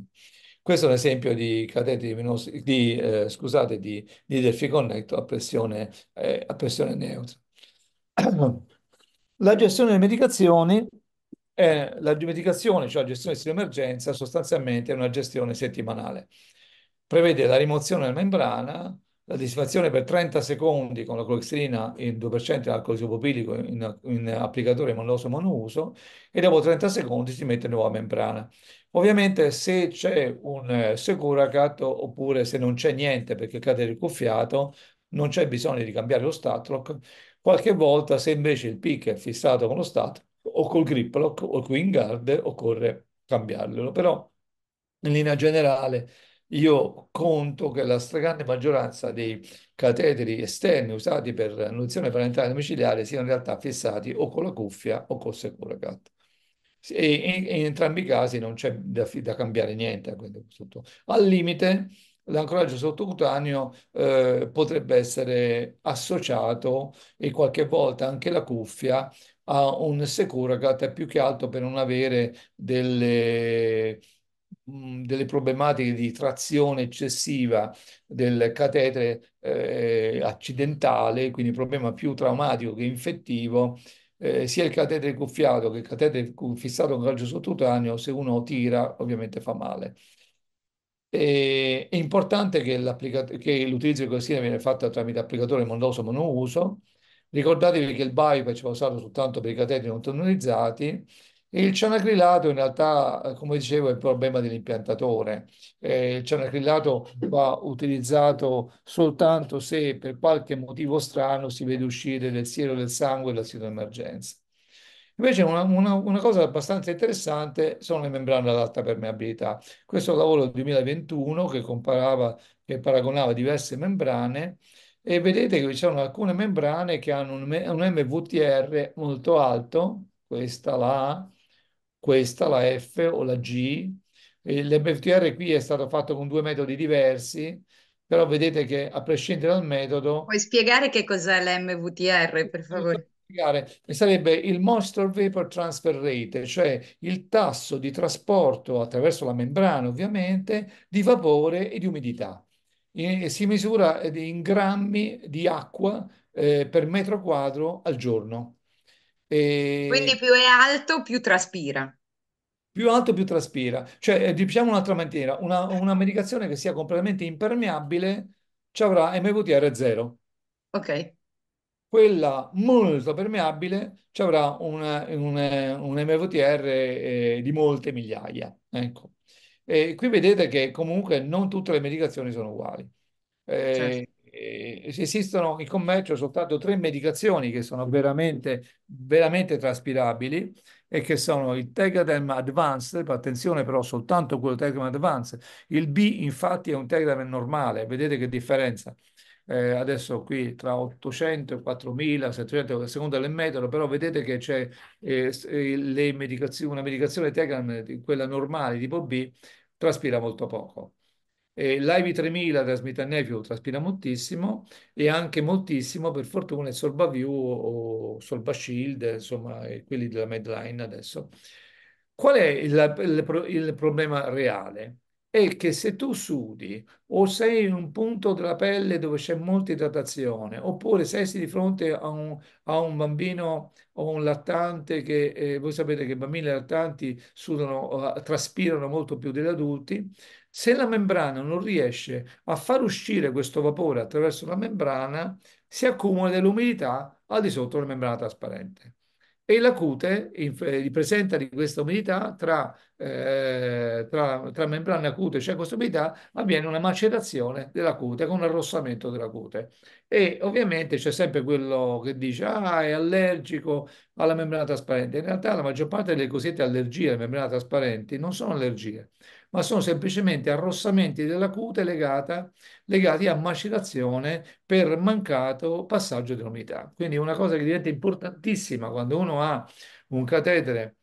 Questo è un esempio di catetere di, di, eh, scusate, di, di Delphi Connecto a pressione, eh, a pressione neutra. La gestione delle medicazioni è, la medicazione, cioè la gestione di emergenza, sostanzialmente è una gestione settimanale. Prevede la rimozione della membrana, la disfazione per 30 secondi con la clorexidina in 2% di alcol isopropilico in, in applicatore molloso monouso e dopo 30 secondi si mette nuova membrana. Ovviamente se c'è un eh, securacat oppure se non c'è niente perché cade cuffiato, non c'è bisogno di cambiare lo statlock. Qualche volta se invece il pick è fissato con lo statlock o col grip lock o qui in guard occorre cambiarlo, però in linea generale io conto che la stragrande maggioranza dei cateteri esterni usati per nutrizione parentale domiciliare siano in realtà fissati o con la cuffia o col Securacat. E in, in, entrambi i casi non c'è da, da cambiare niente. Al limite, l'ancoraggio sottocutaneo eh, potrebbe essere associato e qualche volta anche la cuffia a un Securacat più che altro per non avere delle delle problematiche di trazione eccessiva del catetere eh, accidentale, quindi problema più traumatico che infettivo, eh, sia il catetere cuffiato che il catetere fissato con calcio sottocutaneo, se uno tira ovviamente fa male. E, è importante che, l'utilizzo di cosina viene fatto tramite applicatore mondoso monouso. Ricordatevi che il bypass va usato soltanto per i catetri non tonnellizzati il cianacrillato in realtà, eh, come dicevo, è il problema dell'impiantatore. Eh, il cianacrillato va utilizzato soltanto se per qualche motivo strano si vede uscire del siero del sangue dall'assido emergenza. Invece una, una, una, cosa abbastanza interessante sono le membrane ad alta permeabilità. Questo è un lavoro del 2021 che, che paragonava diverse membrane e vedete che ci sono alcune membrane che hanno un, un MVTR molto alto, questa là, questa, la F o la G. L'MFTR qui è stato fatto con due metodi diversi, però vedete che a prescindere dal metodo... Puoi spiegare che cos'è l'MVTR, per favore? sarebbe il Moisture Vapor Transfer Rate, cioè il tasso di trasporto attraverso la membrana ovviamente di vapore e di umidità. E si misura in grammi di acqua eh, per metro quadro al giorno. E... Quindi più è alto, più traspira. Più alto, più traspira. Cioè, eh, diciamo un'altra maniera, una, una medicazione che sia completamente impermeabile ci avrà MVTR 0. Ok. Quella molto permeabile ci avrà una, una, un, MVTR eh, di molte migliaia. Ecco. E qui vedete che comunque non tutte le medicazioni sono uguali. Eh, certo eh, esistono in commercio soltanto tre medicazioni che sono veramente, veramente traspirabili e che sono il Tegadem Advanced, attenzione però soltanto quello Tegadem Advanced, il B infatti è un Tegadem normale, vedete che differenza. Eh, adesso qui tra 800 e 4000, 700 a seconda del metodo, però vedete che c'è eh, eh medicazioni, una medicazione Tegadem, quella normale tipo B, traspira molto poco. Eh, L'IV 3000 trasmette a Nevio, traspira moltissimo e anche moltissimo, per fortuna, il Solbaview o Solbashield, insomma, quelli della Medline adesso. Qual è il, il, il problema reale? È che se tu sudi o sei in un punto della pelle dove c'è molta idratazione, oppure sei di fronte a un, a un bambino o un lattante che eh, voi sapete che i bambini lattanti sudano, eh, traspirano molto più degli adulti, se la membrana non riesce a far uscire questo vapore attraverso la membrana, si accumula dell'umidità al di sotto della membrana trasparente. E la cute ripresenta eh, di questa umidità tra, eh, tra, tra membrana e cute, cioè questa umidità, avviene una macerazione della cute con un arrossamento della cute. E ovviamente c'è sempre quello che dice ah, è allergico alla membrana trasparente. In realtà la maggior parte delle cosiddette allergie alle membrane trasparenti non sono allergie, ma sono semplicemente arrossamenti della cute legata, legati a macerazione per mancato passaggio dell'umidità. Quindi una cosa che diventa importantissima quando uno ha un catetere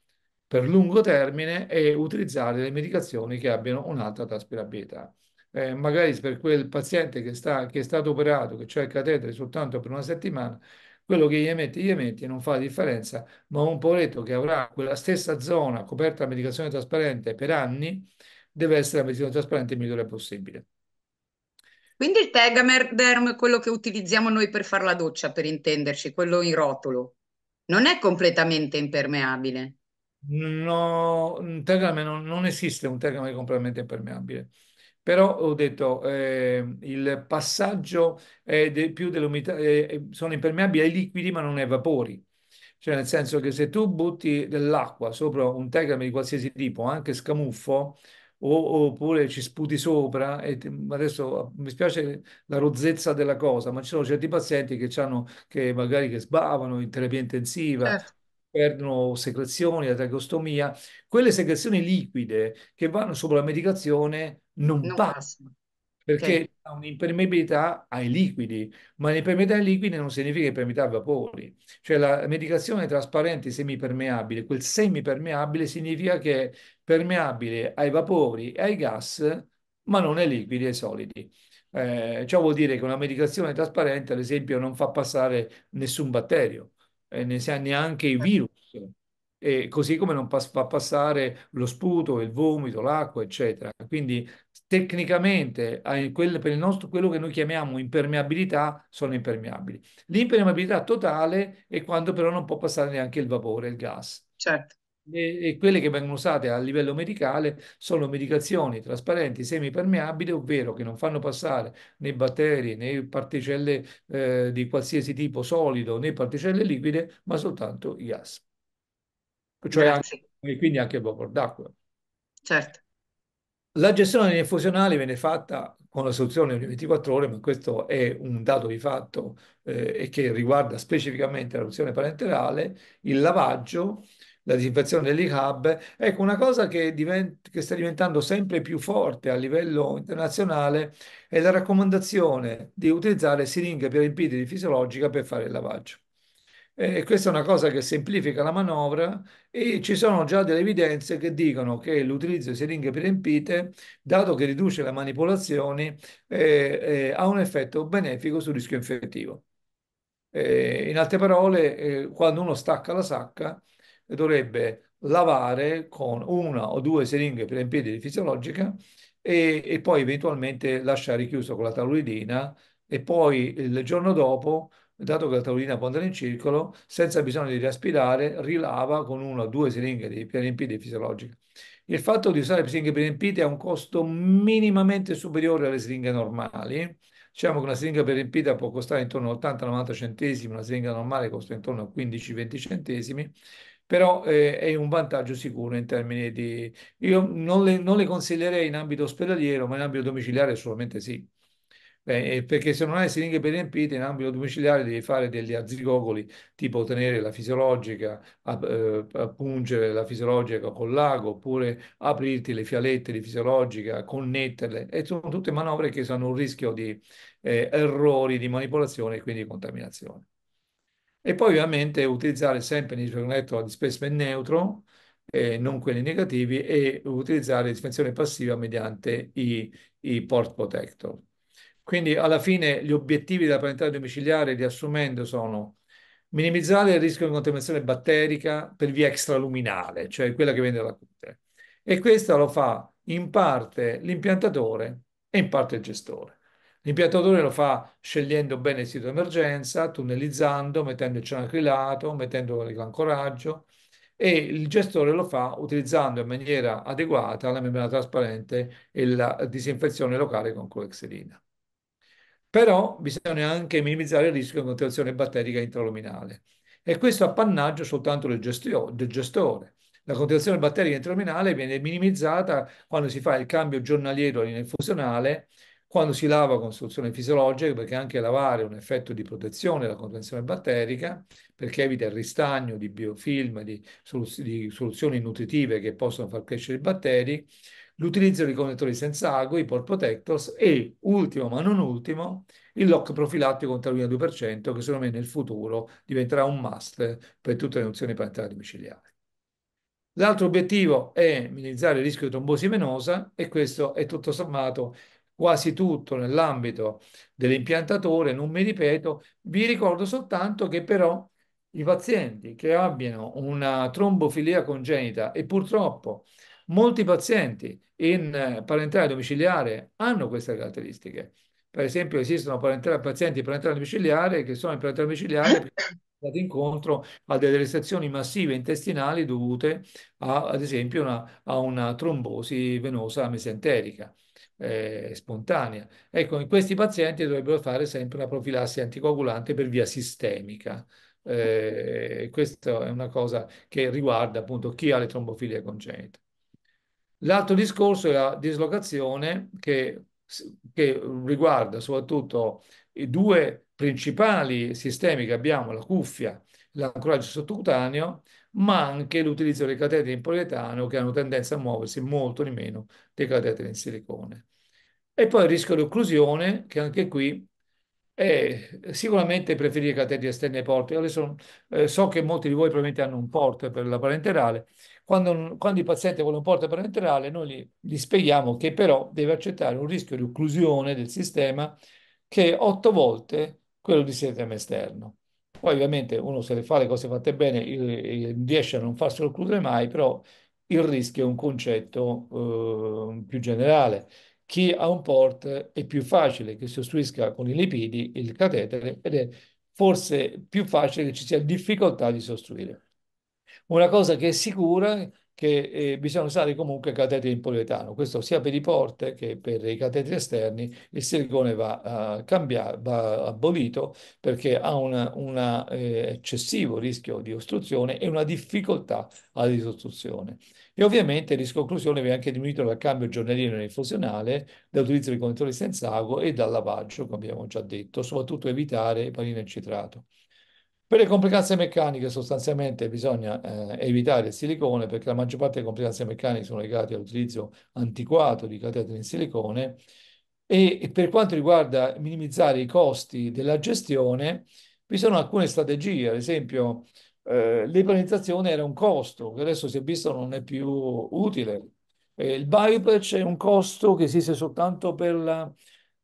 per lungo termine è utilizzare le medicazioni che abbiano un'alta traspirabilità. Eh, magari per quel paziente che, sta, che è stato operato, che c'è il catetere soltanto per una settimana, quello che gli emetti, gli emetti non fa differenza, ma un poveretto che avrà quella stessa zona coperta da medicazione trasparente per anni, deve essere la medicina trasparente il migliore possibile. Quindi il tegaderm è quello che utilizziamo noi per fare la doccia, per intenderci, quello in rotolo. Non è completamente impermeabile. No, un tegaderm non, non, esiste un tegaderm completamente impermeabile. Però ho detto, eh, il passaggio è de, più dell'umidità, eh, sono impermeabili ai liquidi ma non ai vapori. Cioè nel senso che se tu butti dell'acqua sopra un tegame di qualsiasi tipo, anche scamuffo, o, oppure ci sputi sopra, e adesso ah, mi spiace la rozzezza della cosa, ma ci sono certi pazienti che, che magari che sbavano in terapia intensiva. Eh. Perdono secrezioni, la tracostomia, quelle secrezioni liquide che vanno sopra la medicazione non, non passano. passano perché okay. ha un'impermeabilità ai liquidi, ma l'impermeabilità ai liquidi non significa impermeabilità ai vapori. Cioè la medicazione trasparente semipermeabile, quel semipermeabile significa che permeabile ai vapori e ai gas, ma non ai liquidi e ai solidi. Eh, ciò vuol dire che una medicazione trasparente, ad esempio, non fa passare nessun batterio, eh, neanche i certo. virus, eh, così come non pas- fa passare lo sputo, il vomito, l'acqua, eccetera. Quindi tecnicamente quel, per il nostro, quello che noi chiamiamo impermeabilità sono impermeabili. L'impermeabilità totale è quando però non può passare neanche il vapore, il gas. Certo. E, quelle che vengono usate a livello medicale sono medicazioni trasparenti, semipermeabili, ovvero che non fanno passare né batteri né particelle eh, di qualsiasi tipo solido né particelle liquide, ma soltanto i gas. Cioè anche, e quindi anche vapor d'acqua. Certo. La gestione degli infusionali viene fatta con la soluzione ogni 24 ore, ma questo è un dato di fatto eh, e che riguarda specificamente la soluzione parenterale, il lavaggio la disinfezione dell'IHAB. Ecco, una cosa che, divent- che sta diventando sempre più forte a livello internazionale è la raccomandazione di utilizzare siringhe per impedire fisiologica per fare il lavaggio. Eh, questa è una cosa che semplifica la manovra e ci sono già delle evidenze che dicono che l'utilizzo di siringhe riempite, dato che riduce le manipolazioni, eh, eh, ha un effetto benefico sul rischio infettivo. Eh, in altre parole, eh, quando uno stacca la sacca, dovrebbe lavare con una o due siringhe per empiride fisiologica e, e, poi eventualmente lasciare chiuso con la tauridina e poi il giorno dopo, dato che la tauridina può andare in circolo, senza bisogno di riaspirare, rilava con una o due siringhe di periempite fisiologica. Il fatto di usare siringhe periempite ha un costo minimamente superiore alle siringhe normali, Diciamo che una siringa per riempita può costare intorno a 80-90 centesimi, una siringa normale costa intorno a 15-20 centesimi però eh, è un vantaggio sicuro in termini di... Io non le, non le consiglierei in ambito ospedaliero, ma in ambito domiciliare solamente sì. Eh, perché se non hai siringhe riempite in ambito domiciliare devi fare degli arzigogoli, tipo tenere la fisiologica, eh, a, eh, pungere la fisiologica con l'ago, oppure aprirti le fialette di fisiologica, connetterle. E sono tutte manovre che sono un rischio di eh, errori, di manipolazione e quindi di contaminazione. E poi ovviamente utilizzare sempre l'indice netto a displacement neutro, eh, non quelli negativi, e utilizzare l'espansione passiva mediante i, i, port protector. Quindi alla fine gli obiettivi della planetaria domiciliare, riassumendo, sono minimizzare il rischio di contaminazione batterica per via extraluminale, cioè quella che viene dalla cutere. E questo lo fa in parte l'impiantatore e in parte il gestore. L'impiantatore lo fa scegliendo bene il sito emergenza, tunnelizzando, mettendo il cianacrilato, mettendo l'ancoraggio e il gestore lo fa utilizzando in maniera adeguata la membrana trasparente e la disinfezione locale con coexerina. Però bisogna anche minimizzare il rischio di contaminazione batterica intraluminale e questo appannaggio soltanto del, gestio, del gestore. La contaminazione batterica intraluminale viene minimizzata quando si fa il cambio giornaliero all'infusionale quando si lava con soluzioni fisiologiche, perché anche lavare ha un effetto di protezione della contenzione batterica, perché evita il ristagno di biofilm, di, soluz di soluzioni nutritive che possono far crescere i batteri, l'utilizzo di connettori senza ago, i pore protectors e, ultimo ma non ultimo, il lock profilattico contro l'1-2% che secondo me nel futuro diventerà un must per tutte le nozioni planetarie domiciliari. L'altro obiettivo è minimizzare il rischio di trombosi venosa e questo è tutto sommato quasi tutto nell'ambito dell'impiantatore, non mi ripeto, vi ricordo soltanto che però i pazienti che abbiano una trombofilia congenita e purtroppo molti pazienti in eh, parentela domiciliare hanno queste caratteristiche. Per esempio esistono parentela, pazienti in parentela domiciliare che sono in parentela domiciliare stati incontro a delle restrizioni massive intestinali dovute a, ad esempio una, a una trombosi venosa mesenterica eh, spontanea. Ecco, in questi pazienti dovrebbero fare sempre una profilassi anticoagulante per via sistemica. Eh, questa è una cosa che riguarda appunto chi ha le trombofilie congenite. L'altro discorso è la dislocazione che, che riguarda soprattutto i due principali sistemi che abbiamo, la cuffia e l'ancoraggio sottocutaneo, ma anche l'utilizzo dei cateteri in polietano che hanno tendenza a muoversi molto di meno dei cateteri in silicone. E poi il rischio di occlusione, che anche qui è sicuramente preferire i cateteri esterni ai porti. Adesso eh, so che molti di voi probabilmente hanno un porto per la parenterale. Quando, quando il paziente vuole un porto parenterale, noi gli, gli spieghiamo che però deve accettare un rischio di occlusione del sistema che è otto volte quello di sistema esterno. Poi ovviamente uno se le fa le cose fatte bene riesce a non farselo occludere mai, però il rischio è un concetto eh, più generale. Chi ha un port è più facile che si ostruisca con i lipidi il catetere ed è forse più facile che ci sia difficoltà di sostituire. Una cosa che è sicura che eh, bisogna usare comunque catetri in poliuretano. Questo sia per i porte che per i catetri esterni, il silicone va, uh, eh, cambiato, va abolito perché ha un eh, eccessivo rischio di ostruzione e una difficoltà alla disostruzione. E ovviamente il rischio viene anche diminuito dal cambio giornaliero e infusionale, dall'utilizzo di conditori senza ago e dal lavaggio, come abbiamo già detto, soprattutto evitare panino e citrato. Per le complicanze meccaniche sostanzialmente bisogna eh, evitare il silicone perché la maggior parte delle complicanze meccaniche sono legate all'utilizzo antiquato di cateteri in silicone e, e, per quanto riguarda minimizzare i costi della gestione vi sono alcune strategie, ad esempio eh, l'epanizzazione era un costo che adesso si è visto non è più utile, eh, il bypatch è un costo che esiste soltanto per, la,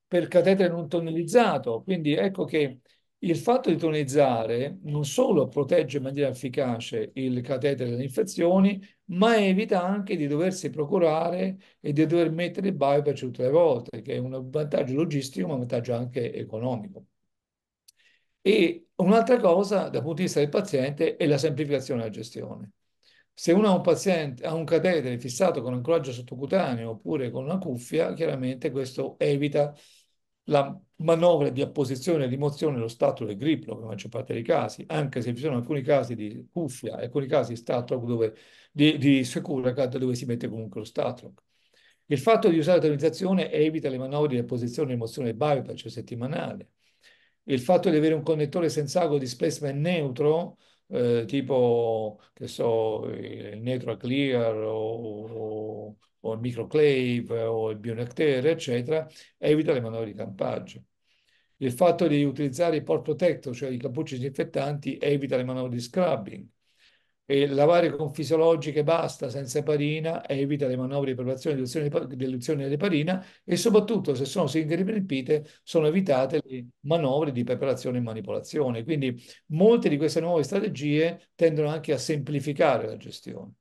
per catetere non tonnellizzato, quindi ecco che il fatto di tonizzare non solo protegge in maniera efficace il catetere dalle infezioni, ma evita anche di doversi procurare e di dover mettere il bypass tutte le volte, che è un vantaggio logistico ma un vantaggio anche economico. E un'altra cosa dal punto di vista del paziente è la semplificazione della gestione. Se uno ha un, paziente, ha un catetere fissato con ancoraggio sottocutaneo oppure con una cuffia, chiaramente questo evita la manovre di apposizione e rimozione dello stato del griplo, nella maggior parte dei casi, anche se ci sono alcuni casi di cuffia, alcuni casi di statroc dove, di, di securacad dove si mette comunque lo statroc. Il fatto di usare l'autorizzazione evita le manovre di apposizione e rimozione del bypass, cioè settimanale. Il fatto di avere un connettore senza ago displacement neutro, eh, tipo, che so, il Neutral Clear o, o, o il Microclave o il bionectere, eccetera, evita le manovre di campaggio. Il fatto di utilizzare i port protector, cioè i cappucci disinfettanti, evita le manovre di scrubbing. E lavare con fisiologiche basta, senza parina, evita le manovre di preparazione e diluzione dell'eparina e soprattutto, se sono singolarimpite, sono evitate le manovre di preparazione e manipolazione. Quindi molte di queste nuove strategie tendono anche a semplificare la gestione.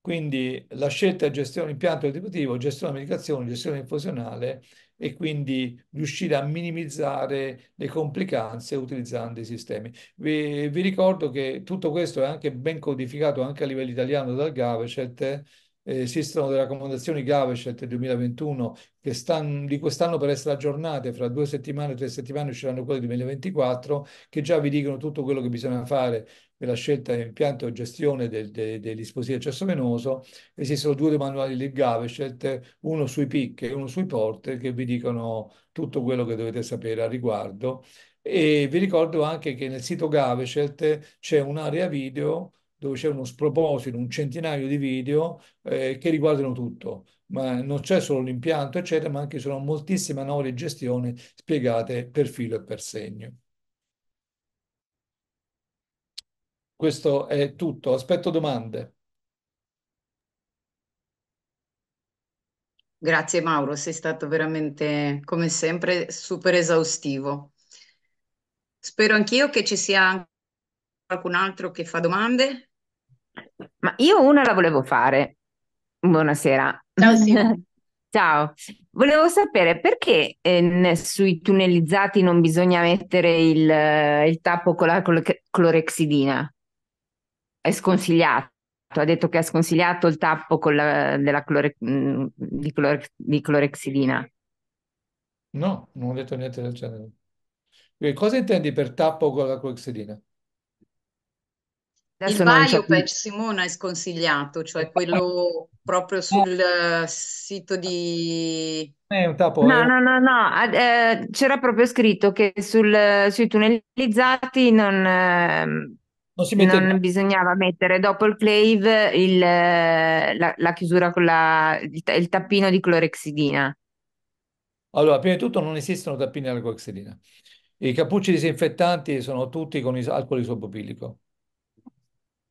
Quindi la scelta è gestione impianto educativo, gestione medicazione, gestione infusionale e quindi riuscire a minimizzare le complicanze utilizzando i sistemi. Vi, vi ricordo che tutto questo è anche ben codificato anche a livello italiano dal Gaveset eh, esistono delle raccomandazioni Gaveset 2021 che stanno, di quest'anno per essere aggiornate, fra due settimane, tre settimane usciranno quelle del 2024, che già vi dicono tutto quello che bisogna fare per la scelta di impianto e gestione del, de, dei dispositivi di accesso venoso. Esistono due manuali di Gaveset, uno sui PIC e uno sui PORT, che vi dicono tutto quello che dovete sapere al riguardo. E vi ricordo anche che nel sito Gaveset c'è un'area video dove c'è uno sproposito, un centinaio di video eh, che riguardano tutto, ma non c'è solo l'impianto, eccetera, ma anche sono moltissime analoghe gestioni spiegate per filo e per segno. Questo è tutto, aspetto domande. Grazie Mauro, sei stato veramente, come sempre, super esaustivo. Spero anch'io che ci sia qualcun altro che fa domande. Ma io una la volevo fare. Buonasera. Ciao, sì. Ciao, volevo sapere perché eh, sui tunnelizzati non bisogna mettere il, eh, il tappo con la clorexidina? È sconsigliato. Ha detto che ha sconsigliato il tappo con la, della clore, mm, di, clore, di, clorexidina. No, non ho detto niente del genere. Cosa intendi per tappo con la clorexidina? Adesso il BioPatch Simona è sconsigliato, cioè eh, quello eh. proprio eh. sul sito di... È un tappo, No, no, no, no. Eh, c'era proprio scritto che sul, sui tunnelizzati non, eh, non, si mette non bisognava mettere dopo il clave il, la, la, chiusura con la, il, il, tappino di clorexidina. Allora, prima di tutto non esistono tappini alla clorexidina. I cappucci disinfettanti sono tutti con is- alcol isopropilico.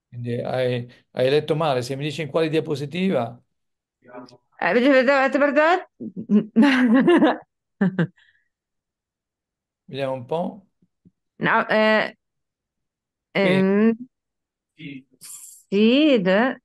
Quindi hai, hai letto male, se mi dici in quale diapositiva... Eh, Vediamo un po'. No, eh, ehm, sì, sì de...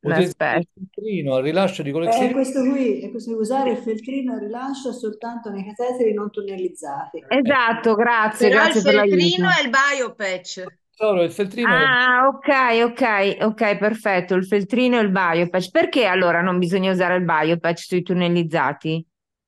il filtrino al rilascio di eh, collezioni. questo qui, è eh, questo usare il feltrino al rilascio soltanto nei cateteri non tonnellizzati. Esatto, grazie, Però grazie il feltrino è il biopatch tesoro, il feltrino. Ah, ok, ok, ok, perfetto. Il feltrino e il biopatch. Perché allora non bisogna usare il biopatch sui tunnelizzati?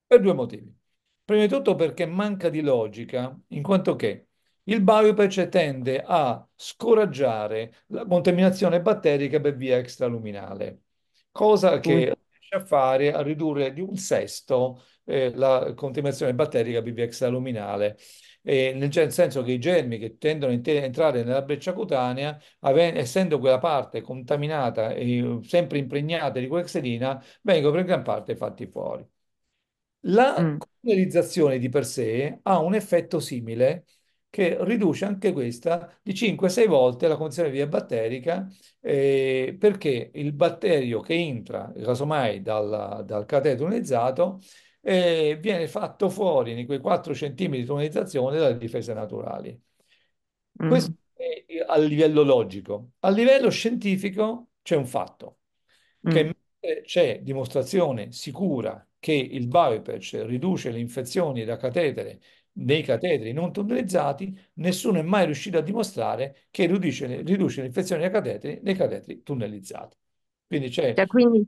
Per due motivi. Prima di tutto perché manca di logica, in quanto che il biopatch tende a scoraggiare la contaminazione batterica per via extraluminale, cosa che riesce a fare a ridurre di un sesto eh, la contaminazione batterica per via extraluminale eh, nel, senso che i germi che tendono a entrare nella breccia cutanea, essendo quella parte contaminata e uh, sempre impregnata di quercetina, vengono per gran parte fatti fuori. La mm. colonizzazione di per sé ha un effetto simile che riduce anche questa di 5-6 volte la condizione via batterica eh, perché il batterio che entra casomai dal, dal cateto e viene fatto fuori in quei 4 centimetri di tonalizzazione dalle difese naturali. Mm. Questo è eh, a livello logico. A livello scientifico c'è un fatto, mm. che c'è dimostrazione sicura che il bypatch riduce le infezioni da catetere nei cateteri non tunnelizzati, nessuno è mai riuscito a dimostrare che riduce, riduce infezioni da cateteri nei cateteri tunnelizzati. Quindi c'è cioè, quindi...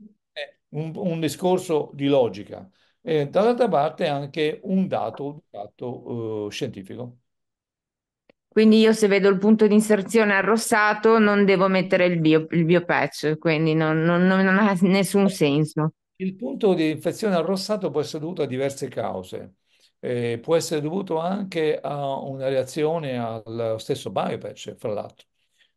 un, un, discorso di logica e dall'altra parte anche un dato, dato eh, scientifico. Quindi io se vedo il punto di inserzione arrossato non devo mettere il, bio, il biopatch, quindi non, non, non, ha nessun eh, senso. Il punto di infezione arrossato può essere dovuto a diverse cause. Eh, può essere dovuto anche a una reazione allo stesso biopatch, fra l'altro.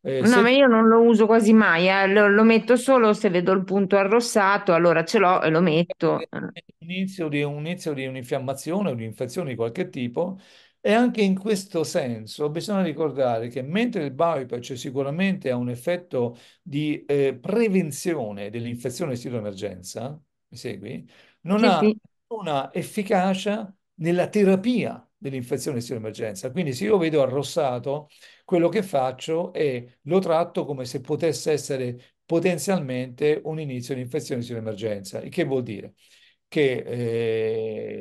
Eh, no, se... ma io non lo uso quasi mai, eh. lo, lo, metto solo se vedo il punto arrossato, allora ce l'ho e lo metto. Eh, eh. Inizio di, un un'infiammazione, un'infezione di qualche tipo, e anche in questo senso bisogna ricordare che mentre il bypatch sicuramente ha un effetto di eh, prevenzione dell'infezione di emergenza, mi segui? Non sì, ha sì. una efficacia nella terapia dell'infezione sia un'emergenza. Quindi se io vedo arrossato, quello che faccio è lo tratto come se potesse essere potenzialmente un inizio di infezione sia un'emergenza. Il che vuol dire? che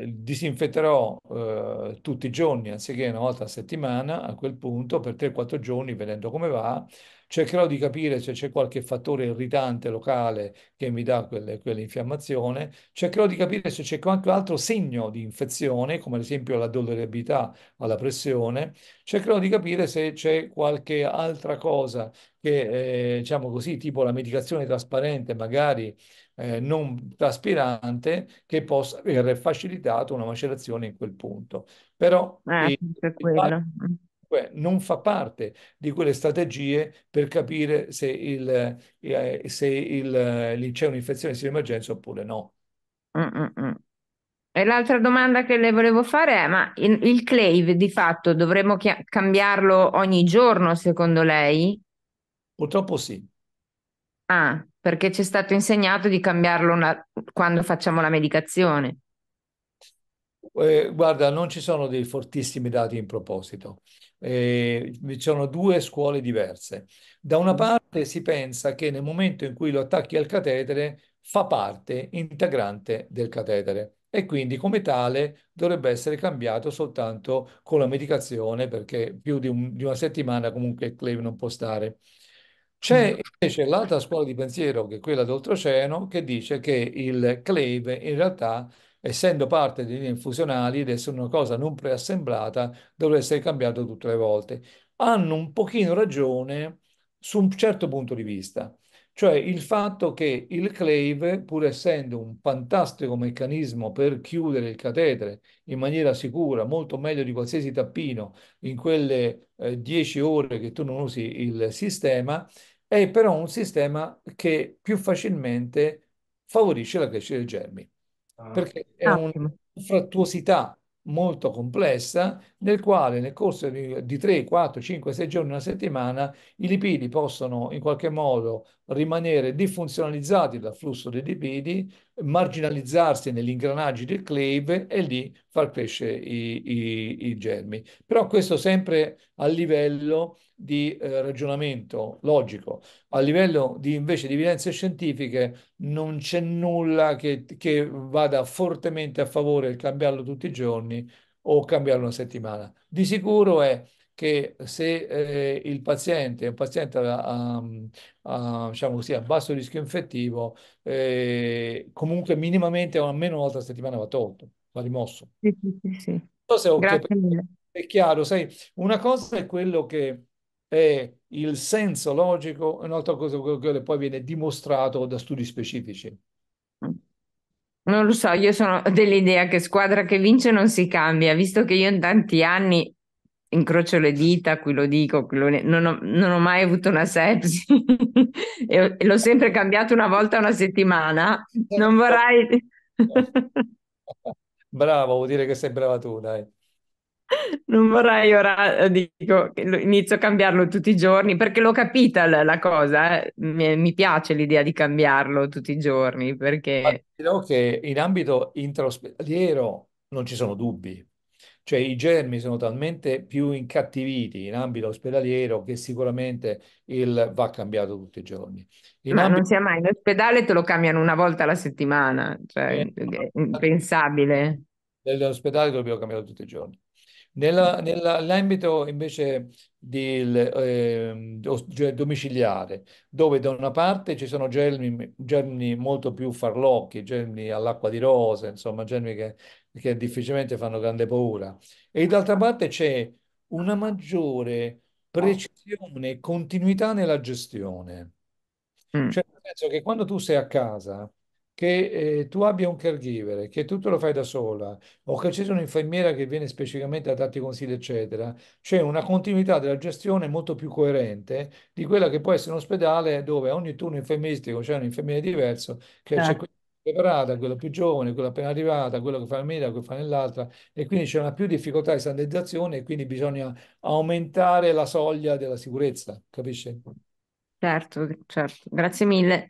eh, disinfetterò eh, tutti i giorni anziché una volta a settimana a quel punto per 3-4 giorni vedendo come va cercherò di capire se c'è qualche fattore irritante locale che mi dà quelle, quell'infiammazione, cercherò di capire se c'è qualche altro segno di infezione, come ad esempio la dolorabilità alla pressione, cercherò di capire se c'è qualche altra cosa che, eh, diciamo così, tipo la medicazione trasparente, magari eh, non traspirante, che possa aver facilitato una macerazione in quel punto. Però eh, eh, cioè, non fa parte di quelle strategie per capire se, il, eh, se il, c'è un'infezione di emergenza oppure no. Mm-mm. E l'altra domanda che le volevo fare è: ma il, il clave di fatto dovremmo chia- cambiarlo ogni giorno, secondo lei? Purtroppo sì. Ah, perché ci è stato insegnato di cambiarlo una, quando facciamo la medicazione. Eh, guarda, non ci sono dei fortissimi dati in proposito eh, ci sono due scuole diverse. Da una mm. parte si pensa che nel momento in cui lo attacchi al catetere fa parte integrante del catetere e quindi come tale dovrebbe essere cambiato soltanto con la medicazione perché più di, un, di una settimana comunque il claim non può stare. C'è mm. invece l'altra scuola di pensiero, che è quella d'oltreoceano, che dice che il clave in realtà essendo parte di linee infusionali ed essere una cosa non preassemblata, dovrà essere cambiato tutte le volte. Hanno un pochino ragione su un certo punto di vista, cioè il fatto che il clave, pur essendo un fantastico meccanismo per chiudere il catetere in maniera sicura, molto meglio di qualsiasi tappino in quelle eh, 10 ore che tu non usi il sistema, è però un sistema che più facilmente favorisce la crescita dei germi. Ah. perché è una frattuosità molto complessa nel quale nel corso di, di 3, 4, 5, 6 giorni, una settimana, i lipidi possono in qualche modo rimanere disfunzionalizzati dal flusso dei lipidi, marginalizzarsi negli ingranaggi del cleave e lì far crescere i, i, i germi. Però questo sempre a livello di eh, ragionamento logico, a livello di, invece di evidenze scientifiche non c'è nulla che, che vada fortemente a favore del cambiarlo tutti i giorni o cambiarlo una settimana. Di sicuro è che se eh, il paziente è un paziente a, a, a, diciamo così, a basso rischio infettivo, eh, comunque minimamente almeno una volta a settimana va tolto, va rimosso. Sì, sì, sì. Non so se ho Grazie È chiaro, sai, una cosa è quello che è il senso logico, è un'altra cosa che poi viene dimostrato da studi specifici. Non lo so, io sono dell'idea che squadra che vince non si cambia, visto che io in tanti anni incrocio le dita, qui lo dico, qui lo ne- non, ho, non, ho, mai avuto una sepsi e, l'ho sempre cambiato una volta una settimana. Non vorrei. Bravo, vuol dire che sei brava tu, dai. Non vorrei ora, eh, dico, inizio a cambiarlo tutti i giorni, perché l'ho capita la, la cosa, eh. mi, mi, piace l'idea di cambiarlo tutti i giorni, perché... Ma che in ambito intraospedaliero non ci sono dubbi, cioè i germi sono talmente più incattiviti in ambito ospedaliero che sicuramente il va cambiato tutti i giorni. In Ma ambito... non sia mai, in ospedale te lo cambiano una volta alla settimana, cioè eh, è impensabile. Nell'ospedale dobbiamo cambiare tutti i giorni nell'ambito invece del, eh, domiciliare, dove da una parte ci sono germi, germi molto più farlocchi, germi all'acqua di rose, insomma, germi che, che difficilmente fanno grande paura, e d'altra parte c'è una maggiore precisione e continuità nella gestione. Mm. Cioè, nel senso che quando tu sei a casa, che eh, tu abbia un caregiver, che tu te lo fai da sola, o che ci sia un'infermiera che viene specificamente a darti consigli, eccetera, c'è una continuità della gestione molto più coerente di quella che può essere un ospedale dove ogni turno infermieristico c'è un infermiere diverso, che c'è certo. quello preparata, quello più giovane, quello appena arrivata, quello che fa nella media, quello che fa nell'altra, e quindi c'è una più difficoltà di standardizzazione e quindi bisogna aumentare la soglia della sicurezza, capisci? Certo, certo, grazie mille.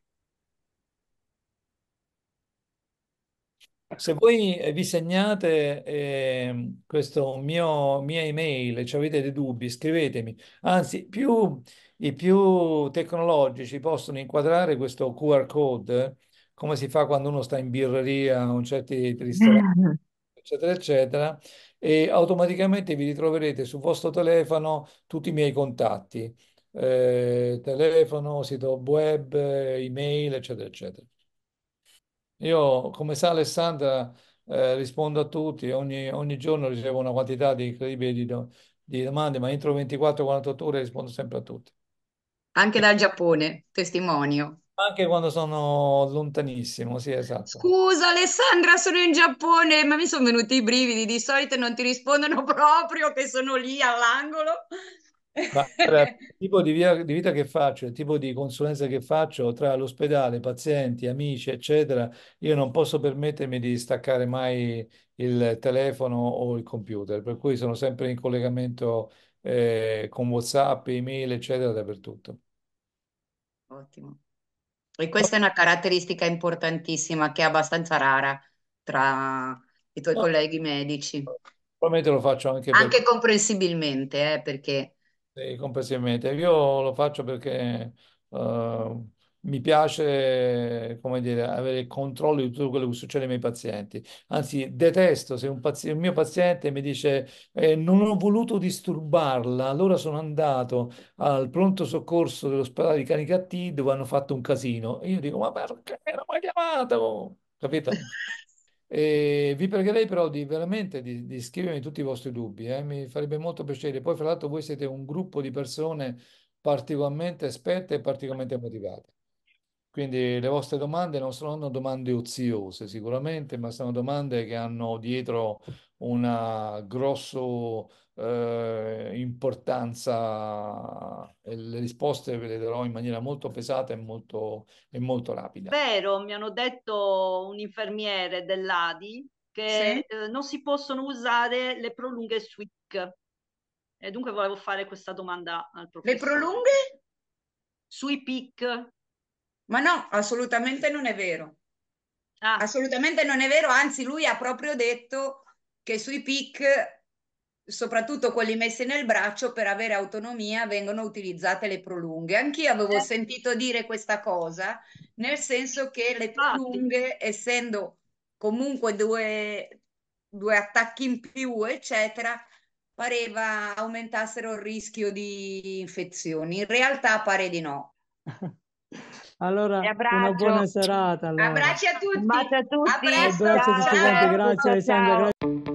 Se voi eh, vi segnate eh, questo mio, mia email, cioè avete dei dubbi, scrivetemi. Anzi, più, i più tecnologici possono inquadrare questo QR code, come si fa quando uno sta in birreria un certo certi eccetera, eccetera, e automaticamente vi ritroverete sul vostro telefono tutti i miei contatti, eh, telefono, sito web, email, eccetera, eccetera. Io, come sa Alessandra, eh, rispondo a tutti, ogni, ogni giorno ricevo una quantità di incredibili di, do- di domande, ma entro 24-48 ore rispondo sempre a tutti. Anche dal Giappone, testimonio. Anche quando sono lontanissimo, sì, esatto. Scusa Alessandra, sono in Giappone, ma mi sono venuti i brividi, di solito non ti rispondono proprio che sono lì all'angolo. Ma il tipo di, via, di, vita che faccio, il tipo di consulenza che faccio tra l'ospedale, pazienti, amici, eccetera, io non posso permettermi di staccare mai il telefono o il computer, per cui sono sempre in collegamento eh, con WhatsApp, email, eccetera, dappertutto. Ottimo. E questa è una caratteristica importantissima che è abbastanza rara tra i tuoi colleghi medici. Probabilmente lo faccio anche, anche comprensibilmente, eh, perché sì, complessivamente. Io lo faccio perché eh, mi piace, come dire, avere il controllo di tutto quello che succede ai miei pazienti. Anzi, detesto se un, pazi- un mio paziente mi dice eh, non ho voluto disturbarla, allora sono andato al pronto soccorso dell'ospedale di Canicattì dove hanno fatto un casino. E io dico, ma perché non mi ha chiamato? Capito? E vi pregherei però di veramente di, di scrivermi tutti i vostri dubbi, eh? mi farebbe molto piacere. Poi, fra l'altro, voi siete un gruppo di persone particolarmente esperte e particolarmente motivate. Quindi le vostre domande non sono domande oziose sicuramente, ma sono domande che hanno dietro un grosso eh, importanza e le risposte ve le darò in maniera molto pesata e molto, e molto rapida. Vero, mi hanno detto un infermiere dell'ADI che sì. eh, non si possono usare le prolunghe SWIC. E dunque volevo fare questa domanda al professore. Le prolunghe? Sui PIC. Ma no, assolutamente non è vero. Ah. Assolutamente non è vero, anzi lui ha proprio detto che sui PIC soprattutto quelli messi nel braccio per avere autonomia vengono utilizzate le prolunghe. Anch'io avevo eh. sentito dire questa cosa, nel senso che le prolunghe, essendo comunque due, due attacchi in più, eccetera, pareva aumentassero il rischio di infezioni. In realtà pare di no. Allora, una buona serata. Allora. Abbracci a tutti. Abbracci a tutti. a tutti. Abbracci a tutti. Grazie Alessandro. Grazie.